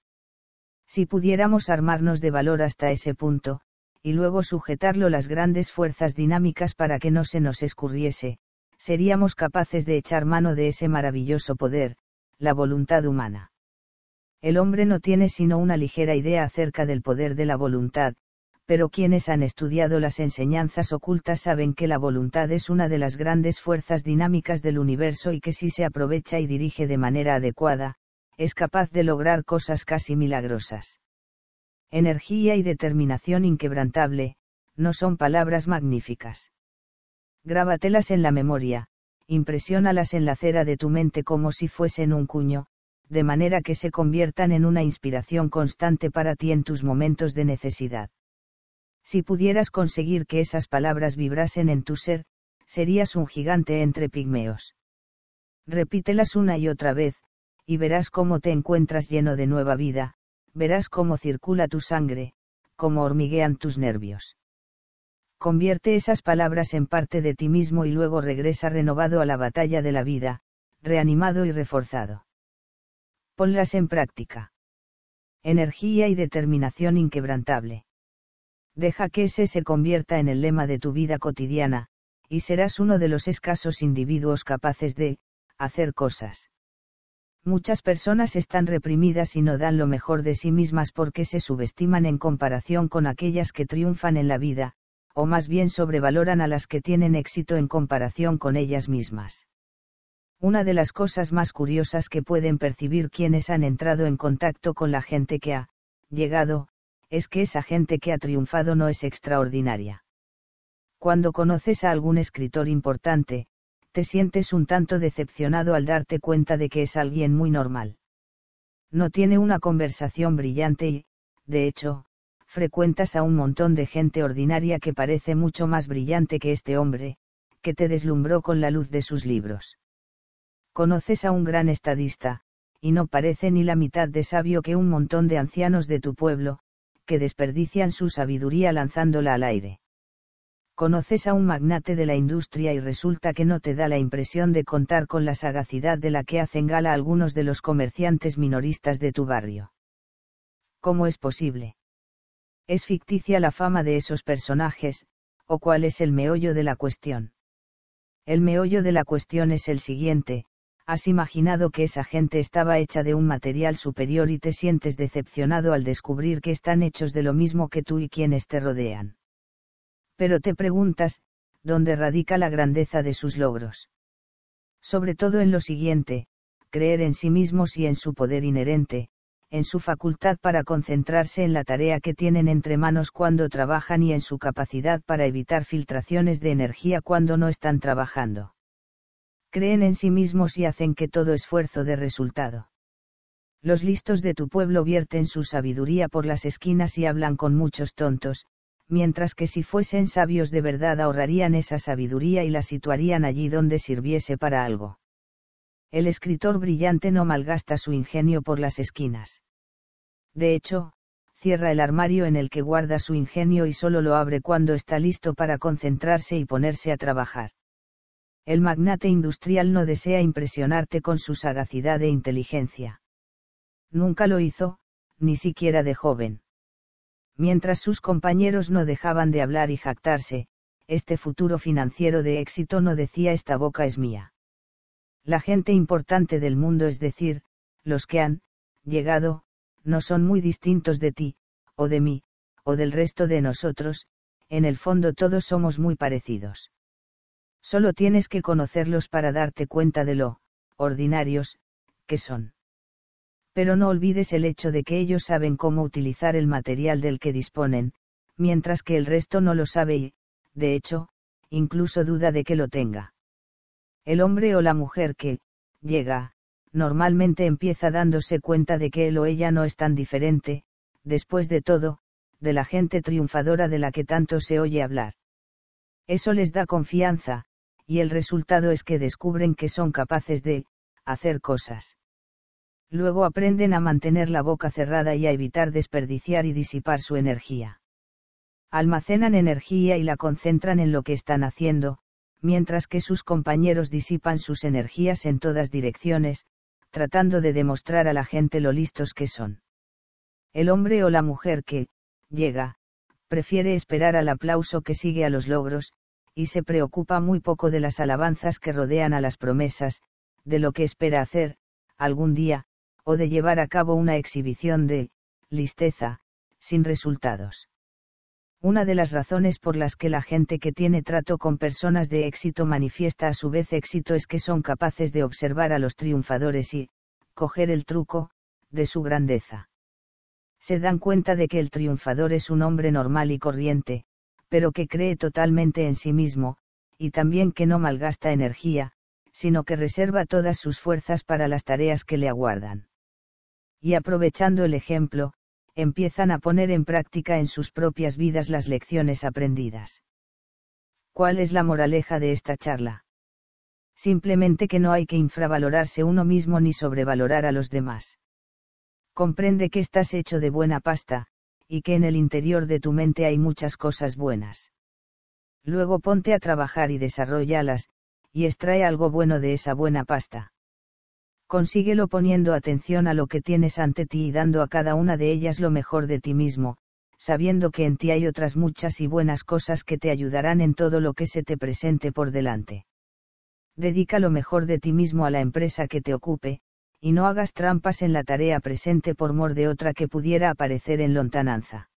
Si pudiéramos armarnos de valor hasta ese punto, y luego sujetarlo las grandes fuerzas dinámicas para que no se nos escurriese, seríamos capaces de echar mano de ese maravilloso poder, la voluntad humana. El hombre no tiene sino una ligera idea acerca del poder de la voluntad, pero quienes han estudiado las enseñanzas ocultas saben que la voluntad es una de las grandes fuerzas dinámicas del universo y que si se aprovecha y dirige de manera adecuada, es capaz de lograr cosas casi milagrosas energía y determinación inquebrantable, no son palabras magníficas. Grábatelas en la memoria, impresiónalas en la cera de tu mente como si fuesen un cuño, de manera que se conviertan en una inspiración constante para ti en tus momentos de necesidad. Si pudieras conseguir que esas palabras vibrasen en tu ser, serías un gigante entre pigmeos. Repítelas una y otra vez, y verás cómo te encuentras lleno de nueva vida, verás cómo circula tu sangre, cómo hormiguean tus nervios. Convierte esas palabras en parte de ti mismo y luego regresa renovado a la batalla de la vida, reanimado y reforzado. Ponlas en práctica. Energía y determinación inquebrantable. Deja que ese se convierta en el lema de tu vida cotidiana, y serás uno de los escasos individuos capaces de, hacer cosas. Muchas personas están reprimidas y no dan lo mejor de sí mismas porque se subestiman en comparación con aquellas que triunfan en la vida, o más bien sobrevaloran a las que tienen éxito en comparación con ellas mismas. Una de las cosas más curiosas que pueden percibir quienes han entrado en contacto con la gente que ha llegado, es que esa gente que ha triunfado no es extraordinaria. Cuando conoces a algún escritor importante, te sientes un tanto decepcionado al darte cuenta de que es alguien muy normal. No tiene una conversación brillante y, de hecho, frecuentas a un montón de gente ordinaria que parece mucho más brillante que este hombre, que te deslumbró con la luz de sus libros. Conoces a un gran estadista, y no parece ni la mitad de sabio que un montón de ancianos de tu pueblo, que desperdician su sabiduría lanzándola al aire conoces a un magnate de la industria y resulta que no te da la impresión de contar con la sagacidad de la que hacen gala algunos de los comerciantes minoristas de tu barrio. ¿Cómo es posible? ¿Es ficticia la fama de esos personajes, o cuál es el meollo de la cuestión? El meollo de la cuestión es el siguiente, has imaginado que esa gente estaba hecha de un material superior y te sientes decepcionado al descubrir que están hechos de lo mismo que tú y quienes te rodean pero te preguntas, ¿dónde radica la grandeza de sus logros? Sobre todo en lo siguiente, creer en sí mismos y en su poder inherente, en su facultad para concentrarse en la tarea que tienen entre manos cuando trabajan y en su capacidad para evitar filtraciones de energía cuando no están trabajando. Creen en sí mismos y hacen que todo esfuerzo dé resultado. Los listos de tu pueblo vierten su sabiduría por las esquinas y hablan con muchos tontos, mientras que si fuesen sabios de verdad ahorrarían esa sabiduría y la situarían allí donde sirviese para algo. El escritor brillante no malgasta su ingenio por las esquinas. De hecho, cierra el armario en el que guarda su ingenio y solo lo abre cuando está listo para concentrarse y ponerse a trabajar. El magnate industrial no desea impresionarte con su sagacidad e inteligencia. Nunca lo hizo, ni siquiera de joven. Mientras sus compañeros no dejaban de hablar y jactarse, este futuro financiero de éxito no decía esta boca es mía. La gente importante del mundo, es decir, los que han llegado, no son muy distintos de ti, o de mí, o del resto de nosotros, en el fondo todos somos muy parecidos. Solo tienes que conocerlos para darte cuenta de lo ordinarios que son pero no olvides el hecho de que ellos saben cómo utilizar el material del que disponen, mientras que el resto no lo sabe y, de hecho, incluso duda de que lo tenga. El hombre o la mujer que, llega, normalmente empieza dándose cuenta de que él o ella no es tan diferente, después de todo, de la gente triunfadora de la que tanto se oye hablar. Eso les da confianza, y el resultado es que descubren que son capaces de, hacer cosas. Luego aprenden a mantener la boca cerrada y a evitar desperdiciar y disipar su energía. Almacenan energía y la concentran en lo que están haciendo, mientras que sus compañeros disipan sus energías en todas direcciones, tratando de demostrar a la gente lo listos que son. El hombre o la mujer que, llega, prefiere esperar al aplauso que sigue a los logros, y se preocupa muy poco de las alabanzas que rodean a las promesas, de lo que espera hacer, algún día, o de llevar a cabo una exhibición de listeza, sin resultados. Una de las razones por las que la gente que tiene trato con personas de éxito manifiesta a su vez éxito es que son capaces de observar a los triunfadores y, coger el truco, de su grandeza. Se dan cuenta de que el triunfador es un hombre normal y corriente, pero que cree totalmente en sí mismo, y también que no malgasta energía, sino que reserva todas sus fuerzas para las tareas que le aguardan y aprovechando el ejemplo, empiezan a poner en práctica en sus propias vidas las lecciones aprendidas. ¿Cuál es la moraleja de esta charla? Simplemente que no hay que infravalorarse uno mismo ni sobrevalorar a los demás. Comprende que estás hecho de buena pasta, y que en el interior de tu mente hay muchas cosas buenas. Luego ponte a trabajar y desarrollalas, y extrae algo bueno de esa buena pasta consíguelo poniendo atención a lo que tienes ante ti y dando a cada una de ellas lo mejor de ti mismo, sabiendo que en ti hay otras muchas y buenas cosas que te ayudarán en todo lo que se te presente por delante. Dedica lo mejor de ti mismo a la empresa que te ocupe, y no hagas trampas en la tarea presente por mor de otra que pudiera aparecer en lontananza.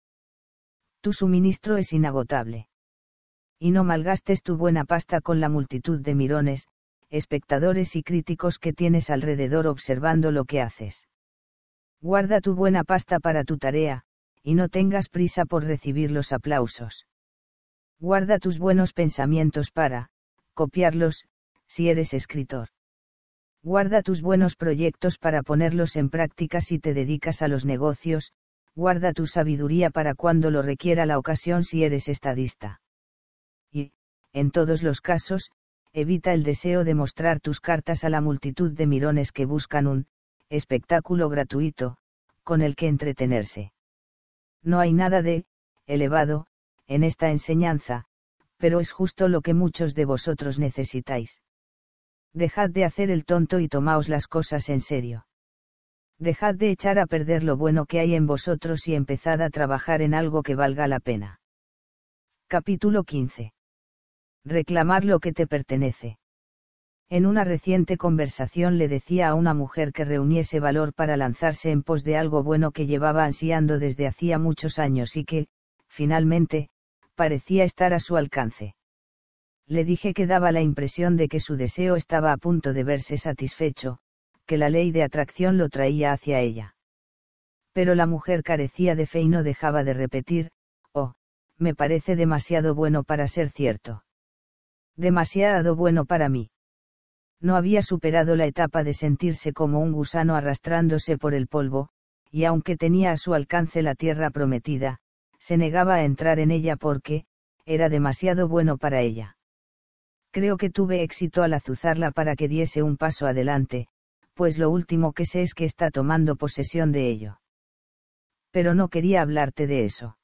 Tu suministro es inagotable. Y no malgastes tu buena pasta con la multitud de mirones, espectadores y críticos que tienes alrededor observando lo que haces. Guarda tu buena pasta para tu tarea, y no tengas prisa por recibir los aplausos. Guarda tus buenos pensamientos para, copiarlos, si eres escritor. Guarda tus buenos proyectos para ponerlos en práctica si te dedicas a los negocios, guarda tu sabiduría para cuando lo requiera la ocasión si eres estadista. Y, en todos los casos, evita el deseo de mostrar tus cartas a la multitud de mirones que buscan un espectáculo gratuito, con el que entretenerse. No hay nada de elevado en esta enseñanza, pero es justo lo que muchos de vosotros necesitáis. Dejad de hacer el tonto y tomaos las cosas en serio. Dejad de echar a perder lo bueno que hay en vosotros y empezad a trabajar en algo que valga la pena. Capítulo 15 reclamar lo que te pertenece. En una reciente conversación le decía a una mujer que reuniese valor para lanzarse en pos de algo bueno que llevaba ansiando desde hacía muchos años y que, finalmente, parecía estar a su alcance. Le dije que daba la impresión de que su deseo estaba a punto de verse satisfecho, que la ley de atracción lo traía hacia ella. Pero la mujer carecía de fe y no dejaba de repetir, oh, me parece demasiado bueno para ser cierto demasiado bueno para mí. No había superado la etapa de sentirse como un gusano arrastrándose por el polvo, y aunque tenía a su alcance la tierra prometida, se negaba a entrar en ella porque, era demasiado bueno para ella. Creo que tuve éxito al azuzarla para que diese un paso adelante, pues lo último que sé es que está tomando posesión de ello. Pero no quería hablarte de eso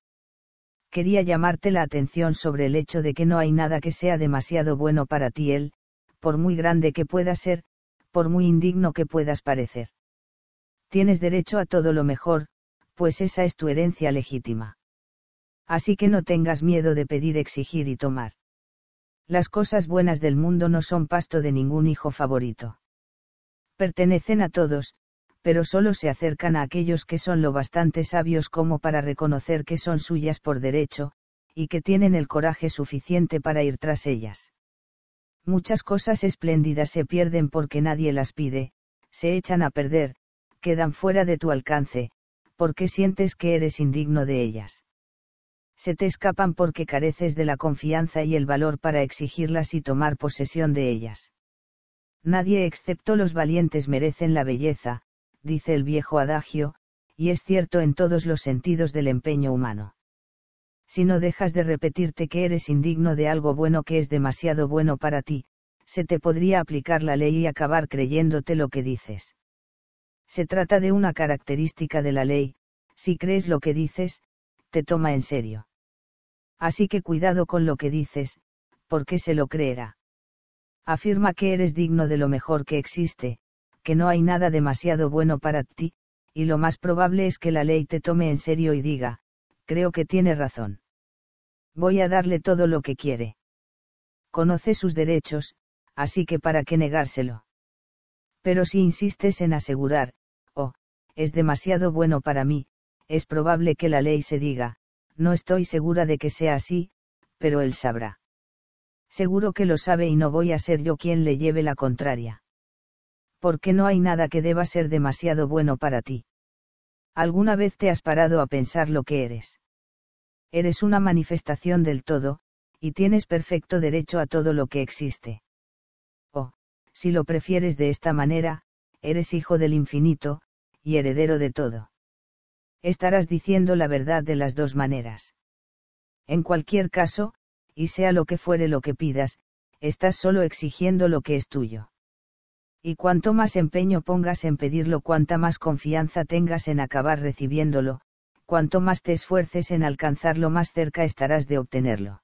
quería llamarte la atención sobre el hecho de que no hay nada que sea demasiado bueno para ti él, por muy grande que pueda ser, por muy indigno que puedas parecer. Tienes derecho a todo lo mejor, pues esa es tu herencia legítima. Así que no tengas miedo de pedir, exigir y tomar. Las cosas buenas del mundo no son pasto de ningún hijo favorito. Pertenecen a todos, pero solo se acercan a aquellos que son lo bastante sabios como para reconocer que son suyas por derecho, y que tienen el coraje suficiente para ir tras ellas. Muchas cosas espléndidas se pierden porque nadie las pide, se echan a perder, quedan fuera de tu alcance, porque sientes que eres indigno de ellas. Se te escapan porque careces de la confianza y el valor para exigirlas y tomar posesión de ellas. Nadie excepto los valientes merecen la belleza, dice el viejo adagio, y es cierto en todos los sentidos del empeño humano. Si no dejas de repetirte que eres indigno de algo bueno que es demasiado bueno para ti, se te podría aplicar la ley y acabar creyéndote lo que dices. Se trata de una característica de la ley, si crees lo que dices, te toma en serio. Así que cuidado con lo que dices, porque se lo creerá. Afirma que eres digno de lo mejor que existe, que no hay nada demasiado bueno para ti, y lo más probable es que la ley te tome en serio y diga, creo que tiene razón. Voy a darle todo lo que quiere. Conoce sus derechos, así que para qué negárselo. Pero si insistes en asegurar, oh, es demasiado bueno para mí, es probable que la ley se diga, no estoy segura de que sea así, pero él sabrá. Seguro que lo sabe y no voy a ser yo quien le lleve la contraria porque no hay nada que deba ser demasiado bueno para ti. ¿Alguna vez te has parado a pensar lo que eres? Eres una manifestación del todo, y tienes perfecto derecho a todo lo que existe. O, oh, si lo prefieres de esta manera, eres hijo del infinito, y heredero de todo. Estarás diciendo la verdad de las dos maneras. En cualquier caso, y sea lo que fuere lo que pidas, estás solo exigiendo lo que es tuyo y cuanto más empeño pongas en pedirlo, cuanta más confianza tengas en acabar recibiéndolo, cuanto más te esfuerces en alcanzarlo, más cerca estarás de obtenerlo.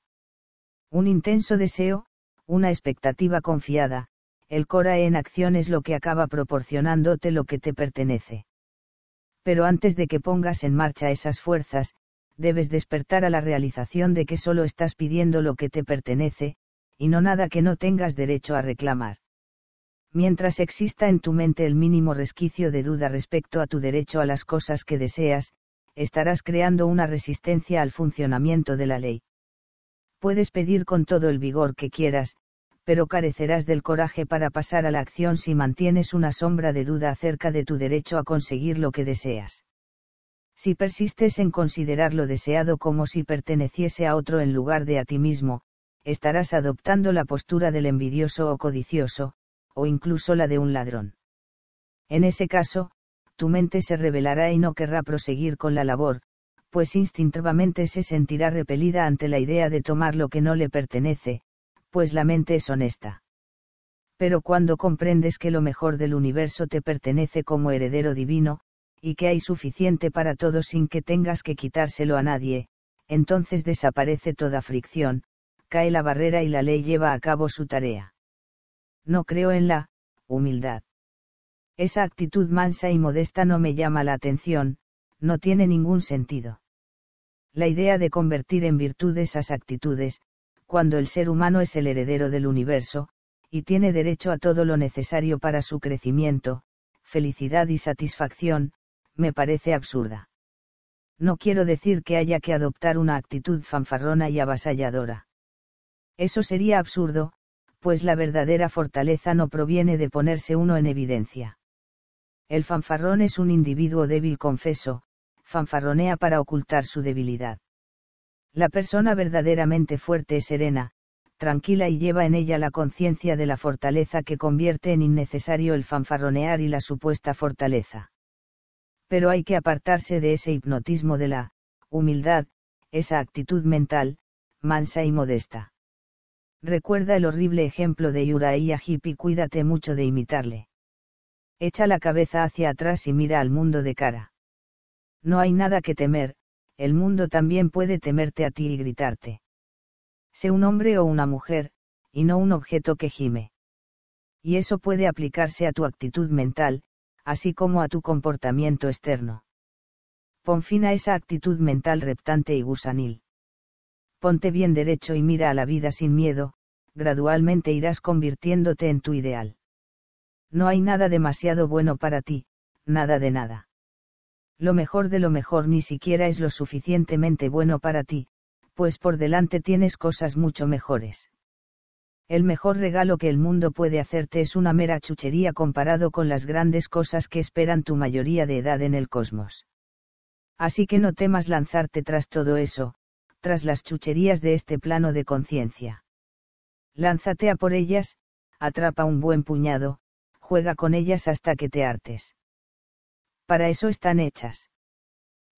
Un intenso deseo, una expectativa confiada, el cora en acción es lo que acaba proporcionándote lo que te pertenece. Pero antes de que pongas en marcha esas fuerzas, debes despertar a la realización de que solo estás pidiendo lo que te pertenece, y no nada que no tengas derecho a reclamar mientras exista en tu mente el mínimo resquicio de duda respecto a tu derecho a las cosas que deseas, estarás creando una resistencia al funcionamiento de la ley. Puedes pedir con todo el vigor que quieras, pero carecerás del coraje para pasar a la acción si mantienes una sombra de duda acerca de tu derecho a conseguir lo que deseas. Si persistes en considerar lo deseado como si perteneciese a otro en lugar de a ti mismo, estarás adoptando la postura del envidioso o codicioso, o incluso la de un ladrón. En ese caso, tu mente se rebelará y no querrá proseguir con la labor, pues instintivamente se sentirá repelida ante la idea de tomar lo que no le pertenece, pues la mente es honesta. Pero cuando comprendes que lo mejor del universo te pertenece como heredero divino, y que hay suficiente para todo sin que tengas que quitárselo a nadie, entonces desaparece toda fricción, cae la barrera y la ley lleva a cabo su tarea no creo en la humildad. Esa actitud mansa y modesta no me llama la atención, no tiene ningún sentido. La idea de convertir en virtud esas actitudes, cuando el ser humano es el heredero del universo, y tiene derecho a todo lo necesario para su crecimiento, felicidad y satisfacción, me parece absurda. No quiero decir que haya que adoptar una actitud fanfarrona y avasalladora. Eso sería absurdo, pues la verdadera fortaleza no proviene de ponerse uno en evidencia. El fanfarrón es un individuo débil confeso, fanfarronea para ocultar su debilidad. La persona verdaderamente fuerte es serena, tranquila y lleva en ella la conciencia de la fortaleza que convierte en innecesario el fanfarronear y la supuesta fortaleza. Pero hay que apartarse de ese hipnotismo de la humildad, esa actitud mental, mansa y modesta. Recuerda el horrible ejemplo de Yuraía, Hip y cuídate mucho de imitarle. Echa la cabeza hacia atrás y mira al mundo de cara. No hay nada que temer, el mundo también puede temerte a ti y gritarte. Sé un hombre o una mujer, y no un objeto que gime. Y eso puede aplicarse a tu actitud mental, así como a tu comportamiento externo. Pon fin a esa actitud mental reptante y gusanil. Ponte bien derecho y mira a la vida sin miedo, gradualmente irás convirtiéndote en tu ideal. No hay nada demasiado bueno para ti, nada de nada. Lo mejor de lo mejor ni siquiera es lo suficientemente bueno para ti, pues por delante tienes cosas mucho mejores. El mejor regalo que el mundo puede hacerte es una mera chuchería comparado con las grandes cosas que esperan tu mayoría de edad en el cosmos. Así que no temas lanzarte tras todo eso, tras las chucherías de este plano de conciencia. Lánzate a por ellas, atrapa un buen puñado, juega con ellas hasta que te hartes. Para eso están hechas.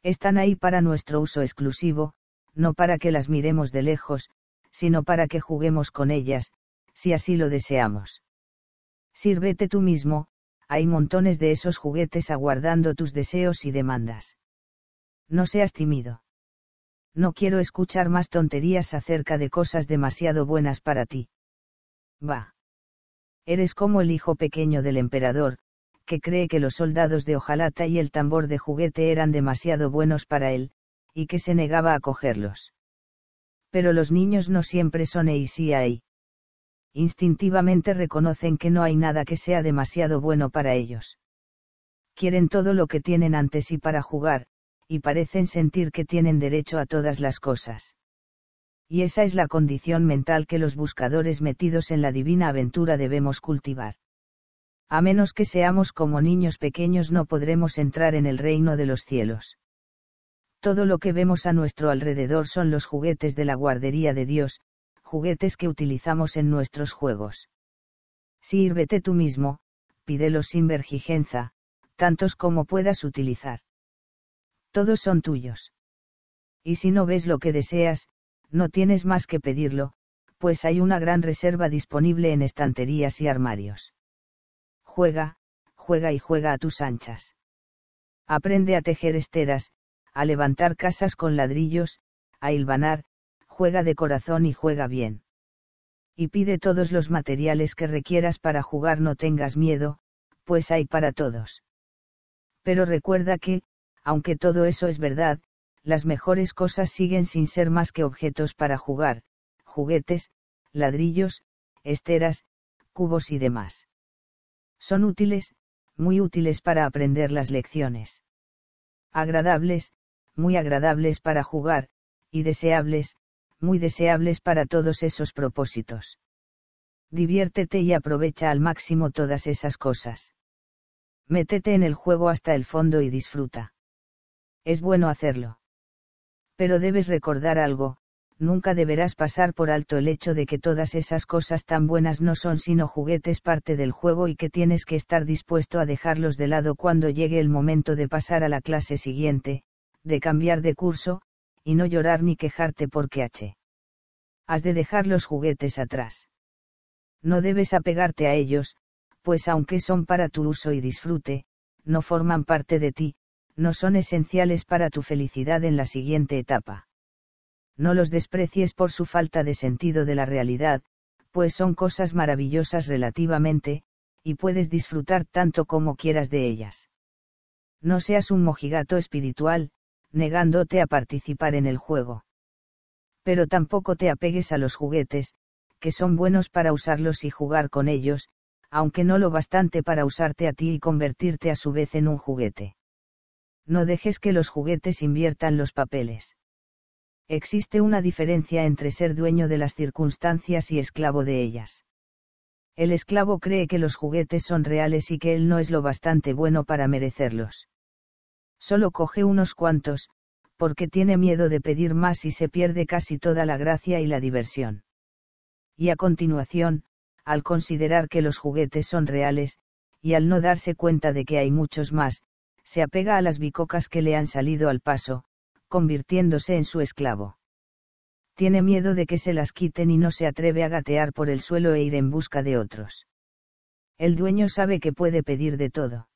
Están ahí para nuestro uso exclusivo, no para que las miremos de lejos, sino para que juguemos con ellas, si así lo deseamos. Sírvete tú mismo, hay montones de esos juguetes aguardando tus deseos y demandas. No seas tímido. No quiero escuchar más tonterías acerca de cosas demasiado buenas para ti. Va. Eres como el hijo pequeño del emperador, que cree que los soldados de hojalata y el tambor de juguete eran demasiado buenos para él, y que se negaba a cogerlos. Pero los niños no siempre son ahí. Instintivamente reconocen que no hay nada que sea demasiado bueno para ellos. Quieren todo lo que tienen antes y para jugar, y parecen sentir que tienen derecho a todas las cosas. Y esa es la condición mental que los buscadores metidos en la divina aventura debemos cultivar. A menos que seamos como niños pequeños no podremos entrar en el reino de los cielos. Todo lo que vemos a nuestro alrededor son los juguetes de la guardería de Dios, juguetes que utilizamos en nuestros juegos. Sírvete tú mismo, pídelos sin vergigenza, tantos como puedas utilizar. Todos son tuyos. Y si no ves lo que deseas, no tienes más que pedirlo, pues hay una gran reserva disponible en estanterías y armarios. Juega, juega y juega a tus anchas. Aprende a tejer esteras, a levantar casas con ladrillos, a hilvanar, juega de corazón y juega bien. Y pide todos los materiales que requieras para jugar, no tengas miedo, pues hay para todos. Pero recuerda que, aunque todo eso es verdad, las mejores cosas siguen sin ser más que objetos para jugar, juguetes, ladrillos, esteras, cubos y demás. Son útiles, muy útiles para aprender las lecciones. Agradables, muy agradables para jugar, y deseables, muy deseables para todos esos propósitos. Diviértete y aprovecha al máximo todas esas cosas. Métete en el juego hasta el fondo y disfruta es bueno hacerlo. Pero debes recordar algo, nunca deberás pasar por alto el hecho de que todas esas cosas tan buenas no son sino juguetes parte del juego y que tienes que estar dispuesto a dejarlos de lado cuando llegue el momento de pasar a la clase siguiente, de cambiar de curso, y no llorar ni quejarte porque h. Has de dejar los juguetes atrás. No debes apegarte a ellos, pues aunque son para tu uso y disfrute, no forman parte de ti, no son esenciales para tu felicidad en la siguiente etapa. No los desprecies por su falta de sentido de la realidad, pues son cosas maravillosas relativamente, y puedes disfrutar tanto como quieras de ellas. No seas un mojigato espiritual, negándote a participar en el juego. Pero tampoco te apegues a los juguetes, que son buenos para usarlos y jugar con ellos, aunque no lo bastante para usarte a ti y convertirte a su vez en un juguete no dejes que los juguetes inviertan los papeles. Existe una diferencia entre ser dueño de las circunstancias y esclavo de ellas. El esclavo cree que los juguetes son reales y que él no es lo bastante bueno para merecerlos. Solo coge unos cuantos, porque tiene miedo de pedir más y se pierde casi toda la gracia y la diversión. Y a continuación, al considerar que los juguetes son reales, y al no darse cuenta de que hay muchos más, se apega a las bicocas que le han salido al paso, convirtiéndose en su esclavo. Tiene miedo de que se las quiten y no se atreve a gatear por el suelo e ir en busca de otros. El dueño sabe que puede pedir de todo.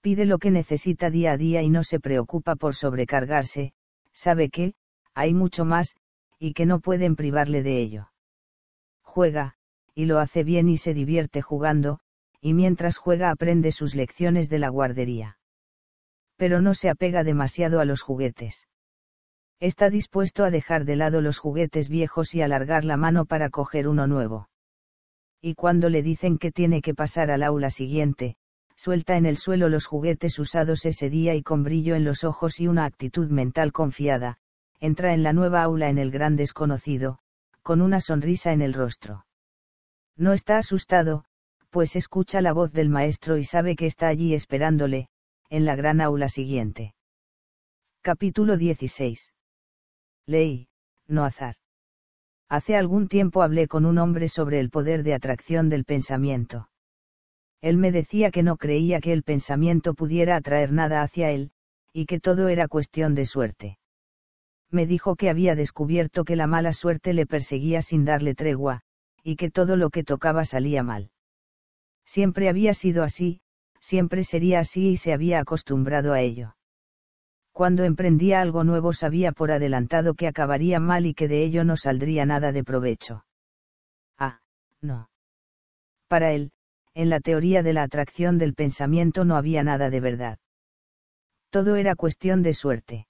Pide lo que necesita día a día y no se preocupa por sobrecargarse, sabe que, hay mucho más, y que no pueden privarle de ello. Juega, y lo hace bien y se divierte jugando, y mientras juega aprende sus lecciones de la guardería pero no se apega demasiado a los juguetes. Está dispuesto a dejar de lado los juguetes viejos y alargar la mano para coger uno nuevo. Y cuando le dicen que tiene que pasar al aula siguiente, suelta en el suelo los juguetes usados ese día y con brillo en los ojos y una actitud mental confiada, entra en la nueva aula en el gran desconocido, con una sonrisa en el rostro. No está asustado, pues escucha la voz del maestro y sabe que está allí esperándole, en la gran aula siguiente. Capítulo 16. Ley, no azar. Hace algún tiempo hablé con un hombre sobre el poder de atracción del pensamiento. Él me decía que no creía que el pensamiento pudiera atraer nada hacia él, y que todo era cuestión de suerte. Me dijo que había descubierto que la mala suerte le perseguía sin darle tregua, y que todo lo que tocaba salía mal. Siempre había sido así, siempre sería así y se había acostumbrado a ello. Cuando emprendía algo nuevo sabía por adelantado que acabaría mal y que de ello no saldría nada de provecho. Ah, no. Para él, en la teoría de la atracción del pensamiento no había nada de verdad. Todo era cuestión de suerte.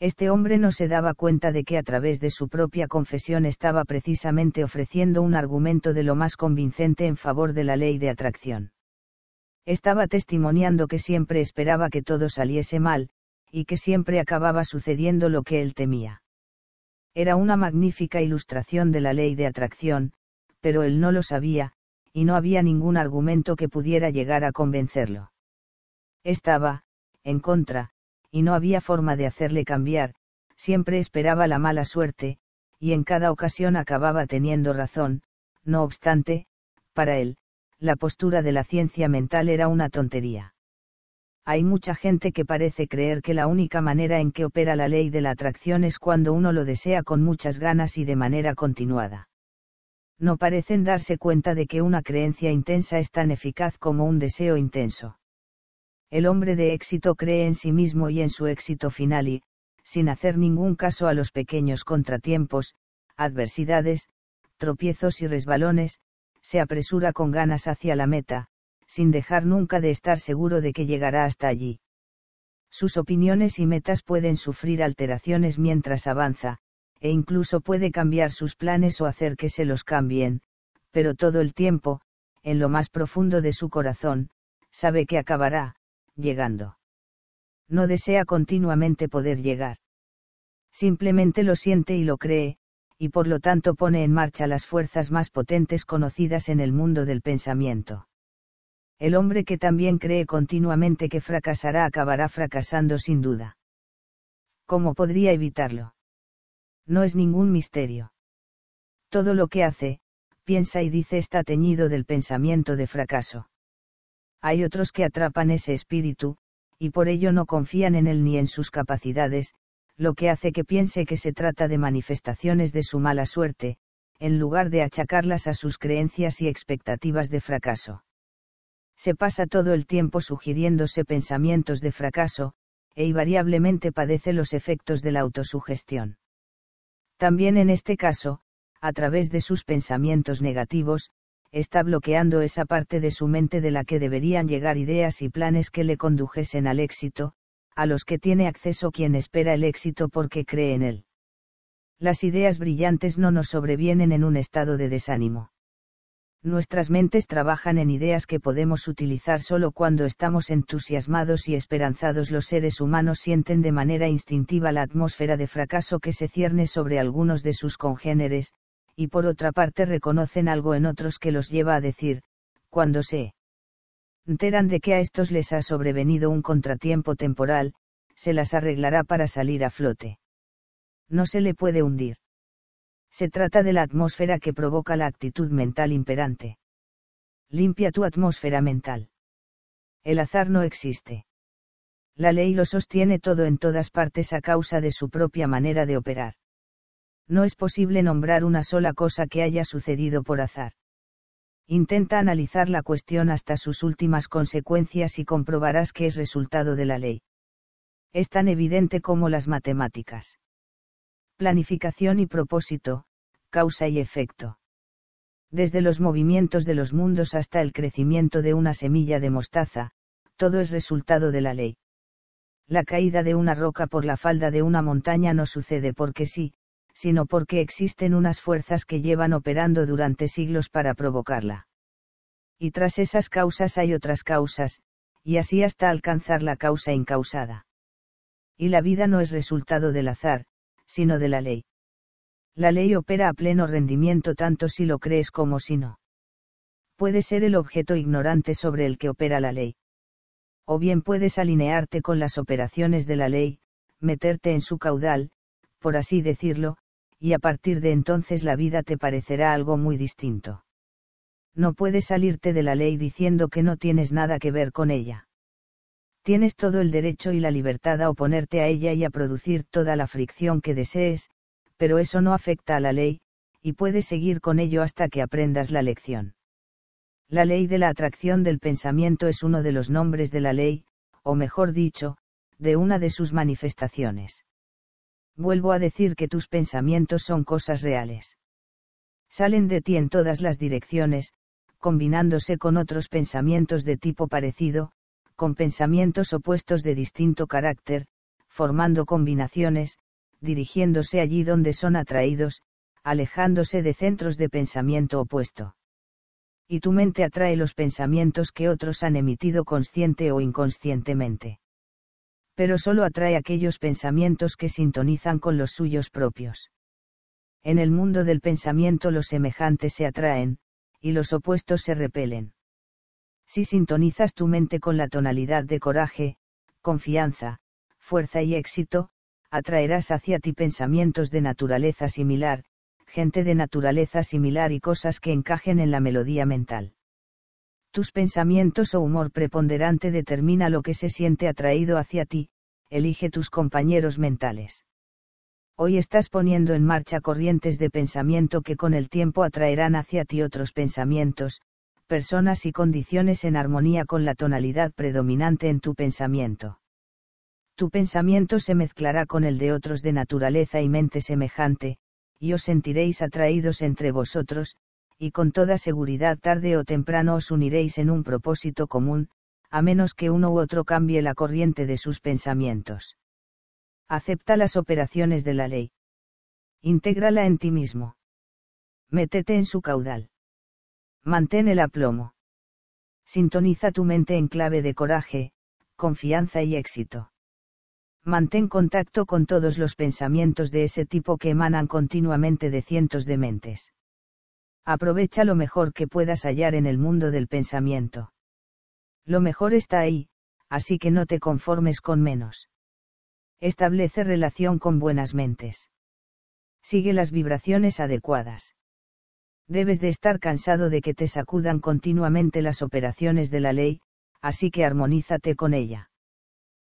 Este hombre no se daba cuenta de que a través de su propia confesión estaba precisamente ofreciendo un argumento de lo más convincente en favor de la ley de atracción estaba testimoniando que siempre esperaba que todo saliese mal, y que siempre acababa sucediendo lo que él temía. Era una magnífica ilustración de la ley de atracción, pero él no lo sabía, y no había ningún argumento que pudiera llegar a convencerlo. Estaba, en contra, y no había forma de hacerle cambiar, siempre esperaba la mala suerte, y en cada ocasión acababa teniendo razón, no obstante, para él, la postura de la ciencia mental era una tontería. Hay mucha gente que parece creer que la única manera en que opera la ley de la atracción es cuando uno lo desea con muchas ganas y de manera continuada. No parecen darse cuenta de que una creencia intensa es tan eficaz como un deseo intenso. El hombre de éxito cree en sí mismo y en su éxito final y, sin hacer ningún caso a los pequeños contratiempos, adversidades, tropiezos y resbalones, se apresura con ganas hacia la meta, sin dejar nunca de estar seguro de que llegará hasta allí. Sus opiniones y metas pueden sufrir alteraciones mientras avanza, e incluso puede cambiar sus planes o hacer que se los cambien, pero todo el tiempo, en lo más profundo de su corazón, sabe que acabará, llegando. No desea continuamente poder llegar. Simplemente lo siente y lo cree, y por lo tanto pone en marcha las fuerzas más potentes conocidas en el mundo del pensamiento. El hombre que también cree continuamente que fracasará acabará fracasando sin duda. ¿Cómo podría evitarlo? No es ningún misterio. Todo lo que hace, piensa y dice está teñido del pensamiento de fracaso. Hay otros que atrapan ese espíritu, y por ello no confían en él ni en sus capacidades, lo que hace que piense que se trata de manifestaciones de su mala suerte, en lugar de achacarlas a sus creencias y expectativas de fracaso. Se pasa todo el tiempo sugiriéndose pensamientos de fracaso, e invariablemente padece los efectos de la autosugestión. También en este caso, a través de sus pensamientos negativos, está bloqueando esa parte de su mente de la que deberían llegar ideas y planes que le condujesen al éxito, a los que tiene acceso quien espera el éxito porque cree en él. Las ideas brillantes no nos sobrevienen en un estado de desánimo. Nuestras mentes trabajan en ideas que podemos utilizar solo cuando estamos entusiasmados y esperanzados. Los seres humanos sienten de manera instintiva la atmósfera de fracaso que se cierne sobre algunos de sus congéneres, y por otra parte reconocen algo en otros que los lleva a decir, cuando se enteran de que a estos les ha sobrevenido un contratiempo temporal, se las arreglará para salir a flote. No se le puede hundir. Se trata de la atmósfera que provoca la actitud mental imperante. Limpia tu atmósfera mental. El azar no existe. La ley lo sostiene todo en todas partes a causa de su propia manera de operar. No es posible nombrar una sola cosa que haya sucedido por azar. Intenta analizar la cuestión hasta sus últimas consecuencias y comprobarás que es resultado de la ley. Es tan evidente como las matemáticas. Planificación y propósito, causa y efecto. Desde los movimientos de los mundos hasta el crecimiento de una semilla de mostaza, todo es resultado de la ley. La caída de una roca por la falda de una montaña no sucede porque sí, sino porque existen unas fuerzas que llevan operando durante siglos para provocarla. Y tras esas causas hay otras causas, y así hasta alcanzar la causa incausada. Y la vida no es resultado del azar, sino de la ley. La ley opera a pleno rendimiento tanto si lo crees como si no. Puede ser el objeto ignorante sobre el que opera la ley. O bien puedes alinearte con las operaciones de la ley, meterte en su caudal, por así decirlo, y a partir de entonces la vida te parecerá algo muy distinto. No puedes salirte de la ley diciendo que no tienes nada que ver con ella. Tienes todo el derecho y la libertad a oponerte a ella y a producir toda la fricción que desees, pero eso no afecta a la ley, y puedes seguir con ello hasta que aprendas la lección. La ley de la atracción del pensamiento es uno de los nombres de la ley, o mejor dicho, de una de sus manifestaciones vuelvo a decir que tus pensamientos son cosas reales. Salen de ti en todas las direcciones, combinándose con otros pensamientos de tipo parecido, con pensamientos opuestos de distinto carácter, formando combinaciones, dirigiéndose allí donde son atraídos, alejándose de centros de pensamiento opuesto. Y tu mente atrae los pensamientos que otros han emitido consciente o inconscientemente pero solo atrae aquellos pensamientos que sintonizan con los suyos propios. En el mundo del pensamiento los semejantes se atraen, y los opuestos se repelen. Si sintonizas tu mente con la tonalidad de coraje, confianza, fuerza y éxito, atraerás hacia ti pensamientos de naturaleza similar, gente de naturaleza similar y cosas que encajen en la melodía mental. Tus pensamientos o humor preponderante determina lo que se siente atraído hacia ti, elige tus compañeros mentales. Hoy estás poniendo en marcha corrientes de pensamiento que con el tiempo atraerán hacia ti otros pensamientos, personas y condiciones en armonía con la tonalidad predominante en tu pensamiento. Tu pensamiento se mezclará con el de otros de naturaleza y mente semejante, y os sentiréis atraídos entre vosotros, y con toda seguridad tarde o temprano os uniréis en un propósito común, a menos que uno u otro cambie la corriente de sus pensamientos. Acepta las operaciones de la ley. Intégrala en ti mismo. Métete en su caudal. Mantén el aplomo. Sintoniza tu mente en clave de coraje, confianza y éxito. Mantén contacto con todos los pensamientos de ese tipo que emanan continuamente de cientos de mentes Aprovecha lo mejor que puedas hallar en el mundo del pensamiento. Lo mejor está ahí, así que no te conformes con menos. Establece relación con buenas mentes. Sigue las vibraciones adecuadas. Debes de estar cansado de que te sacudan continuamente las operaciones de la ley, así que armonízate con ella.